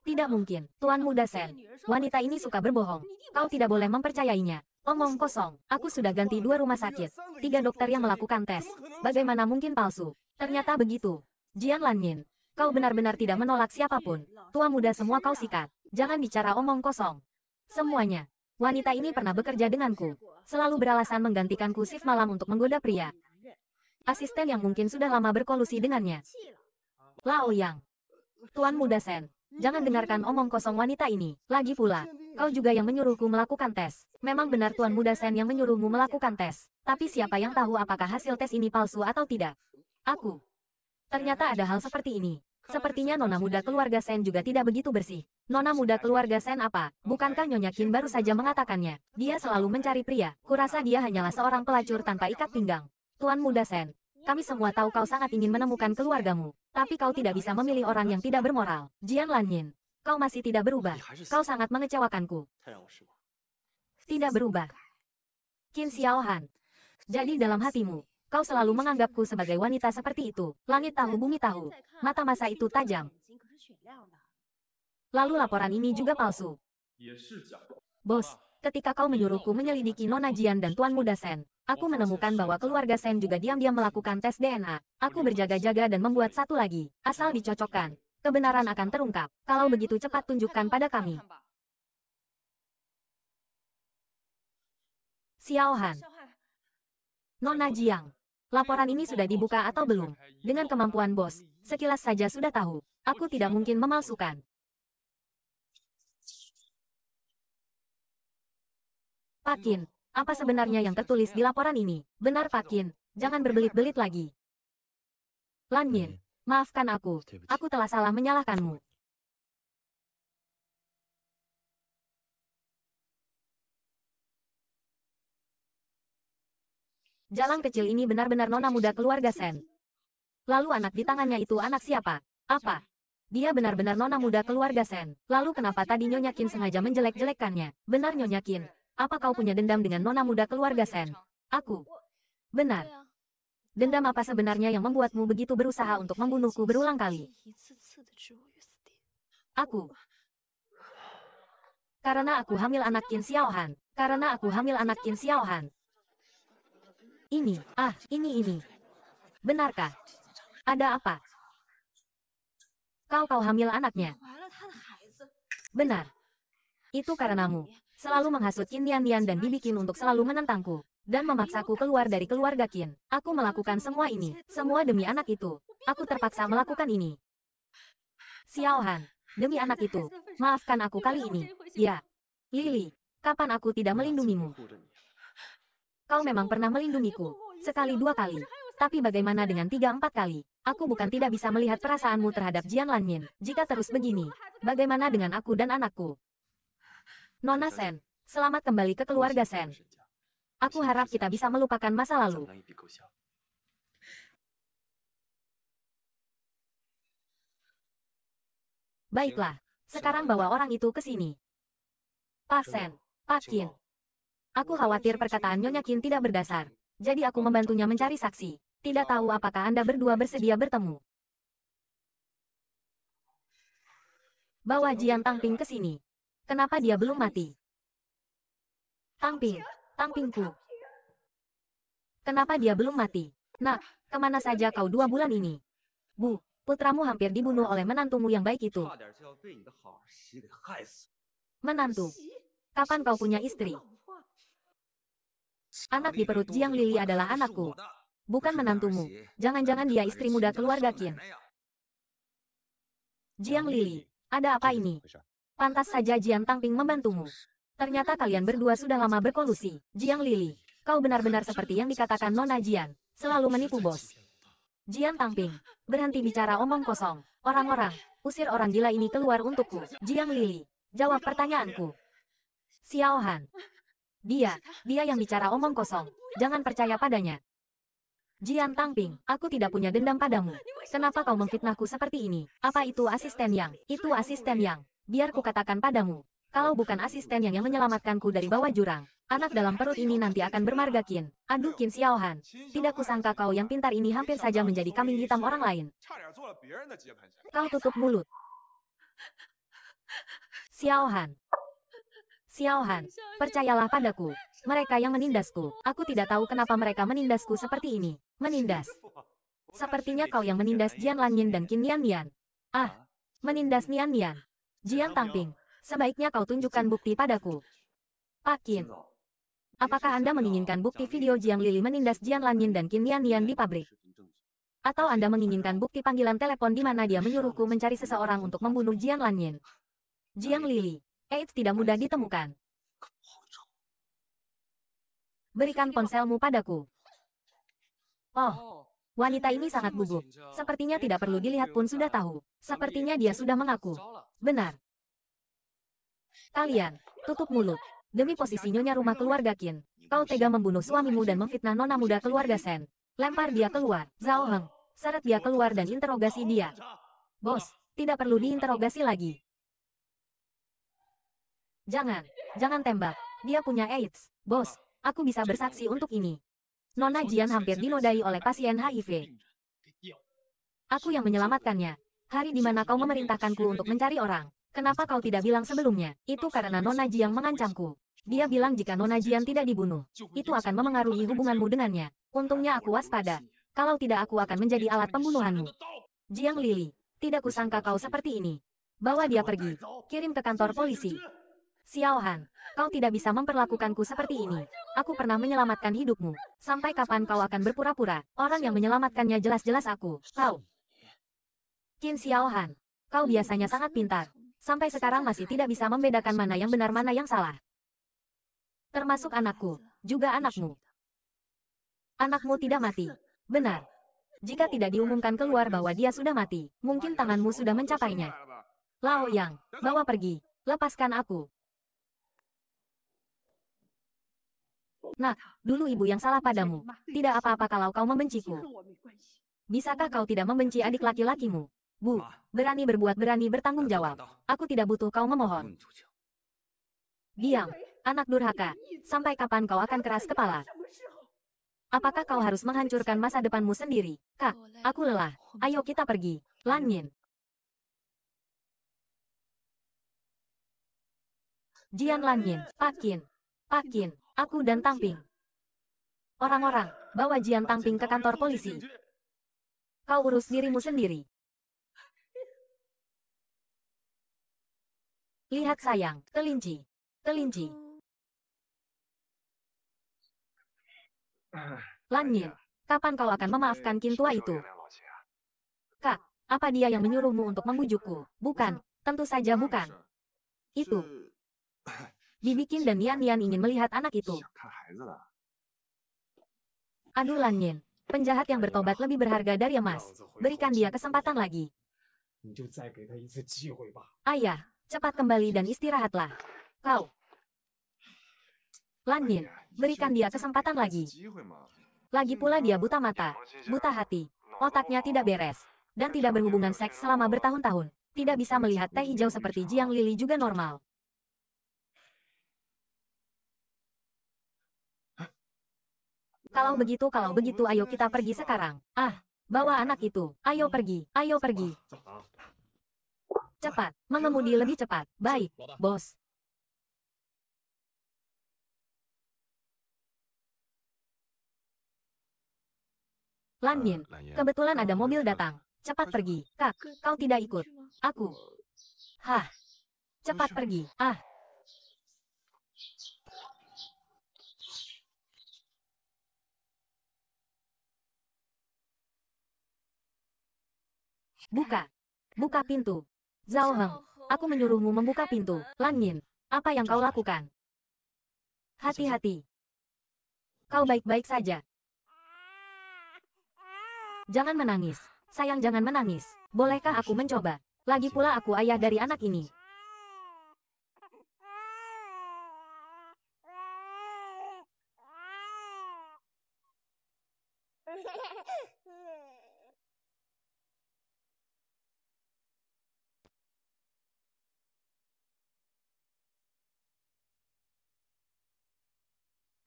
[SPEAKER 1] Tidak mungkin, Tuan Muda Sen. Wanita ini suka berbohong. Kau tidak boleh mempercayainya. Omong kosong, aku sudah ganti dua rumah sakit, tiga dokter yang melakukan tes. Bagaimana mungkin palsu? Ternyata begitu. Jian Yin, kau benar-benar tidak menolak siapapun. Tua muda semua kau sikat. Jangan bicara omong kosong. Semuanya. Wanita ini pernah bekerja denganku. Selalu beralasan menggantikanku shift malam untuk menggoda pria. Asisten yang mungkin sudah lama berkolusi dengannya. Lao Yang. Tuan Muda Sen, Jangan dengarkan omong kosong wanita ini. Lagi pula, kau juga yang menyuruhku melakukan tes. Memang benar Tuan Muda Sen yang menyuruhmu melakukan tes. Tapi siapa yang tahu apakah hasil tes ini palsu atau tidak? Aku. Ternyata ada hal seperti ini. Sepertinya nona muda keluarga Sen juga tidak begitu bersih. Nona muda keluarga Sen apa? Bukankah Nyonya Kim baru saja mengatakannya? Dia selalu mencari pria. Kurasa dia hanyalah seorang pelacur tanpa ikat pinggang. Tuan muda Sen, kami semua tahu kau sangat ingin menemukan keluargamu. Tapi kau tidak bisa memilih orang yang tidak bermoral. Jian Lanyin, kau masih tidak berubah. Kau sangat mengecewakanku. Tidak berubah. Qin Xiaohan. Jadi dalam hatimu, kau selalu menganggapku sebagai wanita seperti itu. Langit tahu bumi tahu. Mata masa itu tajam. Lalu laporan ini juga palsu. Bos, ketika kau menyuruhku menyelidiki Nona Jian dan Tuan Muda Sen, Aku menemukan bahwa keluarga Sen juga diam-diam melakukan tes DNA. Aku berjaga-jaga dan membuat satu lagi. Asal dicocokkan, kebenaran akan terungkap. Kalau begitu cepat tunjukkan pada kami. Xiaohan. Nona Jiang. Laporan ini sudah dibuka atau belum? Dengan kemampuan bos, sekilas saja sudah tahu. Aku tidak mungkin memalsukan. Pakin, apa sebenarnya yang tertulis di laporan ini? Benar Pak Kin, jangan berbelit-belit lagi. Lan Min, maafkan aku, aku telah salah menyalahkanmu. Jalan kecil ini benar-benar nona muda keluarga Sen. Lalu anak di tangannya itu anak siapa? Apa? Dia benar-benar nona muda keluarga Sen. Lalu kenapa tadi Nyonya Kin sengaja menjelek jelekkannya Benar Nyonya Kin, apa kau punya dendam dengan nona muda keluarga Sen? Aku. Benar. Dendam apa sebenarnya yang membuatmu begitu berusaha untuk membunuhku berulang kali? Aku. Karena aku hamil anak Qin Xiaohan. Karena aku hamil anak Qin Xiaohan. Ini, ah, ini, ini. Benarkah? Ada apa? Kau kau hamil anaknya. Benar. Itu karenamu selalu menghasut Qin Dian-Dian dan Bibi Qin untuk selalu menentangku, dan memaksaku keluar dari keluarga Qin. Aku melakukan semua ini, semua demi anak itu. Aku terpaksa melakukan ini. Xiao Han, demi anak itu, maafkan aku kali ini. Ya. Lili, kapan aku tidak melindungimu? Kau memang pernah melindungiku, sekali dua kali. Tapi bagaimana dengan tiga empat kali? Aku bukan tidak bisa melihat perasaanmu terhadap Jian Yin. Jika terus begini, bagaimana dengan aku dan anakku? Nona Sen, selamat kembali ke keluarga Sen. Aku harap kita bisa melupakan masa lalu. Baiklah, sekarang bawa orang itu ke sini. Pak Sen, Pak Kin. Aku khawatir perkataan Nyonya Kin tidak berdasar. Jadi aku membantunya mencari saksi. Tidak tahu apakah Anda berdua bersedia bertemu. Bawa Jian Tangping ke sini. Kenapa dia belum mati? Tangping, tangpingku. Kenapa dia belum mati? Nak, kemana saja kau dua bulan ini? Bu, putramu hampir dibunuh oleh menantumu yang baik itu. Menantu, kapan kau punya istri? Anak di perut Jiang Lili adalah anakku. Bukan menantumu. Jangan-jangan dia istri muda keluarga Qin. Jiang Lili, ada apa ini? Pantas saja Jiang Tangping membantumu. Ternyata kalian berdua sudah lama berkolusi. Jiang Lili, kau benar-benar seperti yang dikatakan Nona Jiang. Selalu menipu bos. Jiang Tangping, berhenti bicara omong kosong. Orang-orang, usir orang gila ini keluar untukku. Jiang Lili, jawab pertanyaanku. Xiao Han. Dia, dia yang bicara omong kosong. Jangan percaya padanya. Jian Tangping, aku tidak punya dendam padamu. Kenapa kau memfitnahku seperti ini? Apa itu asisten yang? Itu asisten yang biar ku katakan padamu. Kalau bukan asisten yang yang menyelamatkanku dari bawah jurang, anak dalam perut ini nanti akan bermarga Qin. Aduh Qin Xiaohan, tidak kusangka kau yang pintar ini hampir saja menjadi kambing hitam orang lain. Kau tutup mulut. Xiaohan. Xiaohan, percayalah padaku. Mereka yang menindasku. Aku tidak tahu kenapa mereka menindasku seperti ini. Menindas. Sepertinya kau yang menindas Jian Yin dan Qin Nian Nian. Ah, menindas Nian Nian. Jiang Tangping, sebaiknya kau tunjukkan bukti padaku. Pak Kim, apakah Anda menginginkan bukti video Jiang Lili menindas Lan Lanyin dan Kim Yan Yan di pabrik? Atau Anda menginginkan bukti panggilan telepon di mana dia menyuruhku mencari seseorang untuk membunuh Lan Lanyin? Jiang Lili, AIDS tidak mudah ditemukan. Berikan ponselmu padaku. Oh, Wanita ini sangat gugup. Sepertinya tidak perlu dilihat pun sudah tahu. Sepertinya dia sudah mengaku. Benar. Kalian, tutup mulut. Demi posisi nyonya rumah keluarga Qin, kau tega membunuh suamimu dan memfitnah nona muda keluarga Sen. Lempar dia keluar, Zhao Heng. Seret dia keluar dan interogasi dia. Bos, tidak perlu diinterogasi lagi. Jangan, jangan tembak. Dia punya AIDS. Bos, aku bisa bersaksi untuk ini. Nona Jian hampir dinodai oleh pasien HIV. Aku yang menyelamatkannya. Hari di mana kau memerintahkanku untuk mencari orang. Kenapa kau tidak bilang sebelumnya? Itu karena Nona Jiang mengancamku. Dia bilang jika Nona Jiang tidak dibunuh, itu akan memengaruhi hubunganmu dengannya. Untungnya aku waspada. Kalau tidak aku akan menjadi alat pembunuhanmu. Jiang Lili, tidak kusangka kau seperti ini. Bawa dia pergi. Kirim ke kantor polisi. Xiao kau tidak bisa memperlakukanku seperti ini. Aku pernah menyelamatkan hidupmu. Sampai kapan kau akan berpura-pura? Orang yang menyelamatkannya jelas-jelas aku, kau. Qin Xiao kau biasanya sangat pintar. Sampai sekarang masih tidak bisa membedakan mana yang benar mana yang salah. Termasuk anakku, juga anakmu. Anakmu tidak mati. Benar. Jika tidak diumumkan keluar bahwa dia sudah mati, mungkin tanganmu sudah mencapainya. Lao Yang, bawa pergi, lepaskan aku. Nak, dulu ibu yang salah padamu. Tidak apa-apa kalau kau membenciku. Bisakah kau tidak membenci adik laki-lakimu? Bu, berani berbuat berani bertanggung jawab. Aku tidak butuh kau memohon. Diam, anak durhaka. Sampai kapan kau akan keras kepala? Apakah kau harus menghancurkan masa depanmu sendiri? Kak, aku lelah. Ayo kita pergi. Lan Min. Jian Lan Kin. Pakin, Pakin. Aku dan Tamping. Orang-orang, bawa Jian Tamping ke kantor polisi. Kau urus dirimu sendiri. Lihat sayang, kelinci. Kelinci. Yin, kapan kau akan memaafkan Kintua itu? Kak, apa dia yang menyuruhmu untuk membujukku? Bukan, tentu saja bukan. Itu. Bibikin dan Nian Nian ingin melihat anak itu. Aduh Lan Yin, penjahat yang bertobat lebih berharga dari emas. Berikan dia kesempatan lagi. Ayah, cepat kembali dan istirahatlah. Kau. Lan Yin, berikan dia kesempatan lagi. Lagi pula dia buta mata, buta hati, otaknya tidak beres, dan tidak berhubungan seks selama bertahun-tahun. Tidak bisa melihat teh hijau seperti Jiang Lili juga normal. Kalau begitu kalau begitu ayo kita pergi sekarang. Ah, bawa anak itu. Ayo pergi, ayo pergi. Cepat, mengemudi lebih cepat. Baik, bos. Lanbin, kebetulan ada mobil datang. Cepat pergi. Kak, kau tidak ikut. Aku. Hah. Cepat pergi. Ah. Buka. Buka pintu. Zhao Heng, aku menyuruhmu membuka pintu. Lan Yin, apa yang kau lakukan? Hati-hati. Kau baik-baik saja. Jangan menangis. Sayang jangan menangis. Bolehkah aku mencoba? Lagi pula aku ayah dari anak ini.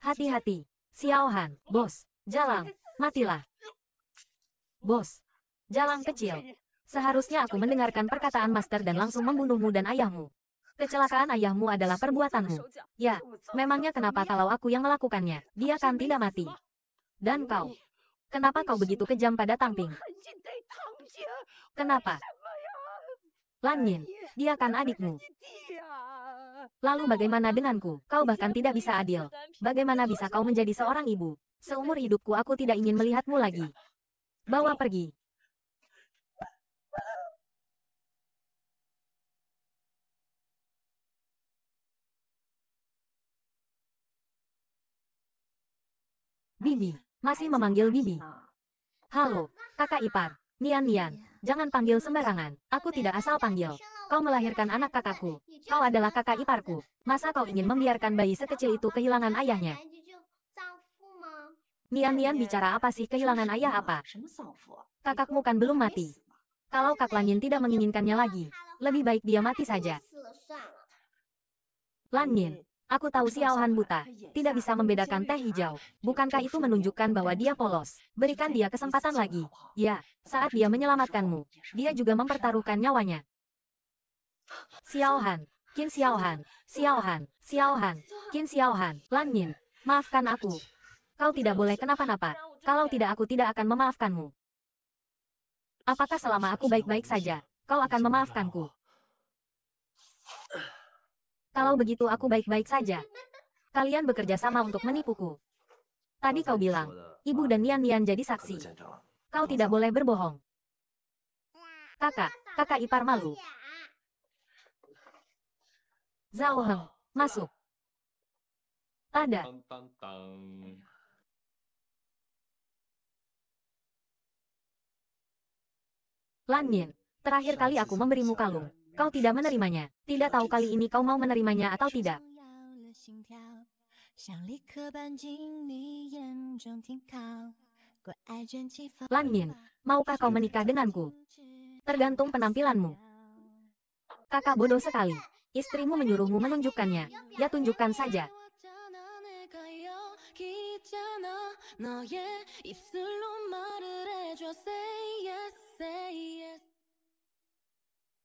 [SPEAKER 1] Hati-hati, Xiao Han, bos, jalan, matilah. Bos, jalan kecil. Seharusnya aku mendengarkan perkataan master dan langsung membunuhmu dan ayahmu. Kecelakaan ayahmu adalah perbuatanmu. Ya, memangnya kenapa kalau aku yang melakukannya, dia kan tidak mati. Dan kau, kenapa kau begitu kejam pada Tangping? Kenapa? Lan Yin, dia kan adikmu. Lalu bagaimana denganku? Kau bahkan tidak bisa adil. Bagaimana bisa kau menjadi seorang ibu? Seumur hidupku aku tidak ingin melihatmu lagi. Bawa pergi. Bibi, masih memanggil Bibi. Halo, kakak ipar, Nian Nian, jangan panggil sembarangan, aku tidak asal panggil. Kau melahirkan anak kakakku. Kau adalah kakak iparku. Masa kau ingin membiarkan bayi sekecil itu kehilangan ayahnya? Nian-nian bicara apa sih kehilangan ayah apa? Kakakmu kan belum mati. Kalau Kak Lanyin tidak menginginkannya lagi, lebih baik dia mati saja. Lanyin, Aku tahu si Aohan buta, tidak bisa membedakan teh hijau. Bukankah itu menunjukkan bahwa dia polos? Berikan dia kesempatan lagi. Ya, saat dia menyelamatkanmu, dia juga mempertaruhkan nyawanya. Xiaohan, Qin Xiaohan, Xiaohan, Xiaohan, Qin Xiaohan, Lan Min, maafkan aku. Kau tidak boleh kenapa-napa, kalau tidak aku tidak akan memaafkanmu. Apakah selama aku baik-baik saja, kau akan memaafkanku? Kalau begitu aku baik-baik saja. Kalian bekerja sama untuk menipuku. Tadi kau bilang, ibu dan Nian-Nian jadi saksi. Kau tidak boleh berbohong. Kakak, kakak ipar malu. Zhao Heng, masuk. Tanda. Lan Yin, terakhir kali aku memberimu kalung. Kau tidak menerimanya. Tidak tahu kali ini kau mau menerimanya atau tidak.
[SPEAKER 2] Lan Yin, maukah kau menikah
[SPEAKER 1] denganku? Tergantung penampilanmu. Kakak bodoh sekali. Istrimu menyuruhmu menunjukkannya. Ya tunjukkan saja.